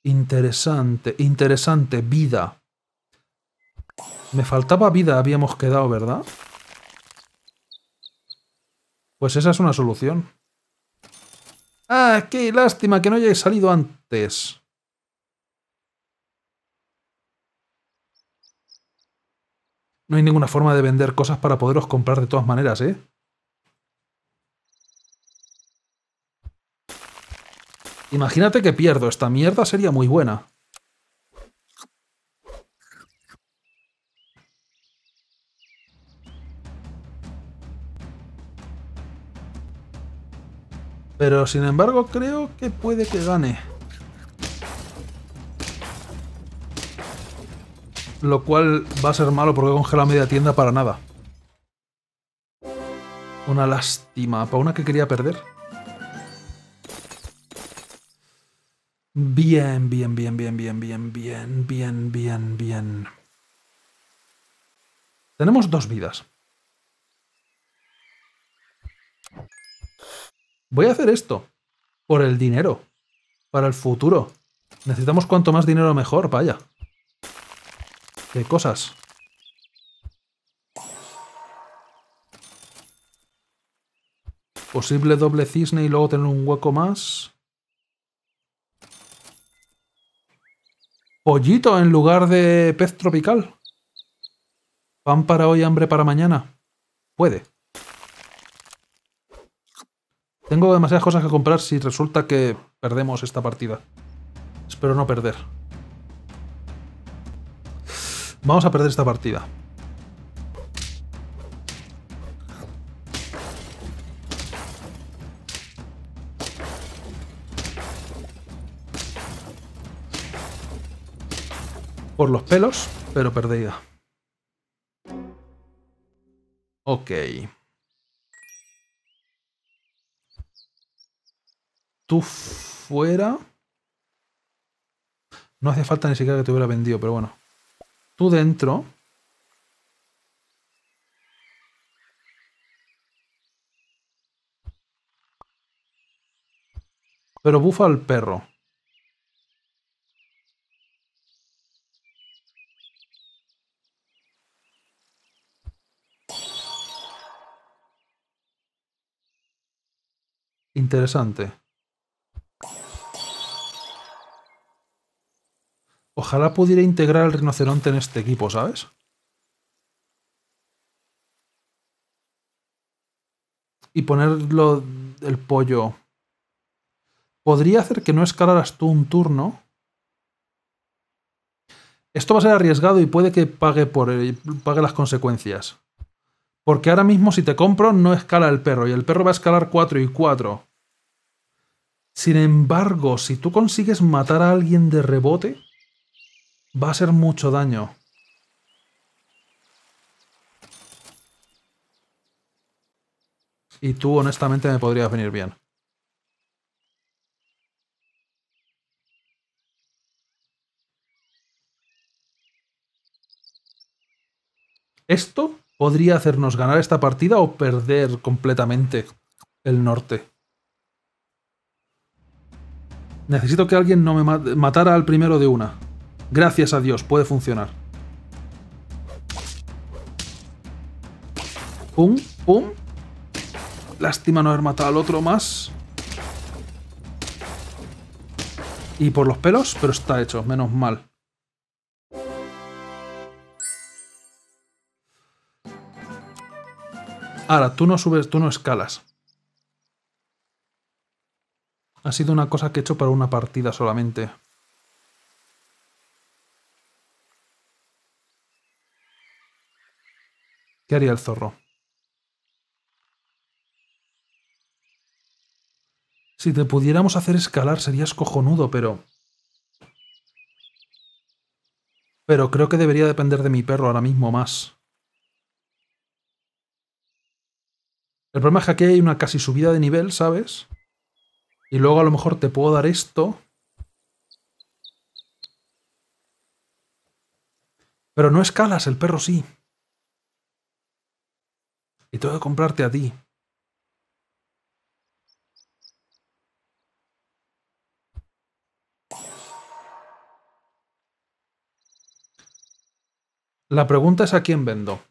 Interesante, interesante, vida. Me faltaba vida, habíamos quedado, ¿verdad? Pues esa es una solución. ¡Ah, qué lástima que no hayáis salido antes! No hay ninguna forma de vender cosas para poderos comprar de todas maneras, ¿eh? Imagínate que pierdo. Esta mierda sería muy buena. Pero sin embargo creo que puede que gane. Lo cual va a ser malo porque he congelado media tienda para nada. Una lástima, para una que quería perder. Bien, bien, bien, bien, bien, bien, bien, bien, bien, bien. Tenemos dos vidas. voy a hacer esto por el dinero, para el futuro. Necesitamos cuanto más dinero mejor, vaya. Qué cosas. Posible doble cisne y luego tener un hueco más. Pollito en lugar de pez tropical. Pan para hoy, hambre para mañana. Puede. Tengo demasiadas cosas que comprar si resulta que perdemos esta partida. Espero no perder. Vamos a perder esta partida. Por los pelos, pero perdida. Ok. tú fuera... No hace falta ni siquiera que te hubiera vendido, pero bueno. Tú dentro... Pero bufa al perro. Interesante. Ojalá pudiera integrar al rinoceronte en este equipo, ¿sabes? Y ponerlo el pollo. Podría hacer que no escalaras tú un turno. Esto va a ser arriesgado y puede que pague, por, pague las consecuencias. Porque ahora mismo si te compro no escala el perro y el perro va a escalar 4 y 4. Sin embargo, si tú consigues matar a alguien de rebote... Va a ser mucho daño. Y tú, honestamente, me podrías venir bien. Esto podría hacernos ganar esta partida o perder completamente el norte. Necesito que alguien no me matara al primero de una. Gracias a Dios, puede funcionar. Pum, pum. Lástima no haber matado al otro más. Y por los pelos, pero está hecho, menos mal. Ahora, tú no subes, tú no escalas. Ha sido una cosa que he hecho para una partida solamente. ¿Qué haría el zorro? Si te pudiéramos hacer escalar serías cojonudo, pero... Pero creo que debería depender de mi perro ahora mismo más. El problema es que aquí hay una casi subida de nivel, ¿sabes? Y luego a lo mejor te puedo dar esto. Pero no escalas, el perro sí. Y tengo que comprarte a ti. La pregunta es a quién vendo.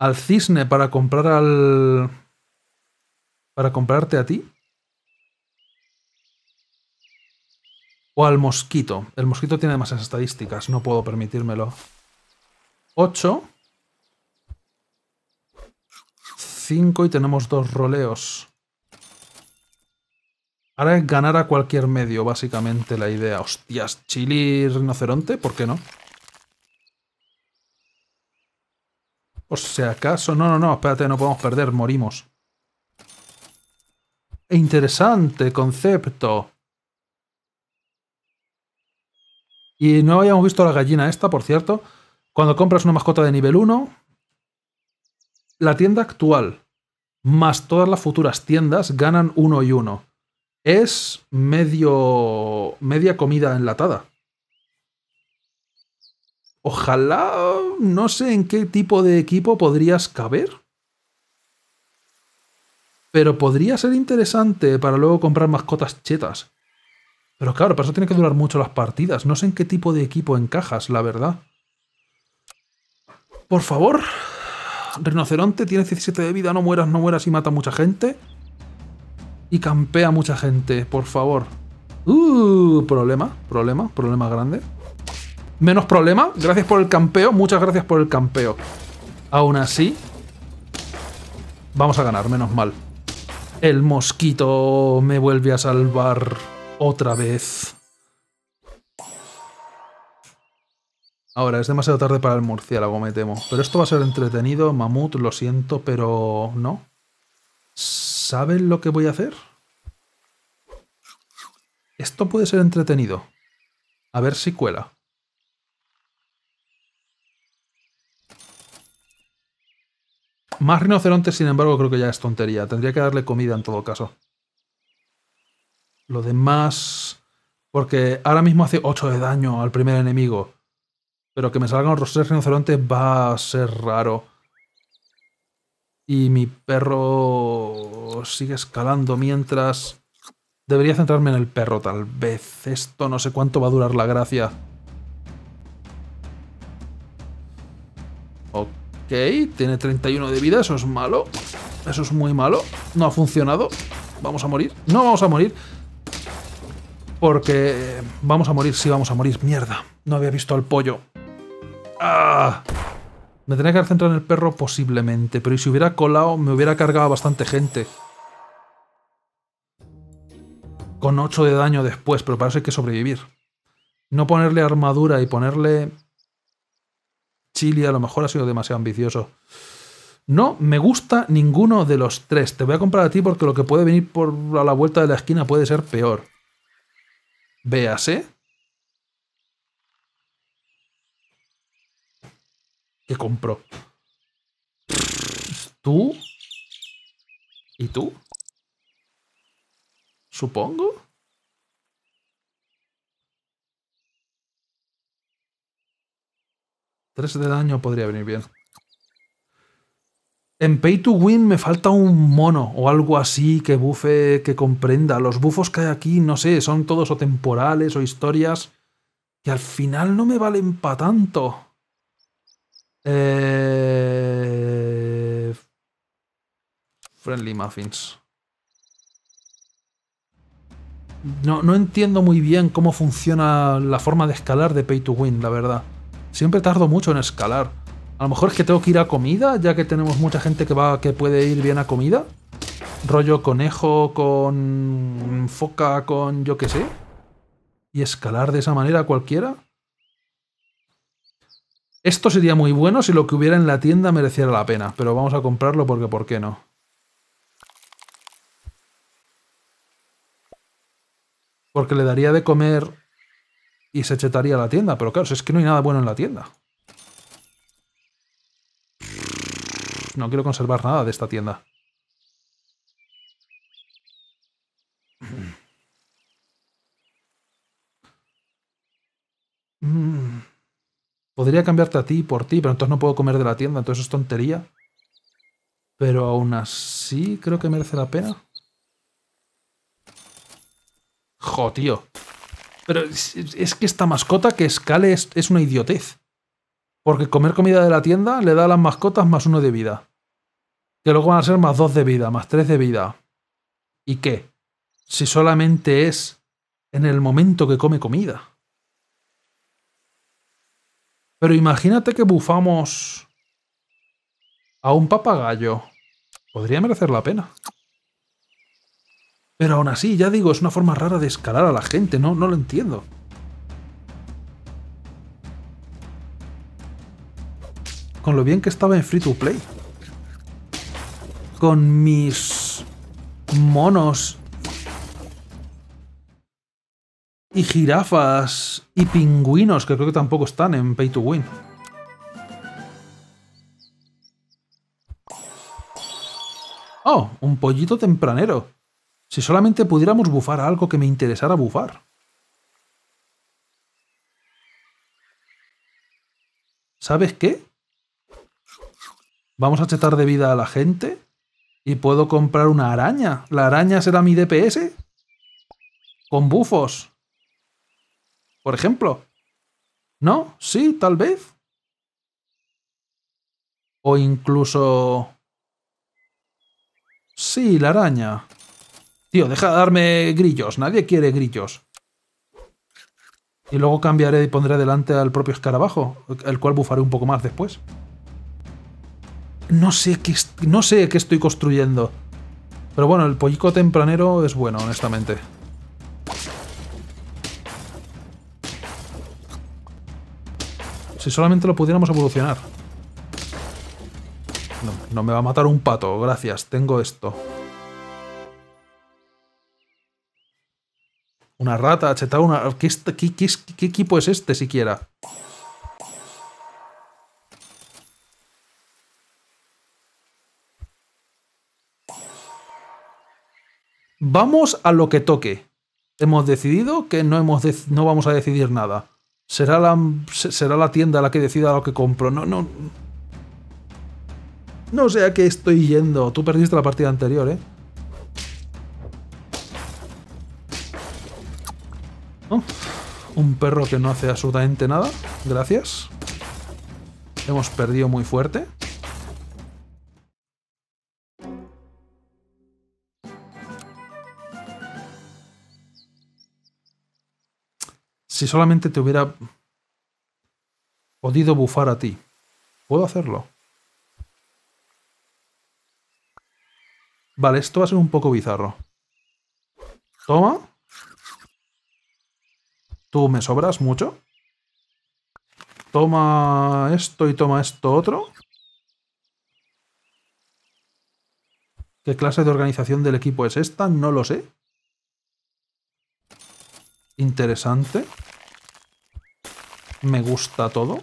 ¿Al cisne para comprar al... para comprarte a ti? O al mosquito. El mosquito tiene demasiadas estadísticas, no puedo permitírmelo. 8. y tenemos dos roleos. Ahora es ganar a cualquier medio, básicamente la idea. Hostias, chili rinoceronte, ¿por qué no? O sea, acaso... No, no, no, espérate, no podemos perder, morimos. E interesante concepto. Y no habíamos visto la gallina esta, por cierto. Cuando compras una mascota de nivel 1, la tienda actual más todas las futuras tiendas ganan uno y uno. Es medio. media comida enlatada. Ojalá. No sé en qué tipo de equipo podrías caber. Pero podría ser interesante para luego comprar mascotas chetas. Pero claro, para eso tiene que durar mucho las partidas. No sé en qué tipo de equipo encajas, la verdad. Por favor, Rinoceronte, tiene 17 de vida, no mueras, no mueras y mata mucha gente. Y campea mucha gente, por favor. Uh, problema, problema, problema grande. Menos problema, gracias por el campeo, muchas gracias por el campeo. Aún así, vamos a ganar, menos mal. El mosquito me vuelve a salvar otra vez. Ahora, es demasiado tarde para el murciélago, me temo. Pero esto va a ser entretenido, mamut, lo siento, pero no. ¿Saben lo que voy a hacer? Esto puede ser entretenido. A ver si cuela. Más rinocerontes, sin embargo, creo que ya es tontería. Tendría que darle comida en todo caso. Lo demás... Porque ahora mismo hace 8 de daño al primer enemigo. Pero que me salgan rostros de rinocerontes va a ser raro. Y mi perro sigue escalando mientras... Debería centrarme en el perro, tal vez. Esto no sé cuánto va a durar la gracia. Ok, tiene 31 de vida, eso es malo. Eso es muy malo. No ha funcionado. Vamos a morir. No vamos a morir. Porque vamos a morir, sí vamos a morir. Mierda, no había visto al pollo. Ah. Me tenía que haber centrado en el perro posiblemente, pero si hubiera colado me hubiera cargado bastante gente. Con 8 de daño después, pero para eso hay que sobrevivir. No ponerle armadura y ponerle... Chili a lo mejor ha sido demasiado ambicioso. No me gusta ninguno de los tres. Te voy a comprar a ti porque lo que puede venir por a la vuelta de la esquina puede ser peor. Véase. que compró. ¿Tú? ¿Y tú? Supongo. Tres de daño podría venir bien. En Pay to Win me falta un mono o algo así que bufe, que comprenda. Los bufos que hay aquí, no sé, son todos o temporales o historias que al final no me valen para tanto. Eh... Friendly Muffins. No, entiendo muy bien cómo funciona la forma de escalar de Pay to Win, la verdad. Siempre tardo mucho en escalar. A lo mejor es que tengo que ir a comida, ya que tenemos mucha gente que, va, que puede ir bien a comida. Rollo conejo, con foca, con yo qué sé. Y escalar de esa manera cualquiera. Esto sería muy bueno si lo que hubiera en la tienda mereciera la pena, pero vamos a comprarlo porque ¿por qué no? Porque le daría de comer y se chetaría la tienda, pero claro, es que no hay nada bueno en la tienda. No quiero conservar nada de esta tienda. Mmm... Podría cambiarte a ti por ti, pero entonces no puedo comer de la tienda, entonces es tontería. Pero aún así creo que merece la pena. Jo, tío. Pero es, que esta mascota que escale es, es, una idiotez. Porque comer comida de la tienda le da a las mascotas más uno de vida. Que luego van a ser más dos de vida, más tres de vida. ¿Y qué? Si solamente es en el momento que come comida. Pero imagínate que bufamos a un papagayo. Podría merecer la pena. Pero aún así, ya digo, es una forma rara de escalar a la gente, no, no lo entiendo. Con lo bien que estaba en Free to Play. Con mis monos y jirafas y pingüinos, que creo que tampoco están en Pay to Win. Oh, un pollito tempranero. Si solamente pudiéramos bufar algo que me interesara bufar. ¿Sabes qué? Vamos a chetar de vida a la gente y puedo comprar una araña. La araña será mi DPS con bufos por ejemplo. ¿No? Sí, tal vez. O incluso... Sí, la araña. Tío, deja de darme grillos. Nadie quiere grillos. Y luego cambiaré y pondré delante al propio escarabajo, el cual bufaré un poco más después. No sé qué, no sé qué estoy construyendo. Pero bueno, el pollico tempranero es bueno, honestamente. Si solamente lo pudiéramos evolucionar. No, me va a matar un pato, gracias, tengo esto. Una rata, chetar una... ¿Qué, equipo es este siquiera? Vamos a lo que toque. Hemos decidido que no, hemos no vamos a decidir nada. Será la, será la tienda la que decida lo que compro. No, no. No sé a qué estoy yendo. Tú perdiste la partida anterior, ¿eh? un perro que no hace absolutamente nada. Gracias. Hemos perdido muy fuerte. si solamente te hubiera podido bufar a ti. ¿Puedo hacerlo? Vale, esto va a ser un poco bizarro. Toma. Tú me sobras mucho. Toma esto y toma esto otro. ¿Qué clase de organización del equipo es esta? No lo sé. Interesante me gusta todo.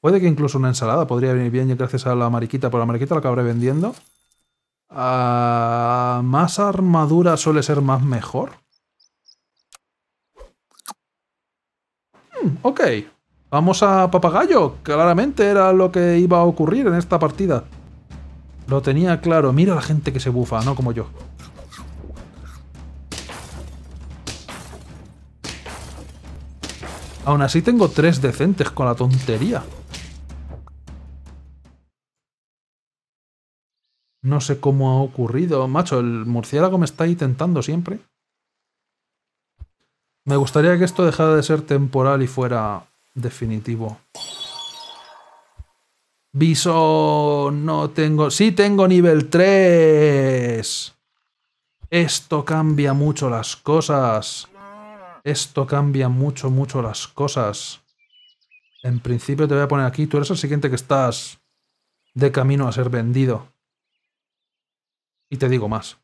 Puede que incluso una ensalada podría venir bien gracias a la mariquita, pero la mariquita la acabaré vendiendo. Ah, más armadura suele ser más mejor. Hmm, ok. Vamos a papagayo. Claramente era lo que iba a ocurrir en esta partida. Lo tenía claro. Mira la gente que se bufa, no como yo. Aún así tengo tres decentes con la tontería. No sé cómo ha ocurrido. Macho, el murciélago me está ahí tentando siempre. Me gustaría que esto dejara de ser temporal y fuera definitivo. Bison, no tengo... Sí tengo nivel 3. Esto cambia mucho las cosas. Esto cambia mucho, mucho las cosas. En principio te voy a poner aquí. Tú eres el siguiente que estás de camino a ser vendido. Y te digo más.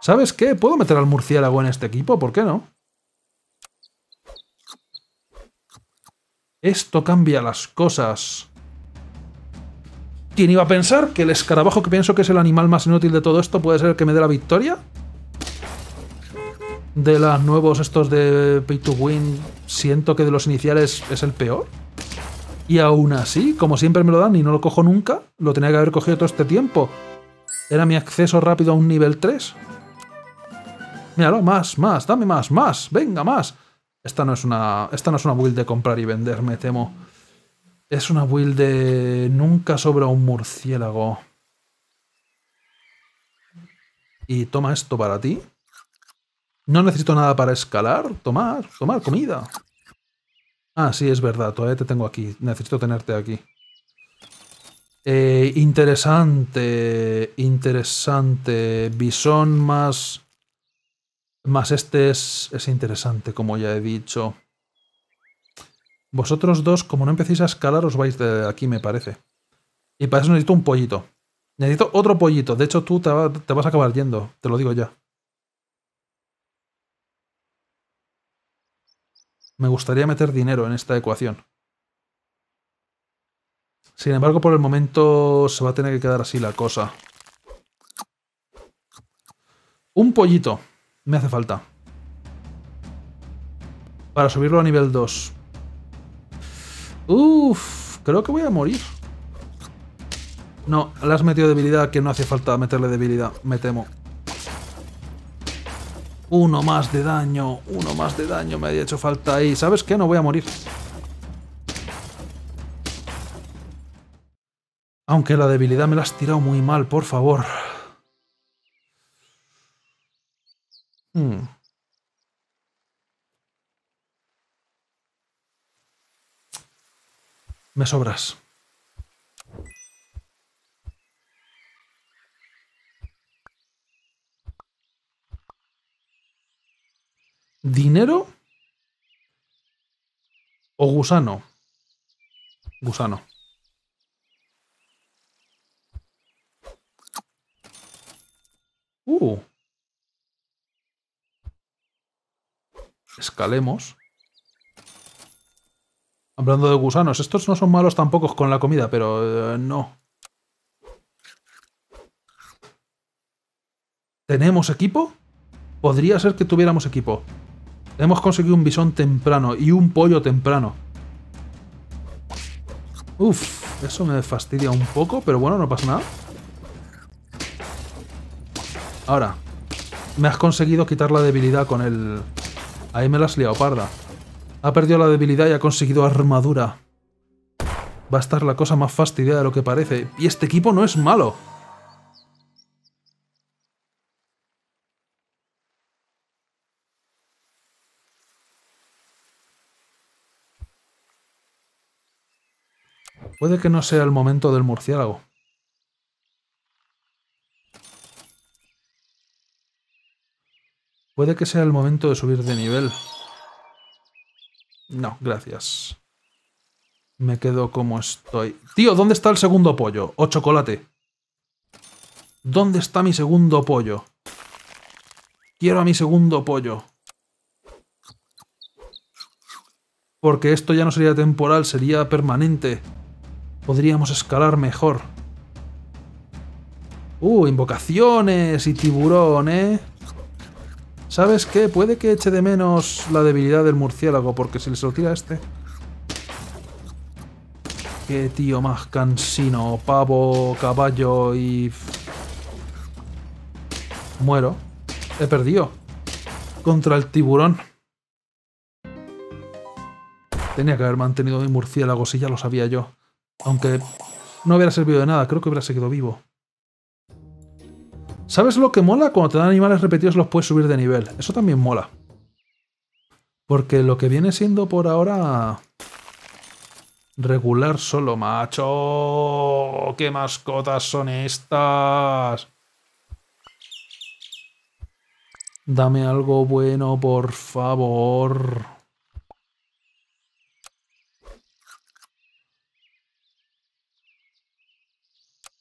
¿Sabes qué? ¿Puedo meter al murciélago en este equipo? ¿Por qué no? Esto cambia las cosas. ¿Quién iba a pensar que el escarabajo que pienso que es el animal más inútil de todo esto puede ser el que me dé la victoria? de los nuevos estos de Pay to Win, siento que de los iniciales es el peor. Y aún así, como siempre me lo dan y no lo cojo nunca, lo tenía que haber cogido todo este tiempo. Era mi acceso rápido a un nivel 3. Míralo, más, más, dame más, más, venga, más. Esta no es una, esta no es una build de comprar y vender, me temo. Es una build de nunca sobra un murciélago. Y toma esto para ti. No necesito nada para escalar. Tomar, tomar comida. Ah, sí, es verdad. Todavía te tengo aquí. Necesito tenerte aquí. Eh, interesante. Interesante. Bison más... Más este es, interesante, como ya he dicho. Vosotros dos, como no empecéis a escalar, os vais de aquí, me parece. Y para eso necesito un pollito. Necesito otro pollito. De hecho, tú te vas a acabar yendo. Te lo digo ya. Me gustaría meter dinero en esta ecuación. Sin embargo, por el momento se va a tener que quedar así la cosa. Un pollito. Me hace falta. Para subirlo a nivel 2. Uf, creo que voy a morir. No, le has metido debilidad que no hace falta meterle debilidad, me temo. Uno más de daño, uno más de daño me ha hecho falta ahí. ¿Sabes qué? No voy a morir. Aunque la debilidad me la has tirado muy mal, por favor. Hmm. Me sobras. ¿Dinero o gusano? Gusano. Uh. Escalemos. Hablando de gusanos, estos no son malos tampoco con la comida, pero eh, no. ¿Tenemos equipo? Podría ser que tuviéramos equipo. Hemos conseguido un bisón temprano y un pollo temprano. Uf, eso me fastidia un poco, pero bueno, no pasa nada. Ahora, me has conseguido quitar la debilidad con el... Ahí me la has liado, parda. Ha perdido la debilidad y ha conseguido armadura. Va a estar la cosa más fastidiada de lo que parece. Y este equipo no es malo. Puede que no sea el momento del murciélago. Puede que sea el momento de subir de nivel. No, gracias. Me quedo como estoy. Tío, ¿dónde está el segundo pollo? O chocolate. ¿Dónde está mi segundo pollo? Quiero a mi segundo pollo. Porque esto ya no sería temporal, sería permanente podríamos escalar mejor. Uh, invocaciones y tiburón, ¿eh? ¿Sabes qué? Puede que eche de menos la debilidad del murciélago, porque si le se tira a este... Qué tío más cansino, pavo, caballo y... Muero. He perdido. Contra el tiburón. Tenía que haber mantenido mi murciélago, si ya lo sabía yo. Aunque no hubiera servido de nada, creo que hubiera seguido vivo. ¿Sabes lo que mola? Cuando te dan animales repetidos los puedes subir de nivel. Eso también mola. Porque lo que viene siendo por ahora... Regular solo, macho. ¿Qué mascotas son estas? Dame algo bueno, por favor.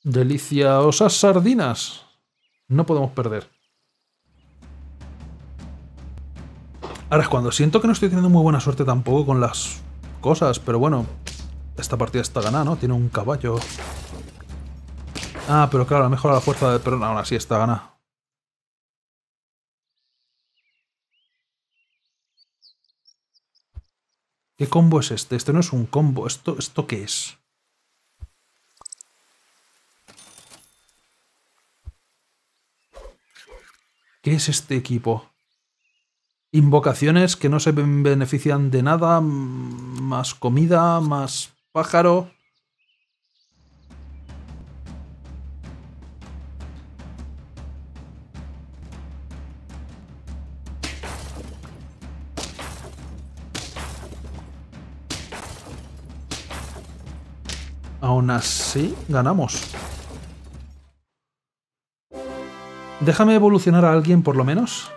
Deliciosas sardinas. No podemos perder. Ahora es cuando siento que no estoy teniendo muy buena suerte tampoco con las cosas, pero bueno. Esta partida está ganada, ¿no? Tiene un caballo. Ah, pero claro, mejora la fuerza de pero Aún así está ganada. ¿Qué combo es este? Este no es un combo. ¿Esto, esto qué es? ¿Qué es este equipo? Invocaciones que no se benefician de nada, más comida, más pájaro. Aún así, ganamos. Déjame evolucionar a alguien por lo menos.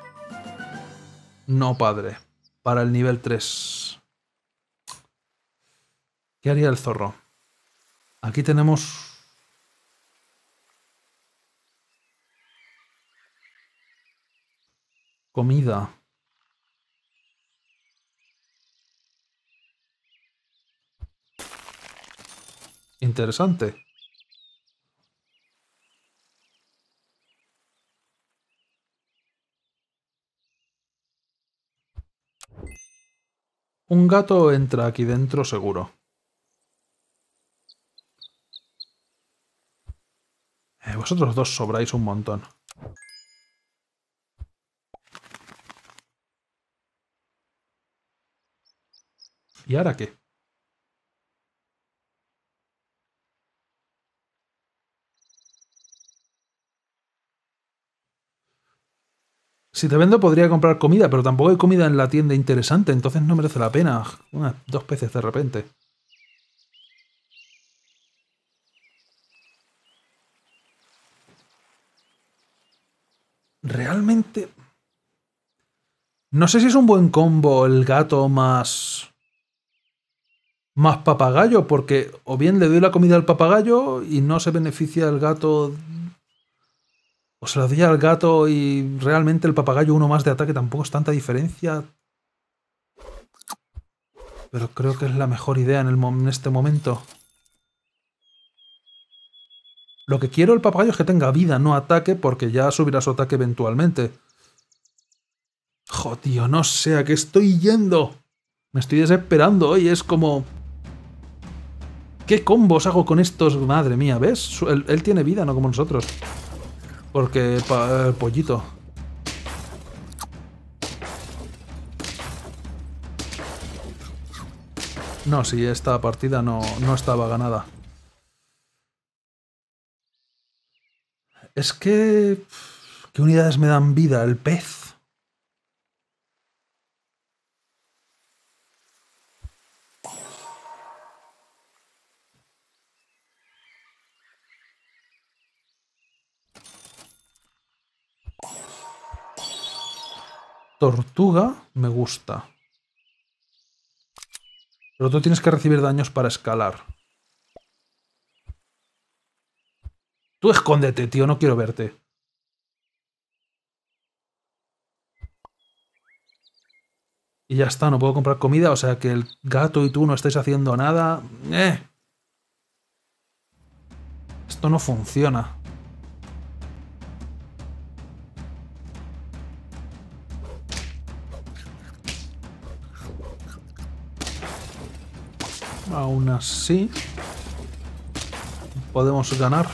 No, padre. Para el nivel 3. ¿Qué haría el zorro? Aquí tenemos... Comida. Interesante. Un gato entra aquí dentro seguro. Eh, vosotros dos sobráis un montón. ¿Y ahora qué? Si te vendo podría comprar comida, pero tampoco hay comida en la tienda interesante, entonces no merece la pena. Unas dos peces de repente. Realmente... No sé si es un buen combo el gato más... Más papagayo, porque o bien le doy la comida al papagayo y no se beneficia el gato o se lo doy al gato y realmente el papagayo uno más de ataque tampoco es tanta diferencia. Pero creo que es la mejor idea en, este momento. Lo que quiero el papagayo es que tenga vida, no ataque, porque ya subirá su ataque eventualmente. tío, no sé a qué estoy yendo. Me estoy desesperando hoy, es como... ¿Qué combos hago con estos? Madre mía, ¿ves? él tiene vida, no como nosotros. Porque el eh, pollito. No, si esta partida no, no estaba ganada. Es que... ¿Qué unidades me dan vida? El pez. Tortuga me gusta. Pero tú tienes que recibir daños para escalar. Tú escóndete, tío, no quiero verte. Y ya está, no puedo comprar comida, o sea que el gato y tú no estáis haciendo nada. ¡Eh! Esto no funciona. Aún así, podemos ganar.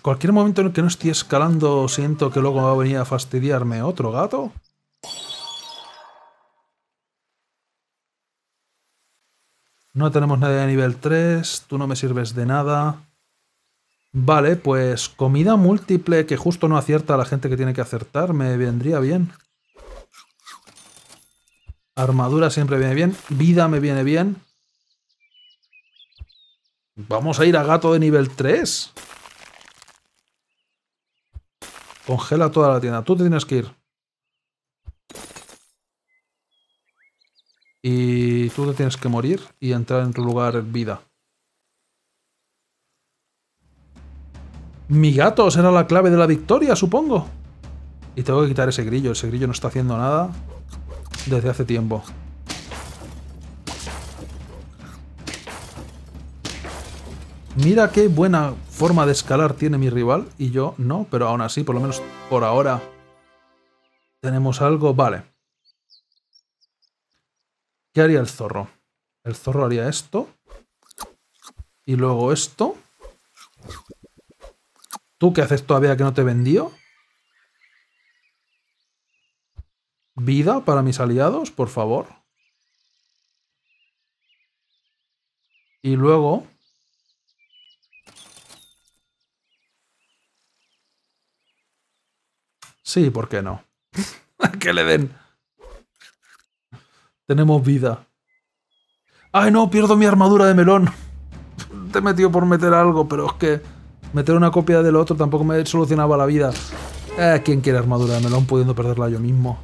Cualquier momento en el que no esté escalando, siento que luego va a venir a fastidiarme otro gato. No tenemos nadie de nivel 3, tú no me sirves de nada. Vale, pues comida múltiple que justo no acierta a la gente que tiene que acertar, me vendría bien. Armadura siempre viene bien. Vida me viene bien. Vamos a ir a gato de nivel 3. Congela toda la tienda. Tú te tienes que ir. Y tú te tienes que morir y entrar en tu lugar vida. Mi gato será la clave de la victoria, supongo. Y tengo que quitar ese grillo. Ese grillo no está haciendo nada desde hace tiempo. Mira qué buena forma de escalar tiene mi rival y yo no, pero aún así, por lo menos por ahora, tenemos algo. Vale. ¿Qué haría el zorro? El zorro haría esto. Y luego esto. ¿Tú qué haces todavía que no te vendió? ¿Vida para mis aliados, por favor? Y luego... Sí, ¿por qué no? que le den. Tenemos vida. ¡Ay, no! Pierdo mi armadura de melón. Te he metido por meter algo, pero es que meter una copia del otro tampoco me solucionaba la vida. Eh, ¿Quién quiere armadura de melón pudiendo perderla yo mismo?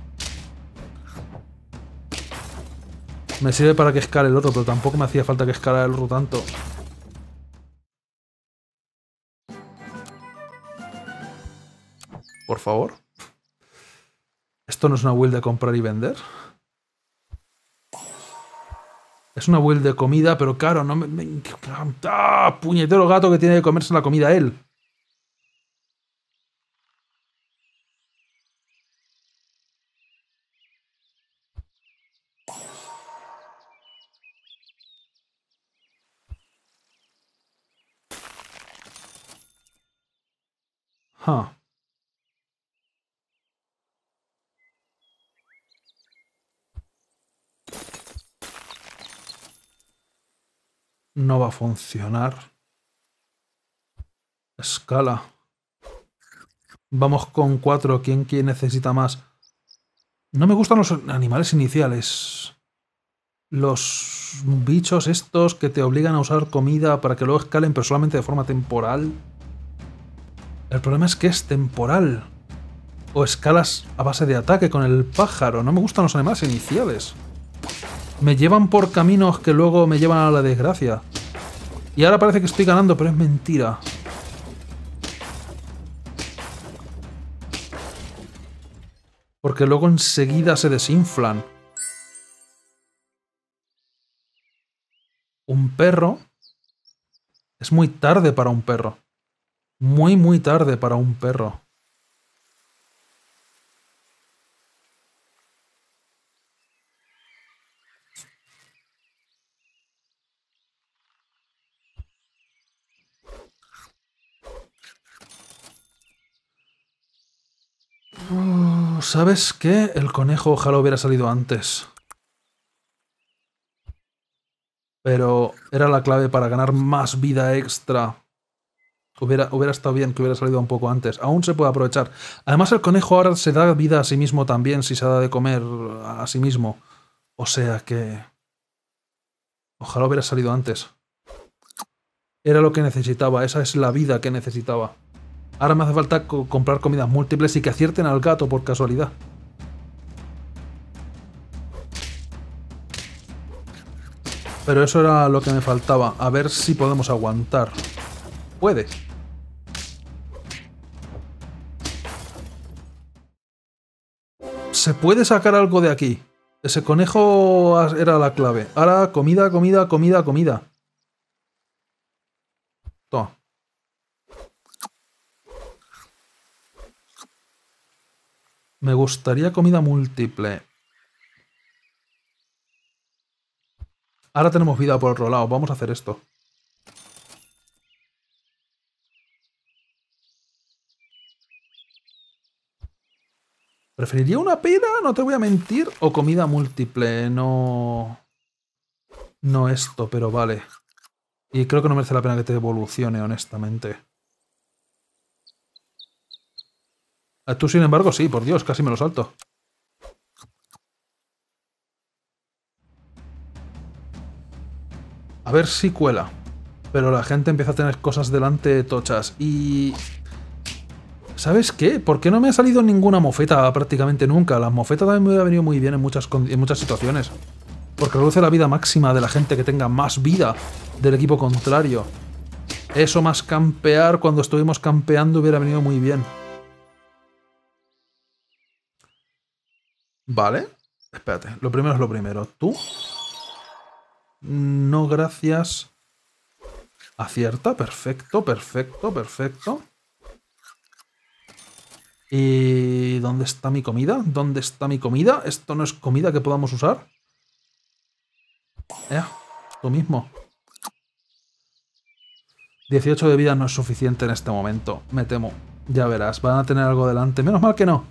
Me sirve para que escale el otro, pero tampoco me hacía falta que escalara el otro tanto. Por favor. Esto no es una build de comprar y vender. Es una build de comida, pero claro, no me... puñetero gato que tiene que comerse la comida él! No va a funcionar. Escala. Vamos con cuatro. ¿Quién, ¿Quién necesita más? No me gustan los animales iniciales. Los bichos estos que te obligan a usar comida para que luego escalen, pero solamente de forma temporal. El problema es que es temporal. O escalas a base de ataque con el pájaro. No me gustan los animales iniciales. Me llevan por caminos que luego me llevan a la desgracia. Y ahora parece que estoy ganando, pero es mentira. Porque luego enseguida se desinflan. Un perro... Es muy tarde para un perro. Muy, muy tarde para un perro. Oh, ¿Sabes qué? El conejo ojalá hubiera salido antes. Pero era la clave para ganar más vida extra. Hubiera, estado bien que hubiera salido un poco antes. Aún se puede aprovechar. Además, el conejo ahora se da vida a sí mismo también, si se da de comer a sí mismo. O sea que... Ojalá hubiera salido antes. Era lo que necesitaba, esa es la vida que necesitaba. Ahora me hace falta comprar comidas múltiples y que acierten al gato por casualidad. Pero eso era lo que me faltaba, a ver si podemos aguantar puedes. Se puede sacar algo de aquí. Ese conejo era la clave. Ahora comida, comida, comida, comida. Toma. Me gustaría comida múltiple. Ahora tenemos vida por otro lado. Vamos a hacer esto. Preferiría una peda, no te voy a mentir, o comida múltiple, no... No esto, pero vale. Y creo que no merece la pena que te evolucione, honestamente. A eh, tú, sin embargo, sí, por Dios, casi me lo salto. A ver si cuela. Pero la gente empieza a tener cosas delante tochas y... ¿sabes qué? ¿Por qué no me ha salido ninguna mofeta prácticamente nunca? Las mofetas también me hubiera venido muy bien en muchas, en muchas situaciones. Porque reduce la vida máxima de la gente que tenga más vida del equipo contrario. Eso más campear cuando estuvimos campeando hubiera venido muy bien. Vale. Espérate, lo primero es lo primero. ¿Tú? No, gracias. Acierta, perfecto, perfecto, perfecto. ¿Y ¿Dónde está mi comida? ¿Dónde está mi comida? Esto no es comida que podamos usar. Eh, lo mismo. 18 de vida no es suficiente en este momento, me temo. Ya verás, van a tener algo delante. Menos mal que no.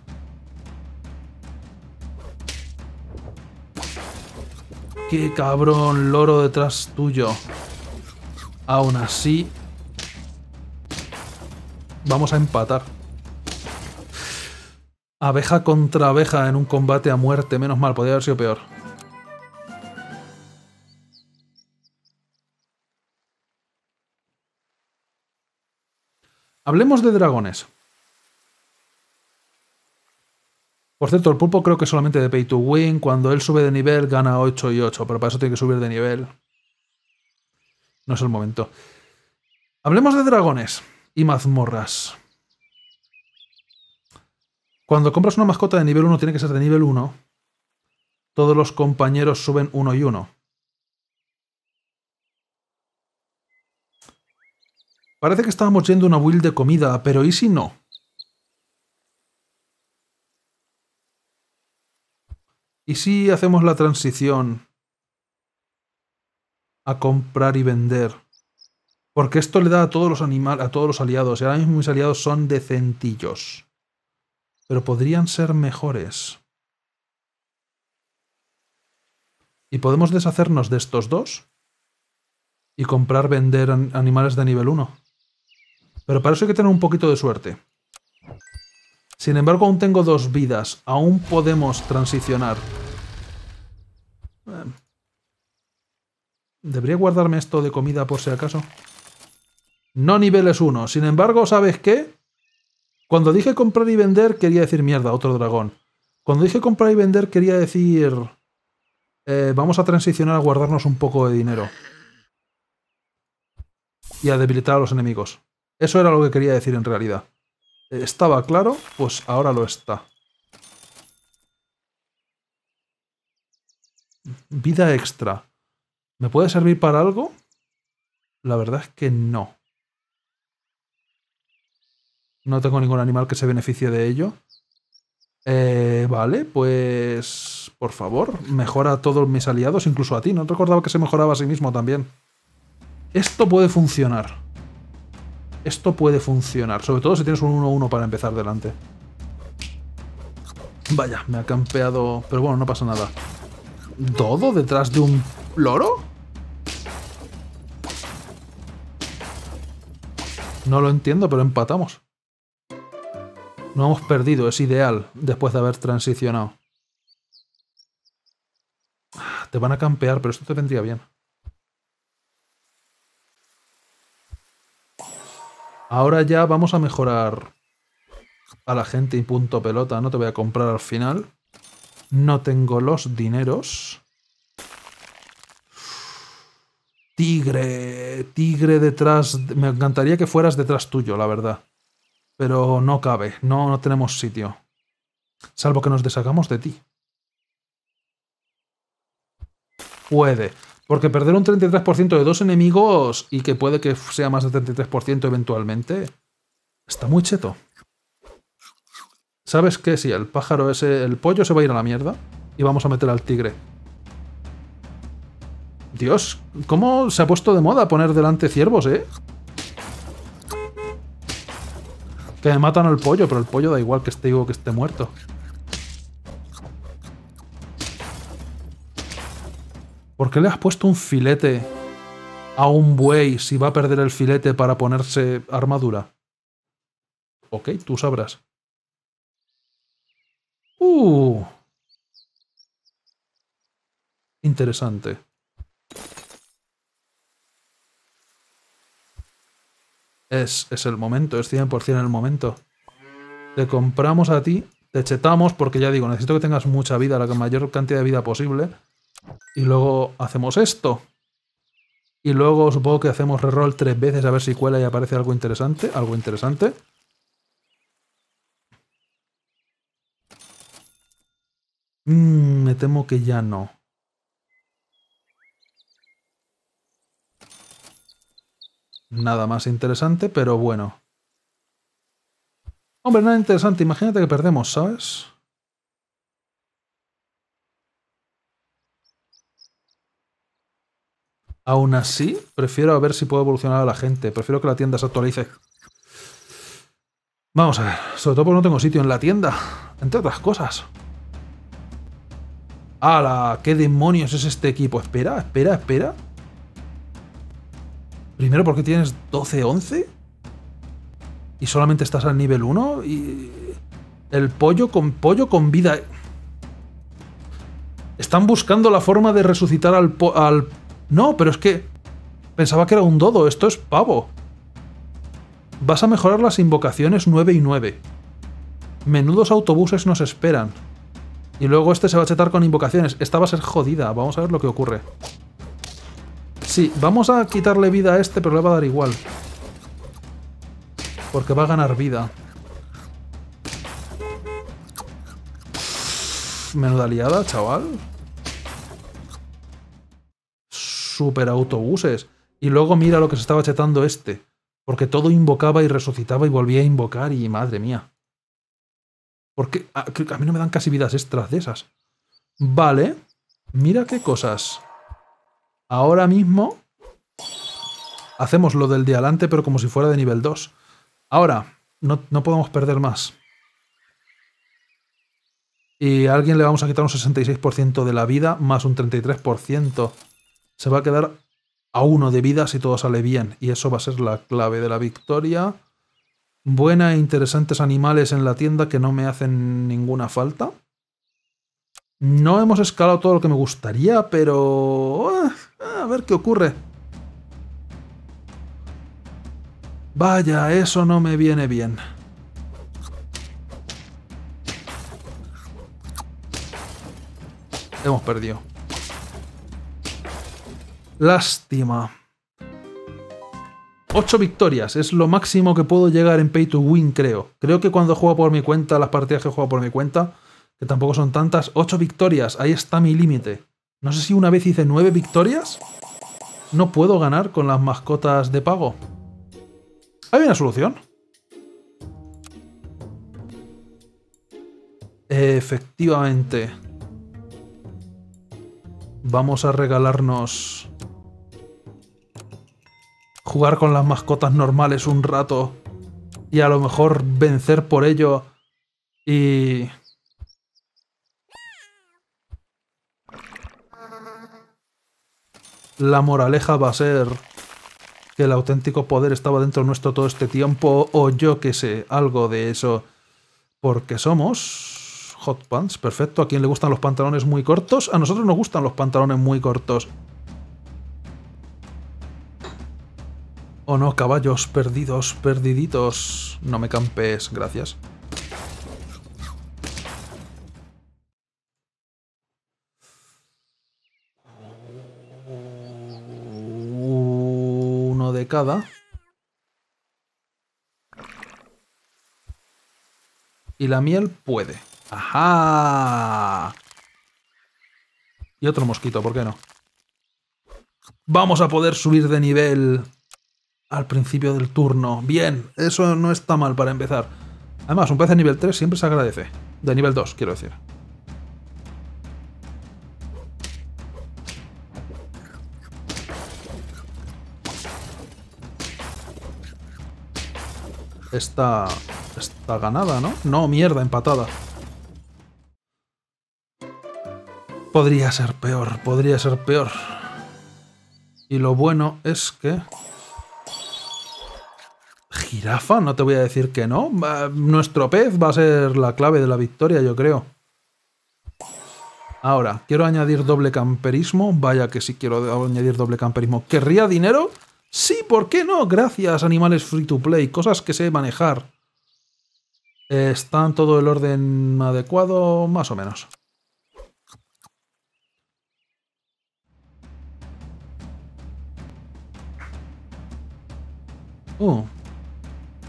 ¡Qué cabrón! Loro detrás tuyo. Aún así... Vamos a empatar. Abeja contra abeja en un combate a muerte. Menos mal, podría haber sido peor. Hablemos de dragones. Por cierto, el pulpo creo que solamente de pay to win. Cuando él sube de nivel gana 8 y 8, pero para eso tiene que subir de nivel. No es el momento. Hablemos de dragones y mazmorras. Cuando compras una mascota de nivel 1, tiene que ser de nivel 1. Todos los compañeros suben uno y uno. Parece que estábamos yendo una build de comida, pero ¿y si no? ¿Y si hacemos la transición a comprar y vender? Porque esto le da a todos los animales, a todos los aliados, y ahora mismo mis aliados son de centillos pero podrían ser mejores. ¿Y podemos deshacernos de estos dos? Y comprar, vender animales de nivel 1. Pero para eso hay que tener un poquito de suerte. Sin embargo, aún tengo dos vidas. Aún podemos transicionar. ¿Debería guardarme esto de comida por si acaso? No niveles 1. Sin embargo, ¿sabes qué? Cuando dije comprar y vender, quería decir mierda, otro dragón. Cuando dije comprar y vender, quería decir... Eh, vamos a transicionar a guardarnos un poco de dinero. Y a debilitar a los enemigos. Eso era lo que quería decir en realidad. ¿Estaba claro? Pues ahora lo está. Vida extra. ¿Me puede servir para algo? La verdad es que no. No tengo ningún animal que se beneficie de ello. Eh, vale, pues por favor, mejora a todos mis aliados, incluso a ti. No recordaba que se mejoraba a sí mismo también. Esto puede funcionar. Esto puede funcionar, sobre todo si tienes un 1-1 para empezar delante. Vaya, me ha campeado... Pero bueno, no pasa nada. ¿Dodo detrás de un loro? No lo entiendo, pero empatamos. No hemos perdido, es ideal, después de haber transicionado. Te van a campear, pero esto te vendría bien. Ahora ya vamos a mejorar a la gente y punto pelota. No te voy a comprar al final. No tengo los dineros. Tigre, tigre detrás... Me encantaría que fueras detrás tuyo, la verdad. Pero no cabe, no, no tenemos sitio. Salvo que nos deshagamos de ti. Puede. Porque perder un 33% de dos enemigos y que puede que sea más de 33% eventualmente, está muy cheto. ¿Sabes qué? Si el pájaro ese, el pollo se va a ir a la mierda y vamos a meter al tigre. Dios, ¿cómo se ha puesto de moda poner delante ciervos, eh? Que me matan al pollo, pero el pollo da igual que esté vivo que esté muerto. ¿Por qué le has puesto un filete a un buey si va a perder el filete para ponerse armadura? Ok, tú sabrás. Uh. Interesante. Es, es el momento, es 100% el momento. Te compramos a ti, te chetamos, porque ya digo, necesito que tengas mucha vida, la mayor cantidad de vida posible. Y luego hacemos esto. Y luego supongo que hacemos reroll tres veces a ver si cuela y aparece algo interesante. Algo interesante. Mm, me temo que ya no. nada más interesante, pero bueno. Hombre, nada interesante. Imagínate que perdemos, ¿sabes? Aún así, prefiero a ver si puedo evolucionar a la gente. Prefiero que la tienda se actualice. Vamos a ver. Sobre todo porque no tengo sitio en la tienda. Entre otras cosas. ¡Hala! ¿Qué demonios es este equipo? Espera, espera, espera. Primero porque tienes 12, 11 y solamente estás al nivel 1 y el pollo con pollo con vida. Están buscando la forma de resucitar al, al... No, pero es que pensaba que era un dodo, esto es pavo. Vas a mejorar las invocaciones 9 y 9. Menudos autobuses nos esperan. Y luego este se va a chetar con invocaciones. Esta va a ser jodida, vamos a ver lo que ocurre vamos a quitarle vida a este, pero le va a dar igual. Porque va a ganar vida. Menuda liada, chaval. Super autobuses. Y luego mira lo que se estaba chetando este. Porque todo invocaba y resucitaba y volvía a invocar y madre mía. Porque a, a mí no me dan casi vidas extras de esas. Vale. Mira qué cosas. Ahora mismo hacemos lo del de adelante, pero como si fuera de nivel 2. Ahora, no, no podemos perder más. Y a alguien le vamos a quitar un 66% de la vida, más un 33%. Se va a quedar a uno de vida si todo sale bien. Y eso va a ser la clave de la victoria. Buena e interesantes animales en la tienda que no me hacen ninguna falta. No hemos escalado todo lo que me gustaría, pero... Eh, a ver qué ocurre. Vaya, eso no me viene bien. Hemos perdido. Lástima. Ocho victorias, es lo máximo que puedo llegar en Pay to Win, creo. Creo que cuando juego por mi cuenta, las partidas que juego por mi cuenta, que tampoco son tantas, ocho victorias, ahí está mi límite. No sé si una vez hice nueve victorias. No puedo ganar con las mascotas de pago. Hay una solución. Efectivamente. Vamos a regalarnos... Jugar con las mascotas normales un rato. Y a lo mejor vencer por ello. Y... la moraleja va a ser que el auténtico poder estaba dentro nuestro todo este tiempo, o yo que sé, algo de eso. Porque somos hot pants, perfecto. A quién le gustan los pantalones muy cortos, a nosotros nos gustan los pantalones muy cortos. O oh, no, caballos perdidos, perdiditos. No me campes, gracias. Y la miel puede. ¡Ajá! Y otro mosquito, ¿por qué no? Vamos a poder subir de nivel al principio del turno. Bien, eso no está mal para empezar. Además, un pez de nivel 3 siempre se agradece. De nivel 2, quiero decir. está, está ganada, ¿no? No, mierda, empatada. Podría ser peor, podría ser peor. Y lo bueno es que... Jirafa, no te voy a decir que no. nuestro pez va a ser la clave de la victoria, yo creo. Ahora, quiero añadir doble camperismo. Vaya que sí quiero añadir doble camperismo. ¿Querría dinero? Sí, ¿por qué no? Gracias, animales free to play, cosas que sé manejar. Están todo el orden adecuado? Más o menos. Oh,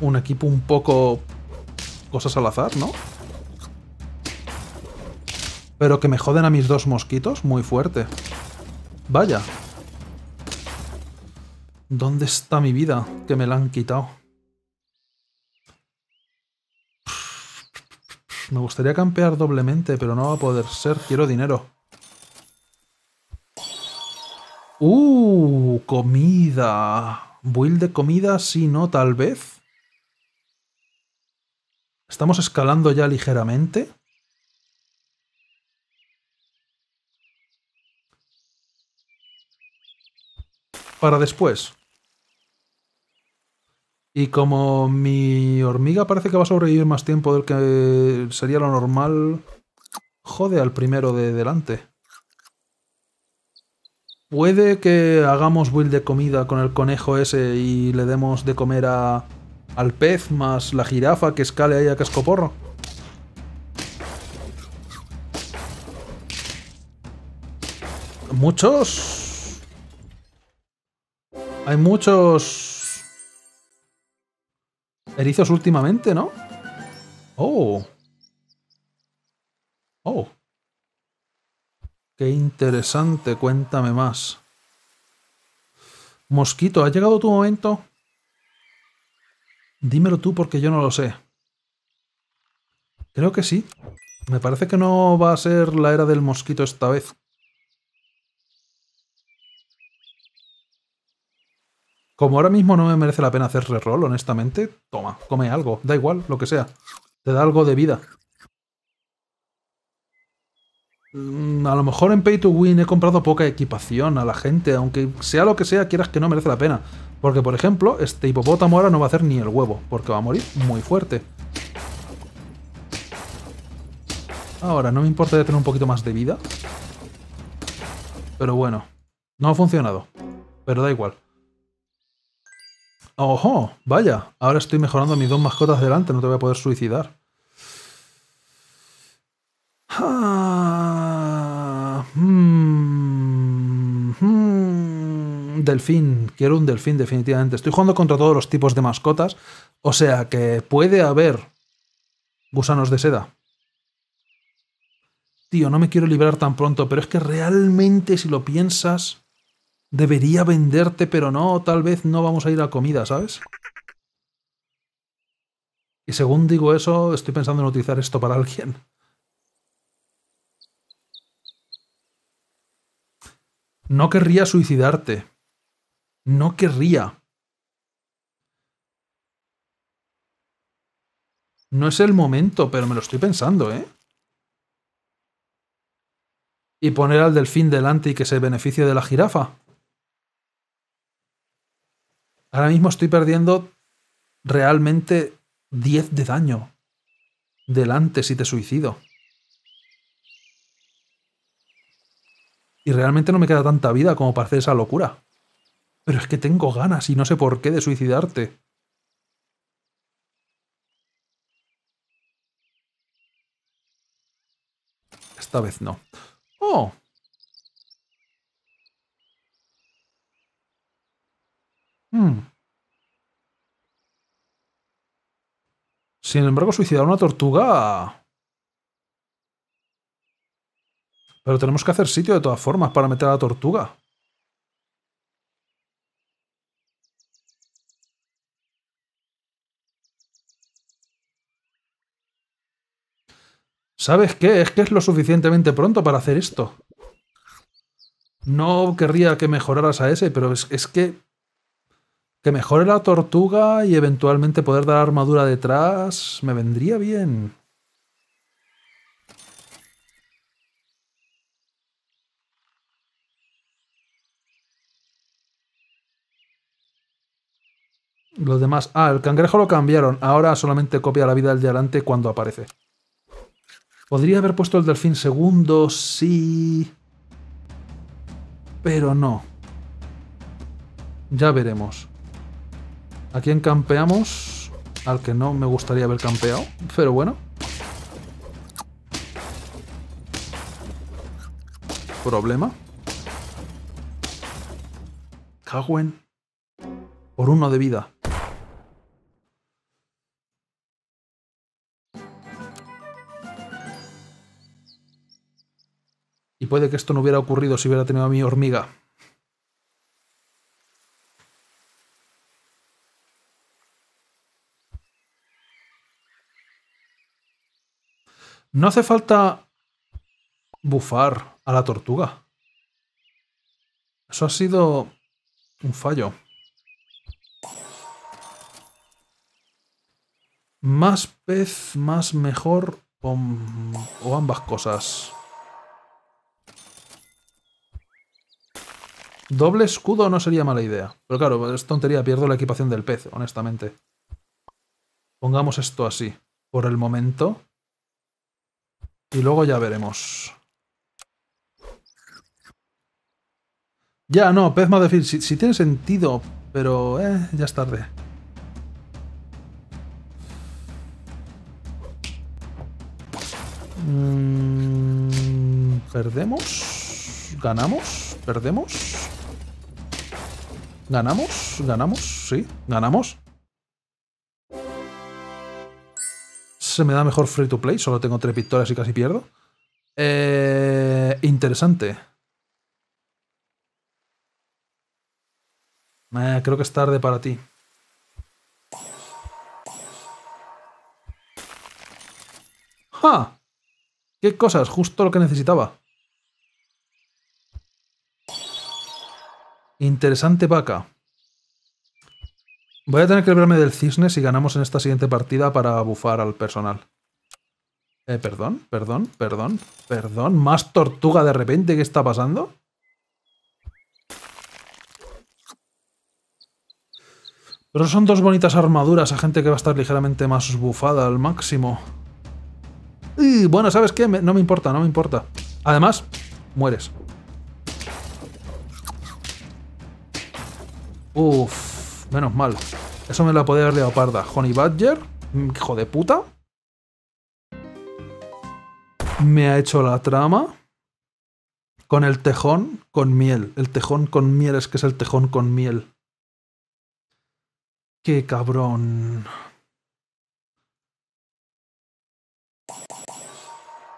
un equipo un poco... Cosas al azar, ¿no? Pero que me joden a mis dos mosquitos, muy fuerte. Vaya. ¿Dónde está mi vida? Que me la han quitado. Me gustaría campear doblemente, pero no va a poder ser. Quiero dinero. ¡Uh! Comida. Build de comida, si no, tal vez. Estamos escalando ya ligeramente. Para después. Y como mi hormiga parece que va a sobrevivir más tiempo del que sería lo normal, jode al primero de delante. Puede que hagamos build de comida con el conejo ese y le demos de comer a, al pez más la jirafa que escale ahí a cascoporro. Muchos... Hay muchos Erizos últimamente, ¿no? Oh. Oh. Qué interesante, cuéntame más. Mosquito, ¿ha llegado tu momento? Dímelo tú porque yo no lo sé. Creo que sí. Me parece que no va a ser la era del mosquito esta vez. Como ahora mismo no me merece la pena hacer reroll, honestamente, toma, come algo, da igual, lo que sea. Te da algo de vida. Mm, a lo mejor en Pay to Win he comprado poca equipación a la gente, aunque sea lo que sea, quieras que no merece la pena. Porque, por ejemplo, este hipopótamo ahora no va a hacer ni el huevo, porque va a morir muy fuerte. Ahora, no me importa de tener un poquito más de vida. Pero bueno, no ha funcionado. Pero da igual. ¡Ojo! Vaya, ahora estoy mejorando mis dos mascotas delante, no te voy a poder suicidar. Ah, hmm, hmm. delfín, quiero un delfín definitivamente. Estoy jugando contra todos los tipos de mascotas, o sea que puede haber gusanos de seda. Tío, no me quiero liberar tan pronto, pero es que realmente si lo piensas... Debería venderte, pero no, tal vez no vamos a ir a comida, ¿sabes? Y según digo eso, estoy pensando en utilizar esto para alguien. No querría suicidarte. No querría. No es el momento, pero me lo estoy pensando, ¿eh? Y poner al delfín delante y que se beneficie de la jirafa. Ahora mismo estoy perdiendo realmente 10 de daño. Delante si te suicido. Y realmente no me queda tanta vida como para hacer esa locura. Pero es que tengo ganas y no sé por qué de suicidarte. Esta vez no. ¡Oh! Sin embargo, suicidar una tortuga... Pero tenemos que hacer sitio de todas formas para meter a la tortuga. ¿Sabes qué? Es que es lo suficientemente pronto para hacer esto. No querría que mejoraras a ese, pero es, es que que mejore la tortuga y eventualmente poder dar armadura detrás me vendría bien. Los demás... Ah, el cangrejo lo cambiaron. Ahora solamente copia la vida del de adelante cuando aparece. Podría haber puesto el delfín segundo, sí... Pero no. Ya veremos. ¿A quién campeamos? Al que no me gustaría haber campeado, pero bueno. Problema. Cagüen. Por uno de vida. Y puede que esto no hubiera ocurrido si hubiera tenido a mi hormiga. No hace falta bufar a la tortuga. Eso ha sido un fallo. Más pez, más mejor o, ambas cosas. Doble escudo no sería mala idea. Pero claro, es tontería, pierdo la equipación del pez, honestamente. Pongamos esto así. Por el momento, y luego ya veremos. Ya, no, Pez más si, si tiene sentido, pero eh, ya es tarde. Mm, ¿Perdemos? ¿Ganamos? ¿Perdemos? ¿Ganamos? ¿Ganamos? Sí, ganamos. se me da mejor free to play, solo tengo tres victorias y casi pierdo. Eh, interesante. Eh, creo que es tarde para ti. ¡Ja! ¡Qué cosas! Justo lo que necesitaba. Interesante vaca. Voy a tener que librarme del cisne si ganamos en esta siguiente partida para bufar al personal. Eh, perdón, perdón, perdón, perdón. ¿Más tortuga de repente? ¿Qué está pasando? Pero son dos bonitas armaduras a gente que va a estar ligeramente más bufada al máximo. Y bueno, ¿sabes qué? no me importa, no me importa. Además, mueres. Uf. Menos mal. Eso me la podía haber liado parda. Honey Badger, mm, hijo de puta. Me ha hecho la trama. Con el tejón con miel. El tejón con miel es que es el tejón con miel. Qué cabrón.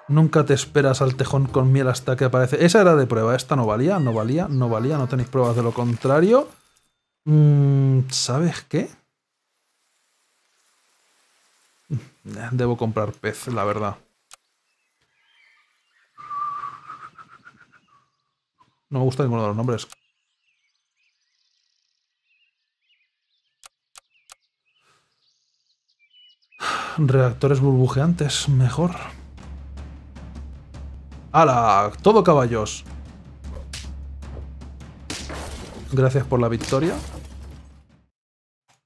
Nunca te esperas al tejón con miel hasta que aparece. Esa era de prueba, esta no valía, no valía, no valía, no tenéis pruebas de lo contrario. Mm, ¿Sabes qué? Debo comprar pez, la verdad. No me gusta ninguno de los nombres. Reactores burbujeantes, mejor. ¡Hala! ¡Todo caballos! Gracias por la victoria.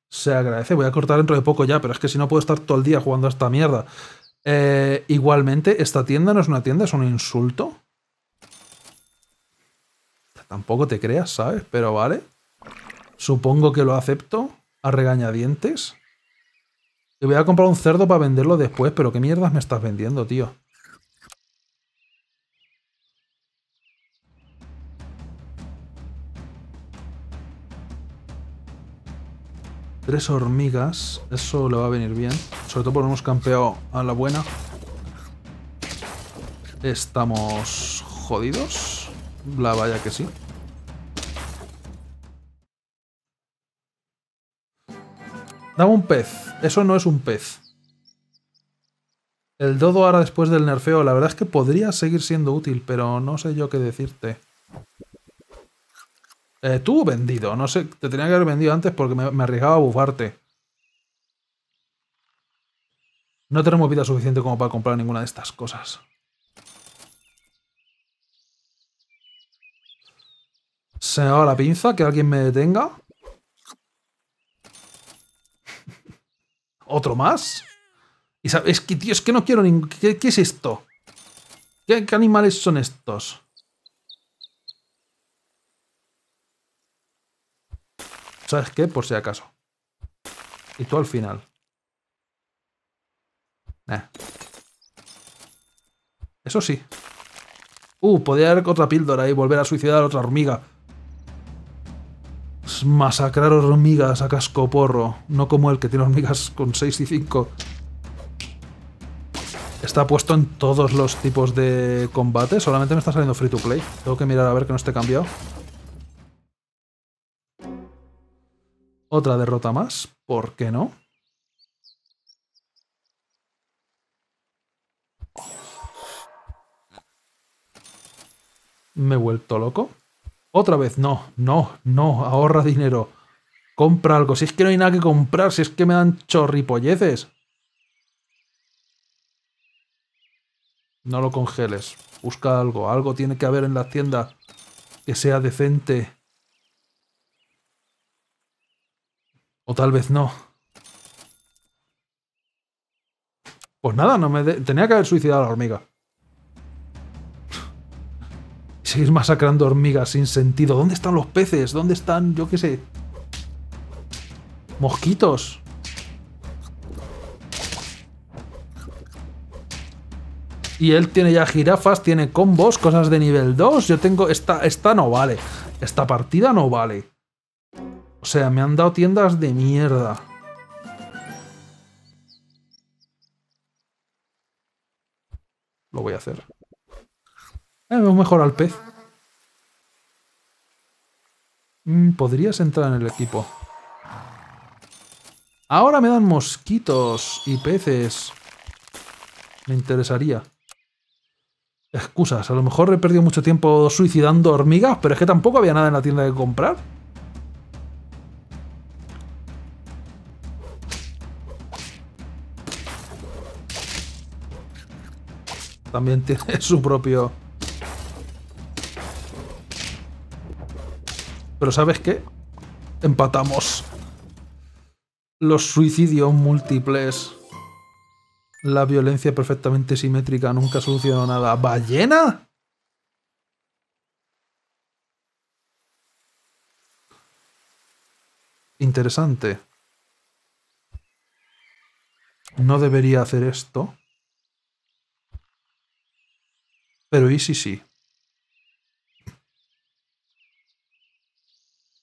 Se agradece. Voy a cortar dentro de poco ya, pero es que si no puedo estar todo el día jugando a esta mierda. Eh, igualmente, esta tienda no es una tienda, es un insulto. Tampoco te creas, ¿sabes? Pero vale. Supongo que lo acepto a regañadientes. Y voy a comprar un cerdo para venderlo después, pero ¿qué mierdas me estás vendiendo, tío? Tres hormigas. Eso le va a venir bien. Sobre todo porque hemos campeado a la buena. Estamos jodidos. La vaya que sí. Dame un pez. Eso no es un pez. El dodo ahora después del nerfeo. La verdad es que podría seguir siendo útil, pero no sé yo qué decirte. Eh, tú vendido, no sé, te tenía que haber vendido antes porque me, arriesgaba a bufarte. No tenemos vida suficiente como para comprar ninguna de estas cosas. Se me va la pinza, que alguien me detenga. ¿Otro más? Y es que, tío, es que no quiero ningún... ¿Qué, es esto? ¿Qué animales son estos? ¿Sabes qué? Por si acaso. Y tú al final. Eh. Eso sí. Uh, podría haber otra píldora y volver a suicidar a otra hormiga. Masacrar hormigas a casco porro. No como el que tiene hormigas con 6 y 5. Está puesto en todos los tipos de combate. Solamente me está saliendo free to play. Tengo que mirar a ver que no esté cambiado. Otra derrota más, ¿por qué no? Me he vuelto loco. Otra vez, no, no, no, ahorra dinero. Compra algo, si es que no hay nada que comprar, si es que me dan chorripolleces. No lo congeles, busca algo, algo tiene que haber en la tienda que sea decente. O tal vez no. Pues nada, no me tenía que haber suicidado a la hormiga. Seguir masacrando hormigas sin sentido. ¿Dónde están los peces? ¿Dónde están, yo qué sé? Mosquitos. Y él tiene ya jirafas, tiene combos, cosas de nivel 2. Yo tengo... Esta, esta no vale. Esta partida no vale. O sea, me han dado tiendas de mierda. Lo voy a hacer. Eh, mejor al pez. Mm, podrías entrar en el equipo. Ahora me dan mosquitos y peces. Me interesaría. Excusas, a lo mejor he perdido mucho tiempo suicidando hormigas, pero es que tampoco había nada en la tienda que comprar. también tiene su propio... Pero ¿sabes qué? Empatamos. Los suicidios múltiples. La violencia perfectamente simétrica nunca solucionó nada. ¿Ballena? Interesante. No debería hacer esto. Pero sí, sí.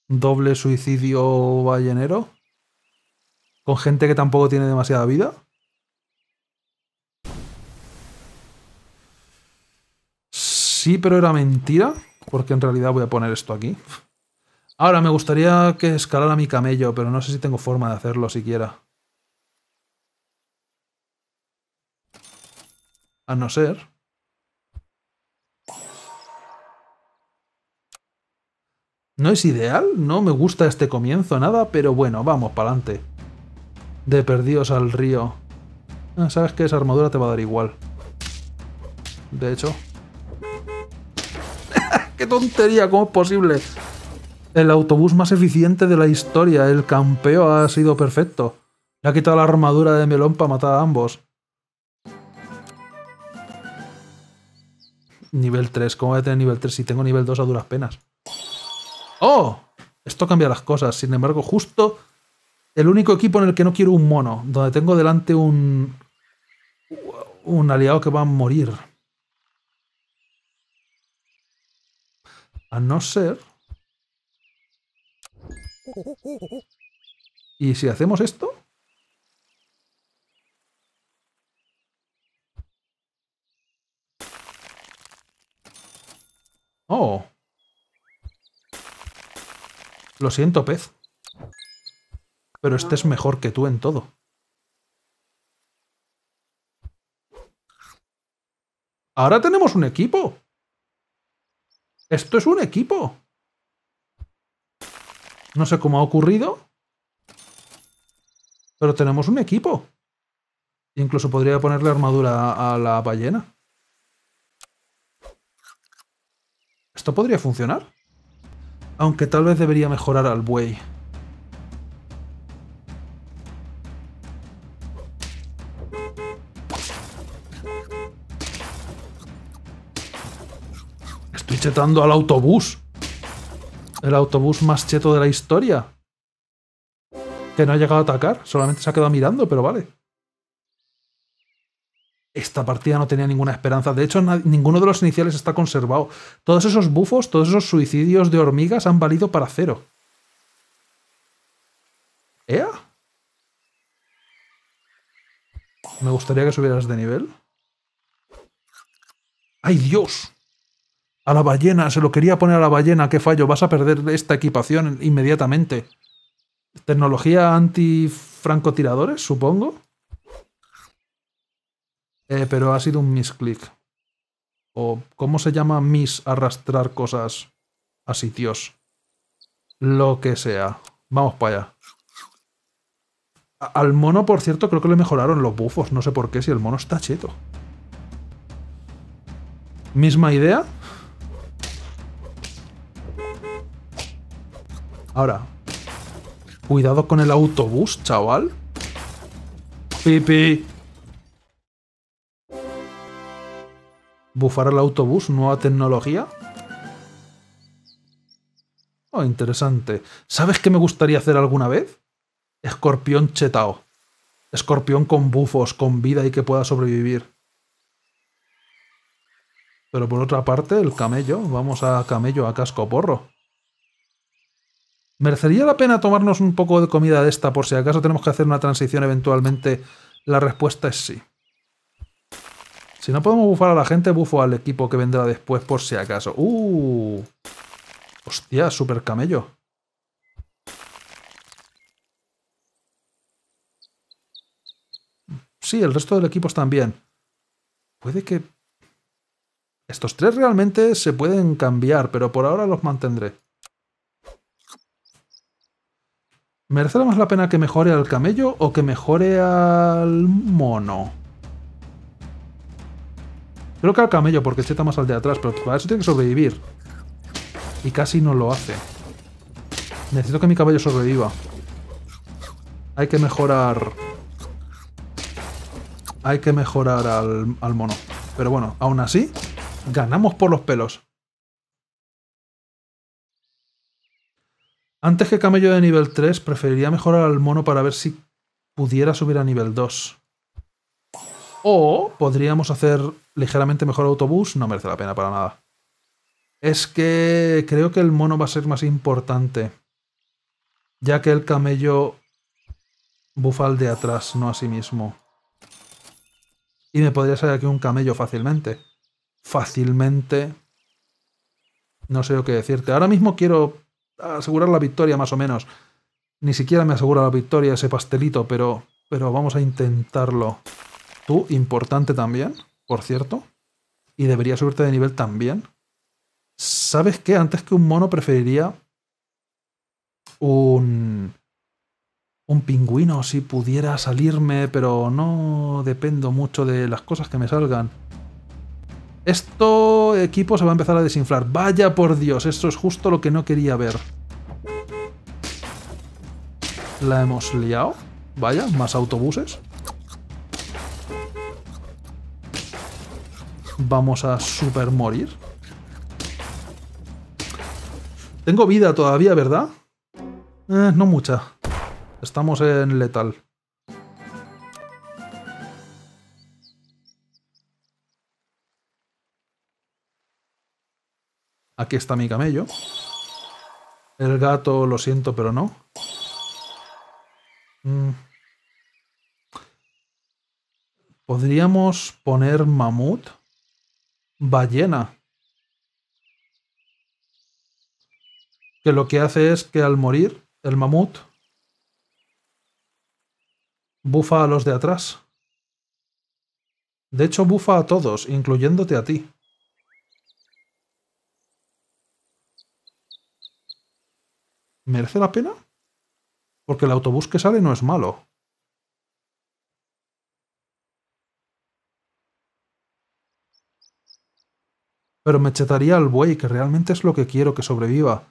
Doble suicidio ballenero. Con gente que tampoco tiene demasiada vida. Sí, pero era mentira. Porque en realidad voy a poner esto aquí. Ahora, me gustaría que escalara mi camello, pero no sé si tengo forma de hacerlo siquiera. A no ser... No es ideal, no me gusta este comienzo, nada, pero bueno, vamos para adelante. De perdidos al río. Ah, sabes que esa armadura te va a dar igual. De hecho. ¡Qué tontería! ¿Cómo es posible? El autobús más eficiente de la historia, el campeo ha sido perfecto. Le ha quitado la armadura de melón para matar a ambos. Nivel 3, ¿cómo voy a tener nivel 3 si tengo nivel 2 a duras penas? ¡Oh! Esto cambia las cosas. Sin embargo, justo el único equipo en el que no quiero un mono, donde tengo delante un, un aliado que va a morir. A no ser... ¿Y si hacemos esto? Oh. Lo siento, pez. Pero este es mejor que tú en todo. Ahora tenemos un equipo. Esto es un equipo. No sé cómo ha ocurrido. Pero tenemos un equipo. Incluso podría ponerle armadura a la ballena. ¿Esto podría funcionar? Aunque tal vez debería mejorar al buey. Estoy chetando al autobús. El autobús más cheto de la historia. Que no ha llegado a atacar, solamente se ha quedado mirando, pero vale esta partida no tenía ninguna esperanza. De hecho, ninguno de los iniciales está conservado. Todos esos bufos, todos esos suicidios de hormigas han valido para cero. ¿Ea? Me gustaría que subieras de nivel. ¡Ay, Dios! A la ballena, se lo quería poner a la ballena, qué fallo, vas a perder esta equipación inmediatamente. Tecnología anti-francotiradores, supongo. Eh, pero ha sido un misclick. O, ¿cómo se llama mis arrastrar cosas a sitios? Lo que sea. Vamos para allá. Al mono, por cierto, creo que le mejoraron los bufos. No sé por qué, si el mono está cheto. Misma idea. Ahora. Cuidado con el autobús, chaval. Pipi. Bufar el autobús, nueva tecnología. Oh, interesante. ¿Sabes qué me gustaría hacer alguna vez? Escorpión chetao. Escorpión con bufos, con vida y que pueda sobrevivir. Pero por otra parte, el camello. Vamos a camello a casco porro. ¿Merecería la pena tomarnos un poco de comida de esta por si acaso tenemos que hacer una transición eventualmente? La respuesta es sí. Si no podemos bufar a la gente, bufo al equipo que vendrá después por si acaso. ¡Uh! Hostia, super camello. Sí, el resto del equipo también. Puede que... Estos tres realmente se pueden cambiar, pero por ahora los mantendré. ¿Merecerá más la pena que mejore al camello o que mejore al mono? Creo que al camello, porque este está más al de atrás, pero para eso tiene que sobrevivir. Y casi no lo hace. Necesito que mi caballo sobreviva. Hay que mejorar... Hay que mejorar al, al mono. Pero bueno, aún así, ganamos por los pelos. Antes que camello de nivel 3, preferiría mejorar al mono para ver si pudiera subir a nivel 2. O podríamos hacer ligeramente mejor autobús no merece la pena para nada. Es que creo que el mono va a ser más importante, ya que el camello bufa de atrás, no a sí mismo. Y me podría salir aquí un camello fácilmente. Fácilmente. No sé lo que decirte. Ahora mismo quiero asegurar la victoria, más o menos. Ni siquiera me asegura la victoria ese pastelito, pero, pero vamos a intentarlo. ¿Tú, importante también? por cierto, y debería subirte de nivel también. ¿Sabes qué? Antes que un mono preferiría un un pingüino si pudiera salirme, pero no dependo mucho de las cosas que me salgan. Esto equipo se va a empezar a desinflar. Vaya por Dios, esto es justo lo que no quería ver. La hemos liado. Vaya, más autobuses. vamos a super morir. Tengo vida todavía, ¿verdad? Eh, no mucha. Estamos en letal. Aquí está mi camello. El gato, lo siento, pero no. Mm. Podríamos poner mamut ballena. Que lo que hace es que al morir, el mamut bufa a los de atrás. De hecho, bufa a todos, incluyéndote a ti. ¿Merece la pena? Porque el autobús que sale no es malo. pero me chetaría al buey, que realmente es lo que quiero que sobreviva.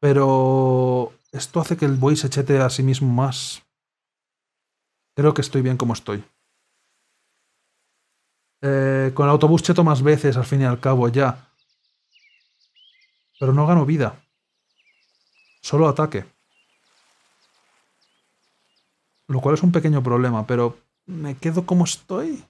Pero esto hace que el buey se chete a sí mismo más. Creo que estoy bien como estoy. Eh, con el autobús cheto más veces, al fin y al cabo, ya. Pero no gano vida. Solo ataque. Lo cual es un pequeño problema, pero... ¿Me quedo como estoy?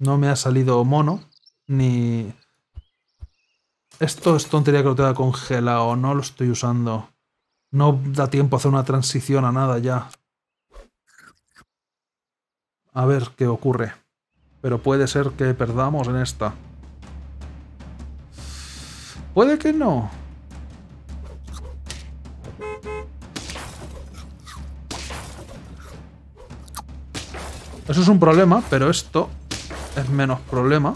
No me ha salido mono, ni... Esto es tontería que lo tenga congelado, no lo estoy usando. No da tiempo a hacer una transición a nada ya. A ver qué ocurre. Pero puede ser que perdamos en esta. Puede que no. Eso es un problema, pero esto es menos problema.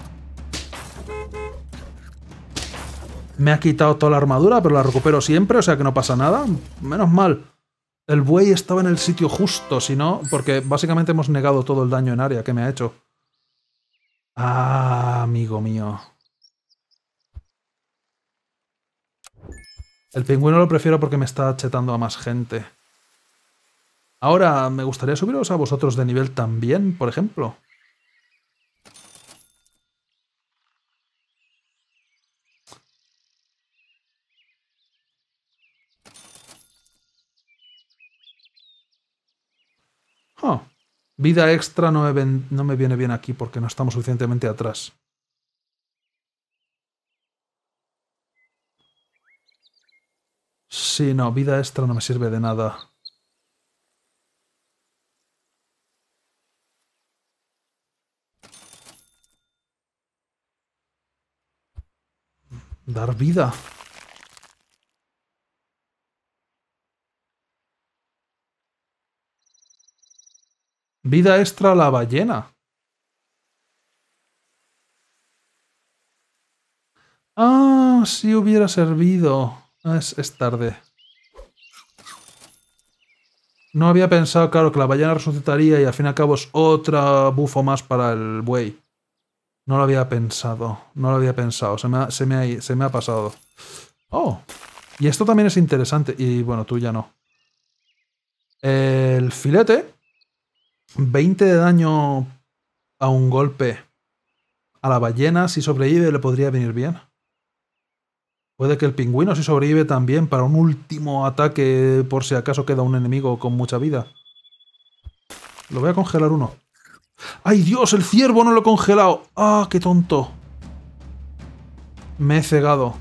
Me ha quitado toda la armadura, pero la recupero siempre, o sea que no pasa nada. Menos mal. El buey estaba en el sitio justo, si no... Porque básicamente hemos negado todo el daño en área que me ha hecho. Ah, amigo mío. El pingüino lo prefiero porque me está chetando a más gente. Ahora, me gustaría subiros a vosotros de nivel también, por ejemplo. Oh, vida extra no me, no me viene bien aquí porque no estamos suficientemente atrás. Sí, no, vida extra no me sirve de nada. Dar vida. Vida extra la ballena. Ah, si hubiera servido. Es, es, tarde. No había pensado, claro, que la ballena resucitaría y al fin y al cabo es otra bufo más para el buey. No lo había pensado. No lo había pensado. Se se me ha pasado. Oh. Y esto también es interesante. Y bueno, tú ya no. El filete 20 de daño a un golpe a la ballena, si sobrevive, le podría venir bien. Puede que el pingüino, si sobrevive, también para un último ataque, por si acaso queda un enemigo con mucha vida. Lo voy a congelar uno. ¡Ay, Dios! ¡El ciervo no lo he congelado! ¡Ah, qué tonto! Me he cegado.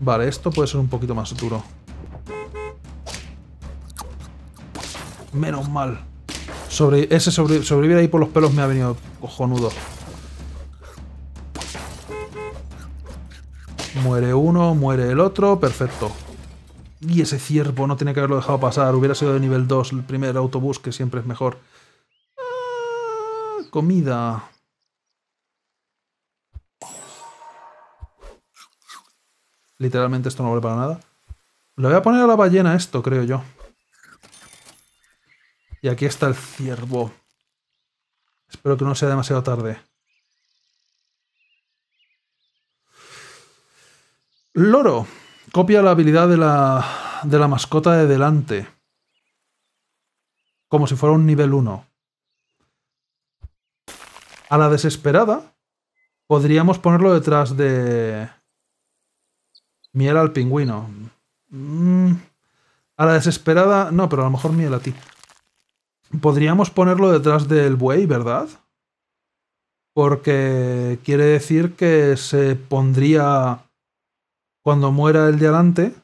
Vale, esto puede ser un poquito más duro. Menos mal. Sobre, ese sobrevivir ahí por los pelos me ha venido cojonudo. Muere uno, muere el otro, perfecto. Y ese ciervo no tiene que haberlo dejado pasar. Hubiera sido de nivel 2 el primer autobús, que siempre es mejor. Ah, comida. Literalmente esto no vale para nada. Le voy a poner a la ballena esto, creo yo. Y aquí está el ciervo. Espero que no sea demasiado tarde. Loro. Copia la habilidad de la, de la mascota de delante. Como si fuera un nivel 1. A la desesperada, podríamos ponerlo detrás de... Miel al pingüino. Mm. A la desesperada... No, pero a lo mejor miel a ti podríamos ponerlo detrás del buey, ¿verdad? Porque quiere decir que se pondría, cuando muera el de adelante,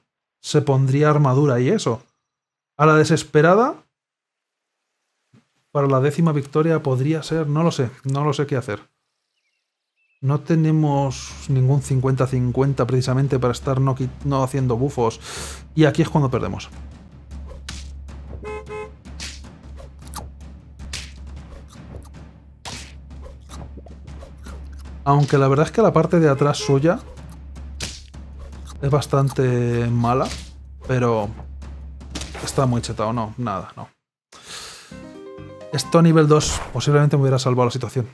se pondría armadura y eso. A la desesperada, para la décima victoria podría ser, no lo sé, no lo sé qué hacer. No tenemos ningún 50-50 precisamente para estar no, no haciendo bufos. Y aquí es cuando perdemos. Aunque la verdad es que la parte de atrás suya es bastante mala, pero está muy chetado, no, nada, no. Esto a nivel 2 posiblemente me hubiera salvado la situación.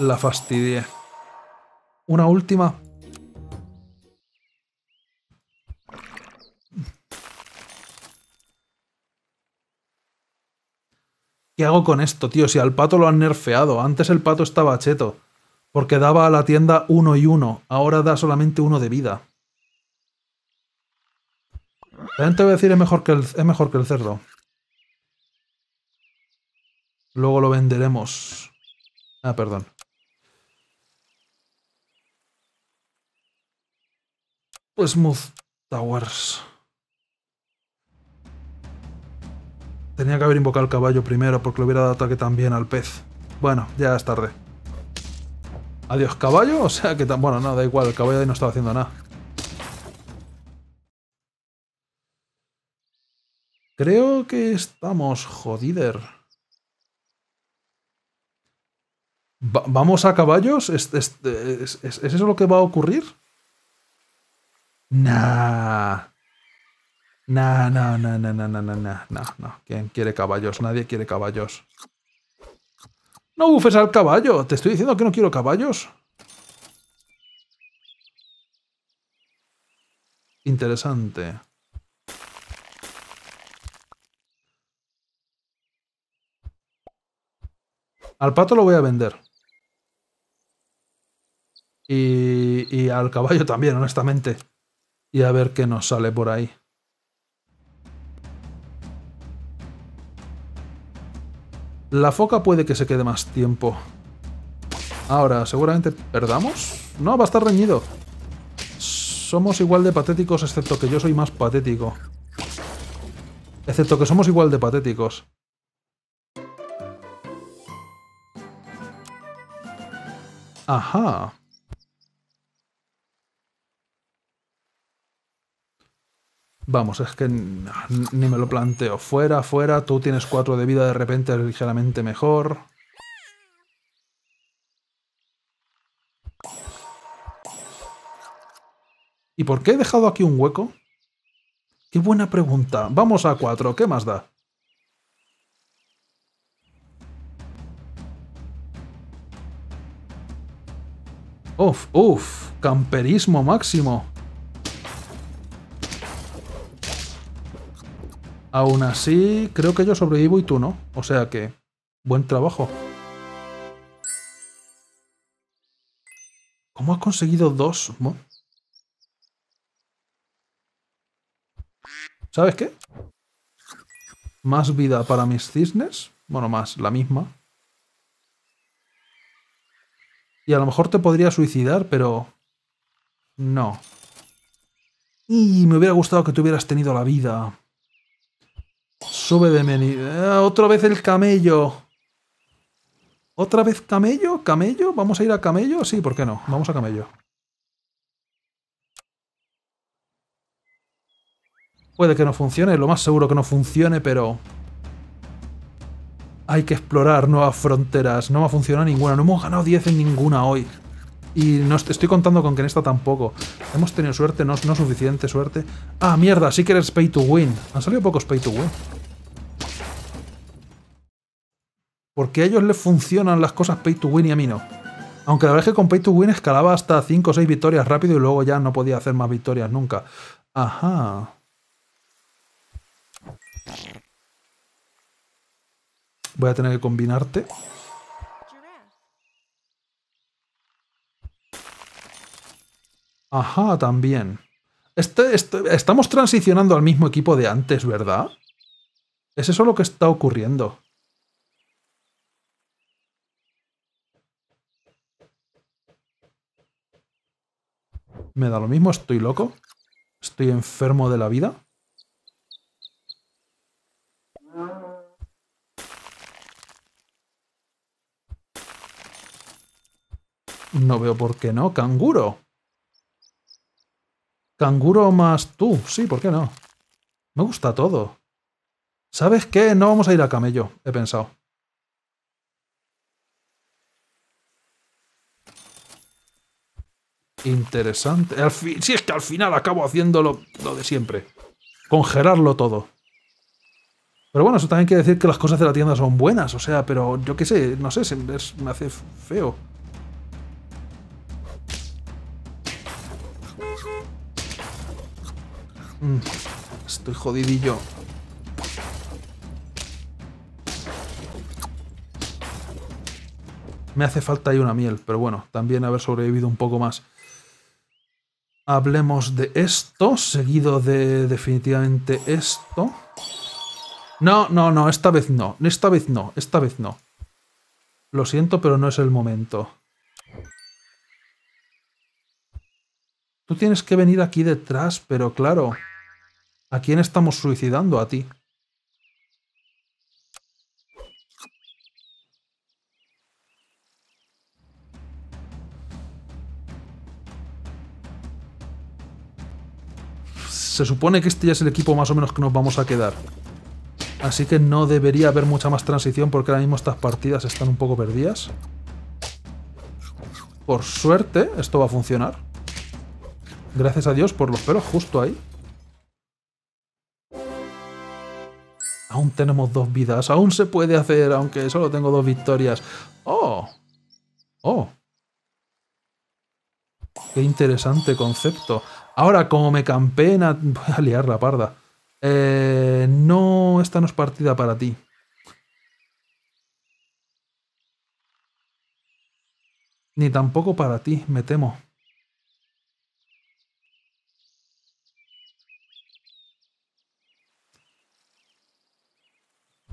La fastidié. Una última ¿Qué hago con esto, tío? Si al pato lo han nerfeado. Antes el pato estaba cheto. Porque daba a la tienda uno y uno. Ahora da solamente uno de vida. La te voy a decir, es mejor que el, es mejor que el cerdo. Luego lo venderemos. Ah, perdón. Smooth pues Towers. Tenía que haber invocado al caballo primero porque le hubiera dado ataque también al pez. Bueno, ya es tarde. Adiós, caballo. O sea que... Tan... Bueno, no, da igual. El caballo ahí no estaba haciendo nada. Creo que estamos jodider. ¿Vamos a caballos? es eso lo que va a ocurrir? Nah. No, no, no, no, no, no, no, no, no. ¿Quién quiere caballos? Nadie quiere caballos. No bufes al caballo. Te estoy diciendo que no quiero caballos. Interesante. Al pato lo voy a vender. Y, y al caballo también, honestamente. Y a ver qué nos sale por ahí. La foca puede que se quede más tiempo. Ahora, seguramente perdamos. No, va a estar reñido. Somos igual de patéticos, excepto que yo soy más patético. Excepto que somos igual de patéticos. Ajá. Vamos, es que ni me lo planteo. Fuera, fuera, tú tienes cuatro de vida, de repente es ligeramente mejor. ¿Y por qué he dejado aquí un hueco? Qué buena pregunta. Vamos a cuatro, ¿qué más da? Uf, uf, camperismo máximo. Aún así, creo que yo sobrevivo y tú no. O sea que, buen trabajo. ¿Cómo has conseguido dos? ¿Sabes qué? Más vida para mis cisnes. Bueno, más, la misma. Y a lo mejor te podría suicidar, pero... No. Y me hubiera gustado que tú hubieras tenido la vida. Sube de meni. Ah, otra vez el camello. ¿Otra vez camello? ¿Camello? ¿Vamos a ir a camello? Sí, ¿por qué no? Vamos a camello. Puede que no funcione, lo más seguro que no funcione, pero... Hay que explorar nuevas fronteras. No va a funcionar ninguna. No hemos ganado 10 en ninguna hoy. Y no estoy contando con que en esta tampoco. Hemos tenido suerte, no, no suficiente suerte. Ah, mierda, sí que eres pay to win. Han salido pocos pay to win. Porque a ellos les funcionan las cosas pay to win y a mí no. Aunque la verdad es que con pay to win escalaba hasta 5 o 6 victorias rápido y luego ya no podía hacer más victorias nunca. Ajá. Voy a tener que combinarte. Ajá, también. Este, este, estamos transicionando al mismo equipo de antes, ¿verdad? ¿Es eso lo que está ocurriendo? Me da lo mismo, estoy loco. Estoy enfermo de la vida. No veo por qué no. Canguro. Canguro más tú. Sí, ¿por qué no? Me gusta todo. ¿Sabes qué? No vamos a ir a camello, he pensado. Interesante. si es que al final acabo haciéndolo lo de siempre. Congelarlo todo. Pero bueno, eso también quiere decir que las cosas de la tienda son buenas, o sea, pero yo qué sé, no sé, me hace feo. Mm, estoy jodidillo. Me hace falta ahí una miel, pero bueno, también haber sobrevivido un poco más. Hablemos de esto, seguido de definitivamente esto. No, no, no, esta vez no, esta vez no, esta vez no. Lo siento, pero no es el momento. Tú tienes que venir aquí detrás, pero claro, ¿a quién estamos suicidando? A ti. se supone que este ya es el equipo más o menos que nos vamos a quedar. Así que no debería haber mucha más transición porque ahora mismo estas partidas están un poco perdidas. Por suerte, esto va a funcionar. Gracias a Dios por los pelos, justo ahí. Aún tenemos dos vidas, aún se puede hacer, aunque solo tengo dos victorias. ¡Oh! ¡Oh! ¡Qué interesante concepto! Ahora, como me campena, voy a liar la parda. Eh, no, esta no es partida para ti. Ni tampoco para ti, me temo.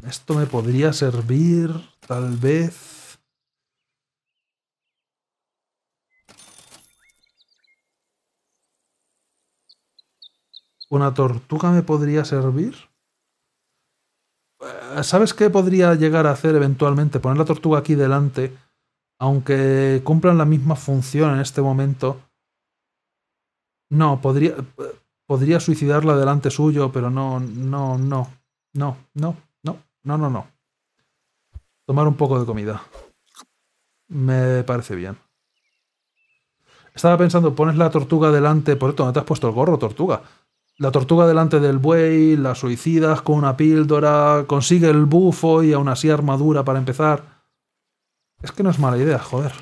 Esto me podría servir, tal vez... ¿Una tortuga me podría servir? Eh, ¿Sabes qué podría llegar a hacer eventualmente? Poner la tortuga aquí delante, aunque cumplan la misma función en este momento. No, podría, podría suicidarla delante suyo, pero no, no, no, no, no, no, no, no, no. Tomar un poco de comida. Me parece bien. Estaba pensando, pones la tortuga delante, por esto no te has puesto el gorro, tortuga. La tortuga delante del buey, las suicidas con una píldora, consigue el bufo y aún así armadura para empezar. Es que no es mala idea, joder.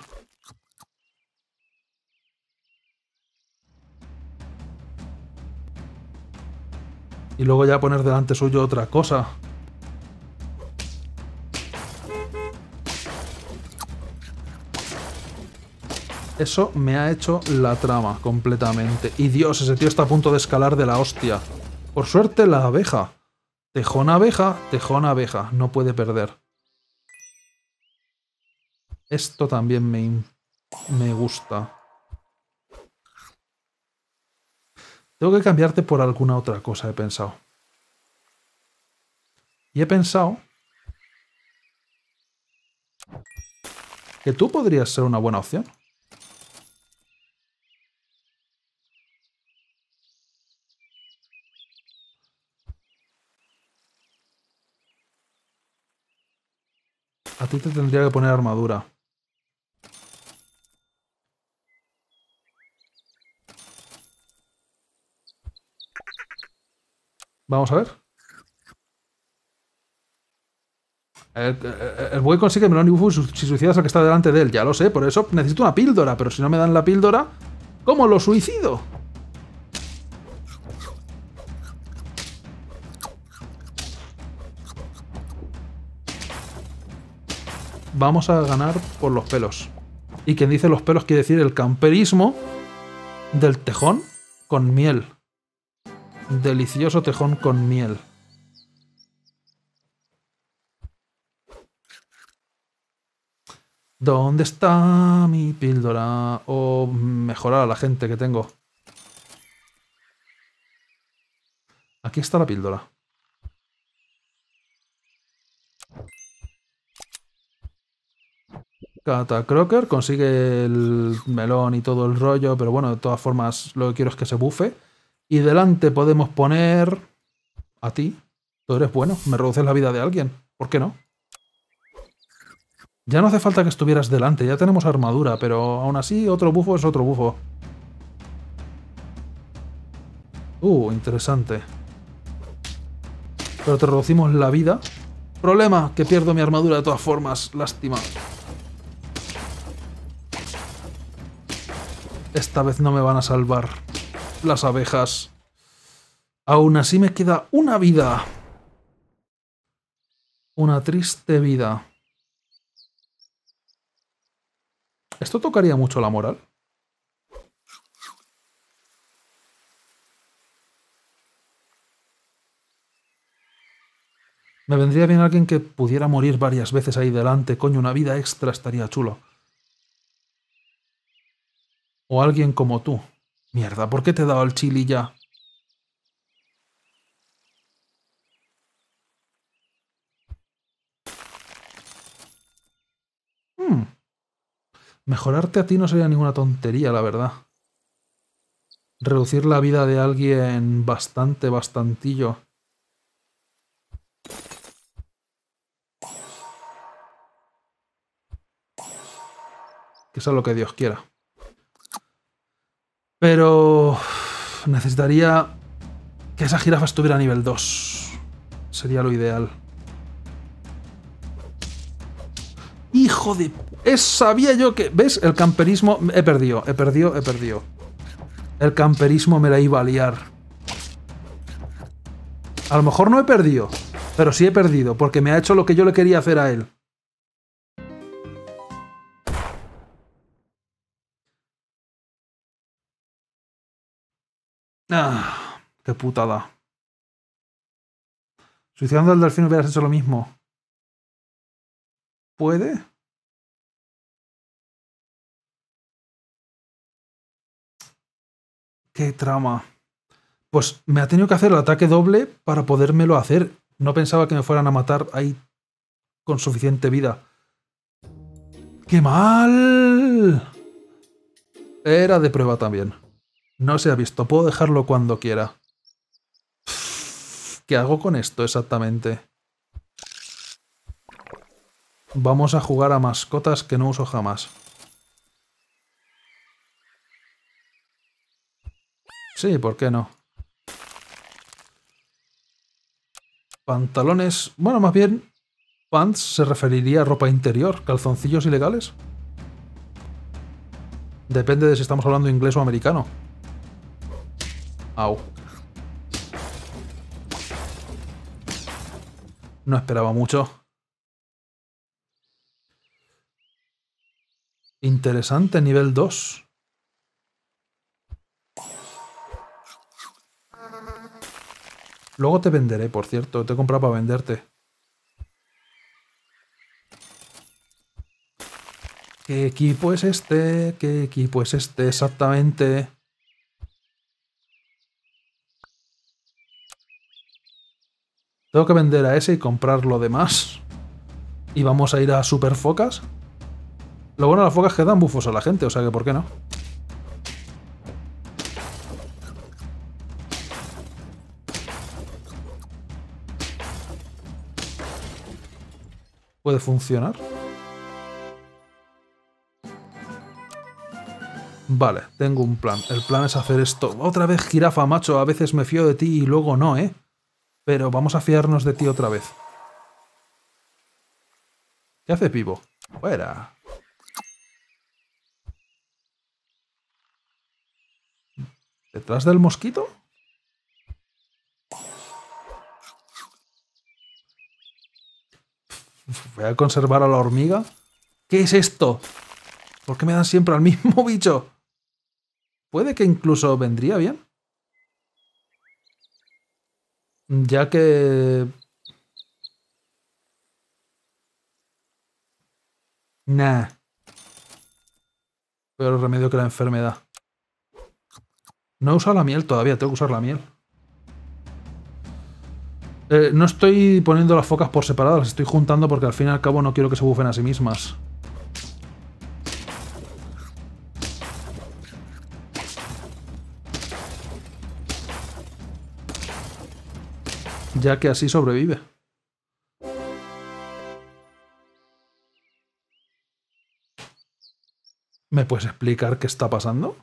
Y luego ya poner delante suyo otra cosa. Eso me ha hecho la trama completamente. Y Dios, ese tío está a punto de escalar de la hostia. Por suerte, la abeja. Tejón abeja, tejón abeja. No puede perder. Esto también me, me gusta. Tengo que cambiarte por alguna otra cosa, he pensado. Y he pensado que tú podrías ser una buena opción. A te tendría que poner armadura. Vamos a ver. El, eh, eh, el, buey consigue el si suicidas al que está delante de él. Ya lo sé, por eso necesito una píldora. Pero si no me dan la píldora, ¿cómo lo suicido? vamos a ganar por los pelos. Y quien dice los pelos quiere decir el camperismo del tejón con miel. Delicioso tejón con miel. ¿Dónde está mi píldora? O mejorar a la gente que tengo. Aquí está la píldora. Cata Crocker consigue el melón y todo el rollo, pero bueno, de todas formas lo que quiero es que se bufe. Y delante podemos poner a ti. Tú eres bueno, me reduces la vida de alguien. ¿Por qué no? Ya no hace falta que estuvieras delante, ya tenemos armadura, pero aún así otro bufo es otro bufo. Uh, interesante. Pero te reducimos la vida. Problema, que pierdo mi armadura de todas formas. Lástima. Esta vez no me van a salvar las abejas. Aún así me queda una vida. Una triste vida. ¿Esto tocaría mucho la moral? Me vendría bien alguien que pudiera morir varias veces ahí delante, coño, una vida extra estaría chulo. O alguien como tú. Mierda, ¿por qué te he dado el chili ya? Hmm. Mejorarte a ti no sería ninguna tontería, la verdad. Reducir la vida de alguien bastante, bastantillo. Que sea lo que Dios quiera. Pero necesitaría que esa jirafa estuviera a nivel 2. Sería lo ideal. ¡Hijo de...! Es, sabía yo que... ¿Ves? El camperismo... He perdido, he perdido, he perdido. El camperismo me la iba a liar. A lo mejor no he perdido, pero sí he perdido, porque me ha hecho lo que yo le quería hacer a él. Ah, qué putada. Suicidando al delfín hubieras hecho lo mismo. ¿Puede? Qué trama. Pues me ha tenido que hacer el ataque doble para podérmelo hacer. No pensaba que me fueran a matar ahí con suficiente vida. ¡Qué mal! Era de prueba también. No se ha visto, puedo dejarlo cuando quiera. ¿Qué hago con esto exactamente? Vamos a jugar a mascotas que no uso jamás. Sí, ¿por qué no? Pantalones... Bueno, más bien... Pants se referiría a ropa interior. ¿Calzoncillos ilegales? Depende de si estamos hablando inglés o americano. Au. No esperaba mucho. Interesante, nivel 2. Luego te venderé, por cierto. Te he comprado para venderte. ¿Qué equipo es este? ¿Qué equipo es este exactamente? Tengo que vender a ese y comprar lo demás. Y vamos a ir a super focas. Lo bueno de las focas es que dan bufos a la gente, o sea que ¿por qué no? Puede funcionar. Vale, tengo un plan. El plan es hacer esto. Otra vez jirafa, macho. A veces me fío de ti y luego no, ¿eh? Pero vamos a fiarnos de ti otra vez. ¿Qué hace vivo? Fuera. ¿Detrás del mosquito? Voy a conservar a la hormiga. ¿Qué es esto? ¿Por qué me dan siempre al mismo bicho? Puede que incluso vendría bien ya que... Nah. Peor remedio que la enfermedad. No he usado la miel todavía, tengo que usar la miel. Eh, no estoy poniendo las focas por separadas, las estoy juntando porque al fin y al cabo no quiero que se bufen a sí mismas. ya que así sobrevive. ¿Me puedes explicar qué está pasando?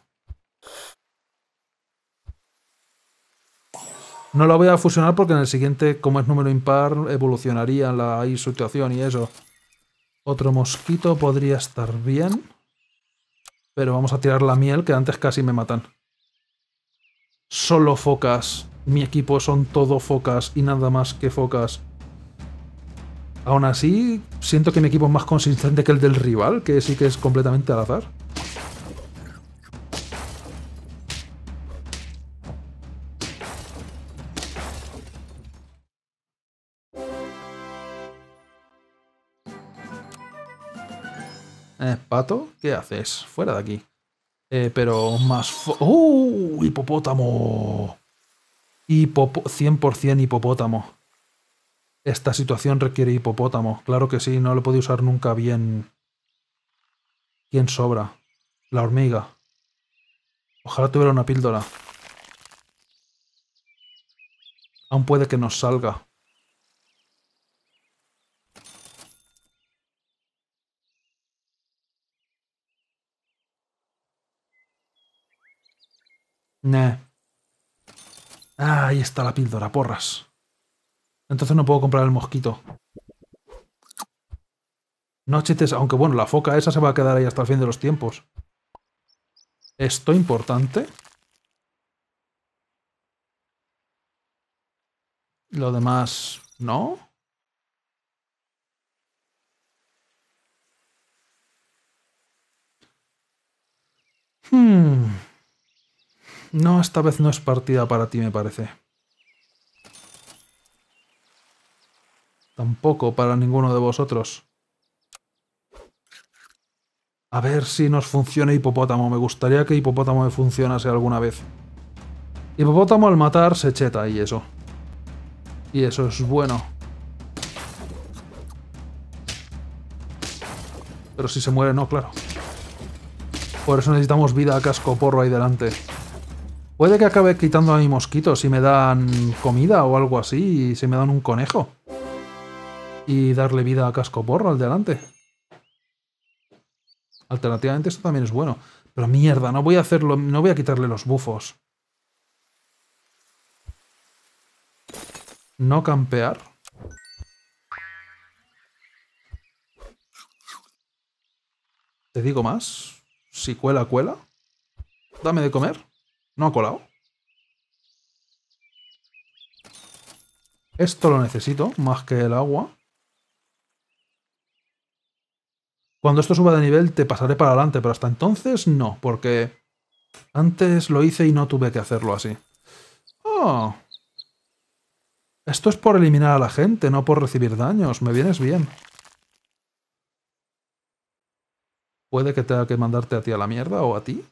No la voy a fusionar porque en el siguiente, como es número impar, evolucionaría la situación y eso. Otro mosquito podría estar bien. Pero vamos a tirar la miel, que antes casi me matan solo focas. Mi equipo son todo focas y nada más que focas. Aún así, siento que mi equipo es más consistente que el del rival, que sí que es completamente al azar. Eh, Pato, ¿qué haces? Fuera de aquí. Eh, pero más... ¡Uh! ¡Hipopótamo! 100% hipopótamo. Esta situación requiere hipopótamo. Claro que sí, no lo puedo usar nunca bien... ¿Quién sobra? La hormiga. Ojalá tuviera una píldora. Aún puede que nos salga. Nah. ahí está la píldora, porras. Entonces no puedo comprar el mosquito. No chistes, aunque bueno, la foca esa se va a quedar ahí hasta el fin de los tiempos. ¿Esto importante? Lo demás, ¿no? Hmm. No, esta vez no es partida para ti, me parece. Tampoco para ninguno de vosotros. A ver si nos funciona hipopótamo. Me gustaría que hipopótamo me funcionase alguna vez. Hipopótamo al matar se cheta y eso. Y eso es bueno. Pero si se muere, no, claro. Por eso necesitamos vida a casco porro ahí delante. Puede que acabe quitando a mi mosquito si me dan comida o algo así, si me dan un conejo. Y darle vida a porro al delante. Alternativamente esto también es bueno. Pero mierda, no voy a hacerlo, no voy a quitarle los bufos. No campear. ¿Te digo más? Si cuela, cuela. Dame de comer. ¿No ha colado? Esto lo necesito, más que el agua. Cuando esto suba de nivel te pasaré para adelante, pero hasta entonces no, porque antes lo hice y no tuve que hacerlo así. Oh. Esto es por eliminar a la gente, no por recibir daños. Me vienes bien. Puede que tenga que mandarte a ti a la mierda o a ti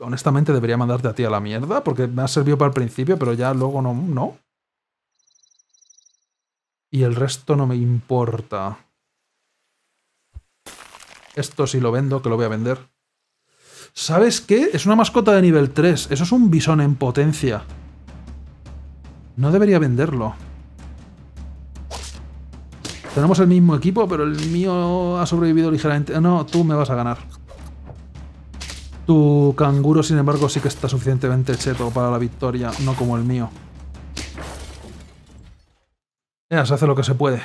honestamente debería mandarte a ti a la mierda, porque me ha servido para el principio, pero ya luego no, no. Y el resto no me importa. Esto sí lo vendo, que lo voy a vender. ¿Sabes qué? Es una mascota de nivel 3. Eso es un bisón en potencia. No debería venderlo. Tenemos el mismo equipo, pero el mío ha sobrevivido ligeramente. No, tú me vas a ganar. Tu canguro, sin embargo, sí que está suficientemente cheto para la victoria, no como el mío. Ya, se hace lo que se puede.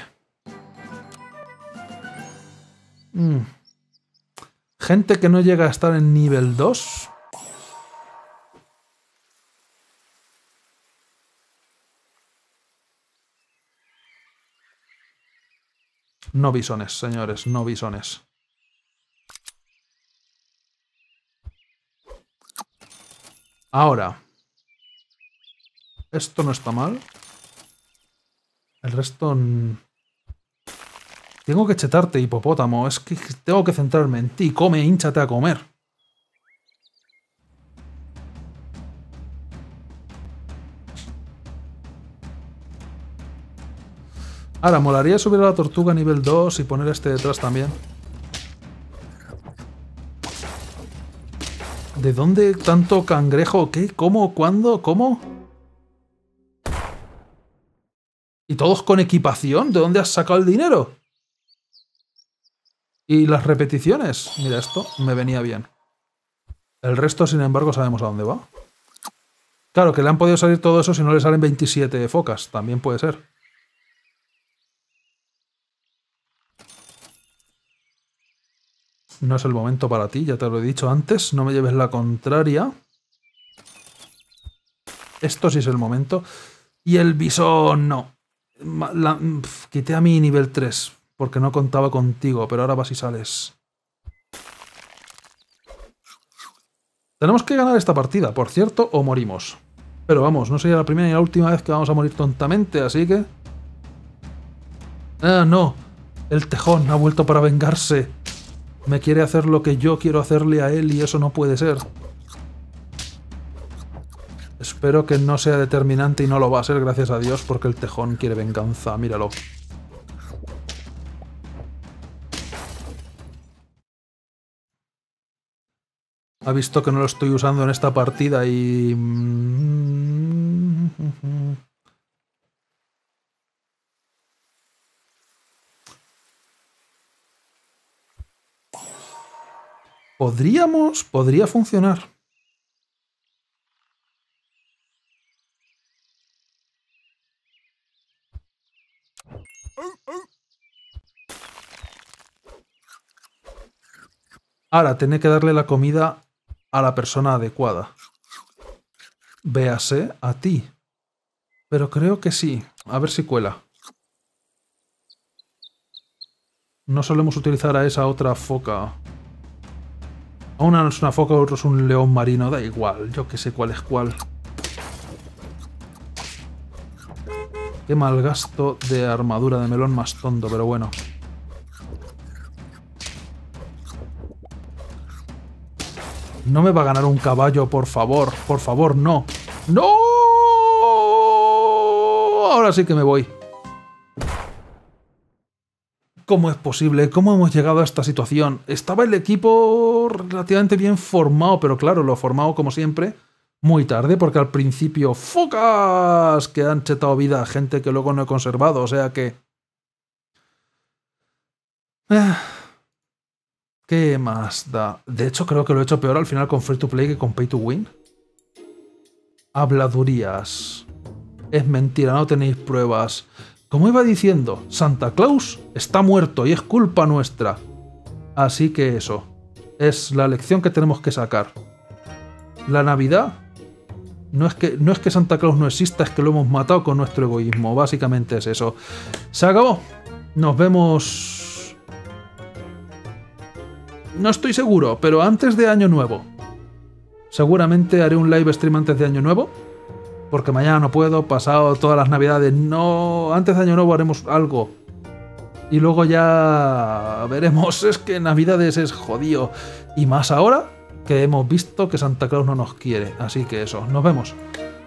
Mm. Gente que no llega a estar en nivel 2. No bisones, señores, no bisones. Ahora. Esto no está mal. El resto... Tengo que chetarte, hipopótamo. Es que tengo que centrarme en ti. Come, hinchate a comer. Ahora, molaría subir a la tortuga a nivel 2 y poner este detrás también. ¿De dónde tanto cangrejo? ¿Qué? ¿Cómo? ¿Cuándo? ¿Cómo? ¿Y todos con equipación? ¿De dónde has sacado el dinero? Y las repeticiones. Mira, esto me venía bien. El resto, sin embargo, sabemos a dónde va. Claro, que le han podido salir todo eso si no le salen 27 focas. También puede ser. No es el momento para ti, ya te lo he dicho antes. No me lleves la contraria. Esto sí es el momento. Y el bisón, no. quité a mi nivel 3, porque no contaba contigo, pero ahora vas y sales. Tenemos que ganar esta partida, por cierto, o morimos. Pero vamos, no sería la primera ni la última vez que vamos a morir tontamente, así que... Ah, no. El tejón ha vuelto para vengarse. Me quiere hacer lo que yo quiero hacerle a él y eso no puede ser. Espero que no sea determinante y no lo va a ser, gracias a Dios, porque el tejón quiere venganza, míralo. Ha visto que no lo estoy usando en esta partida y mm, podríamos, podría funcionar. Ahora, tiene que darle la comida a la persona adecuada. Véase a ti. Pero creo que sí. A ver si cuela. No solemos utilizar a esa otra foca. A una es una foca, otro es un león marino, da igual, yo que sé cuál es cuál. Qué mal gasto de armadura de melón más tonto, pero bueno. No me va a ganar un caballo, por favor. Por favor, no. ¡No! Ahora sí que me voy. ¿Cómo es posible? ¿Cómo hemos llegado a esta situación? Estaba el equipo relativamente bien formado, pero claro, lo formado como siempre, muy tarde, porque al principio, ¡focas! Que han chetado vida a gente que luego no he conservado, o sea que... Eh, ¿Qué más da? De hecho, creo que lo he hecho peor al final con Free to Play que con Pay to Win. Habladurías. Es mentira, no tenéis pruebas. Como iba diciendo, Santa Claus está muerto y es culpa nuestra. Así que eso, es la lección que tenemos que sacar. La Navidad no es, que, no es que Santa Claus no exista, es que lo hemos matado con nuestro egoísmo. Básicamente es eso. Se acabó. Nos vemos... No estoy seguro, pero antes de Año Nuevo. Seguramente haré un live stream antes de Año Nuevo porque mañana no puedo, pasado todas las navidades, no, antes de Año Nuevo haremos algo. Y luego ya veremos, es que navidades es jodido. Y más ahora que hemos visto que Santa Claus no nos quiere. Así que eso, nos vemos.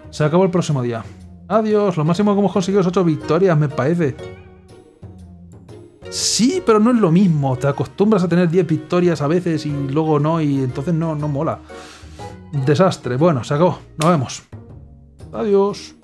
Se acabó el próximo día. Adiós, lo máximo que hemos conseguido es 8 victorias, me parece. Sí, pero no es lo mismo. Te acostumbras a tener 10 victorias a veces y luego no, y entonces no, no mola. Desastre. Bueno, se acabó. Nos vemos. Adiós.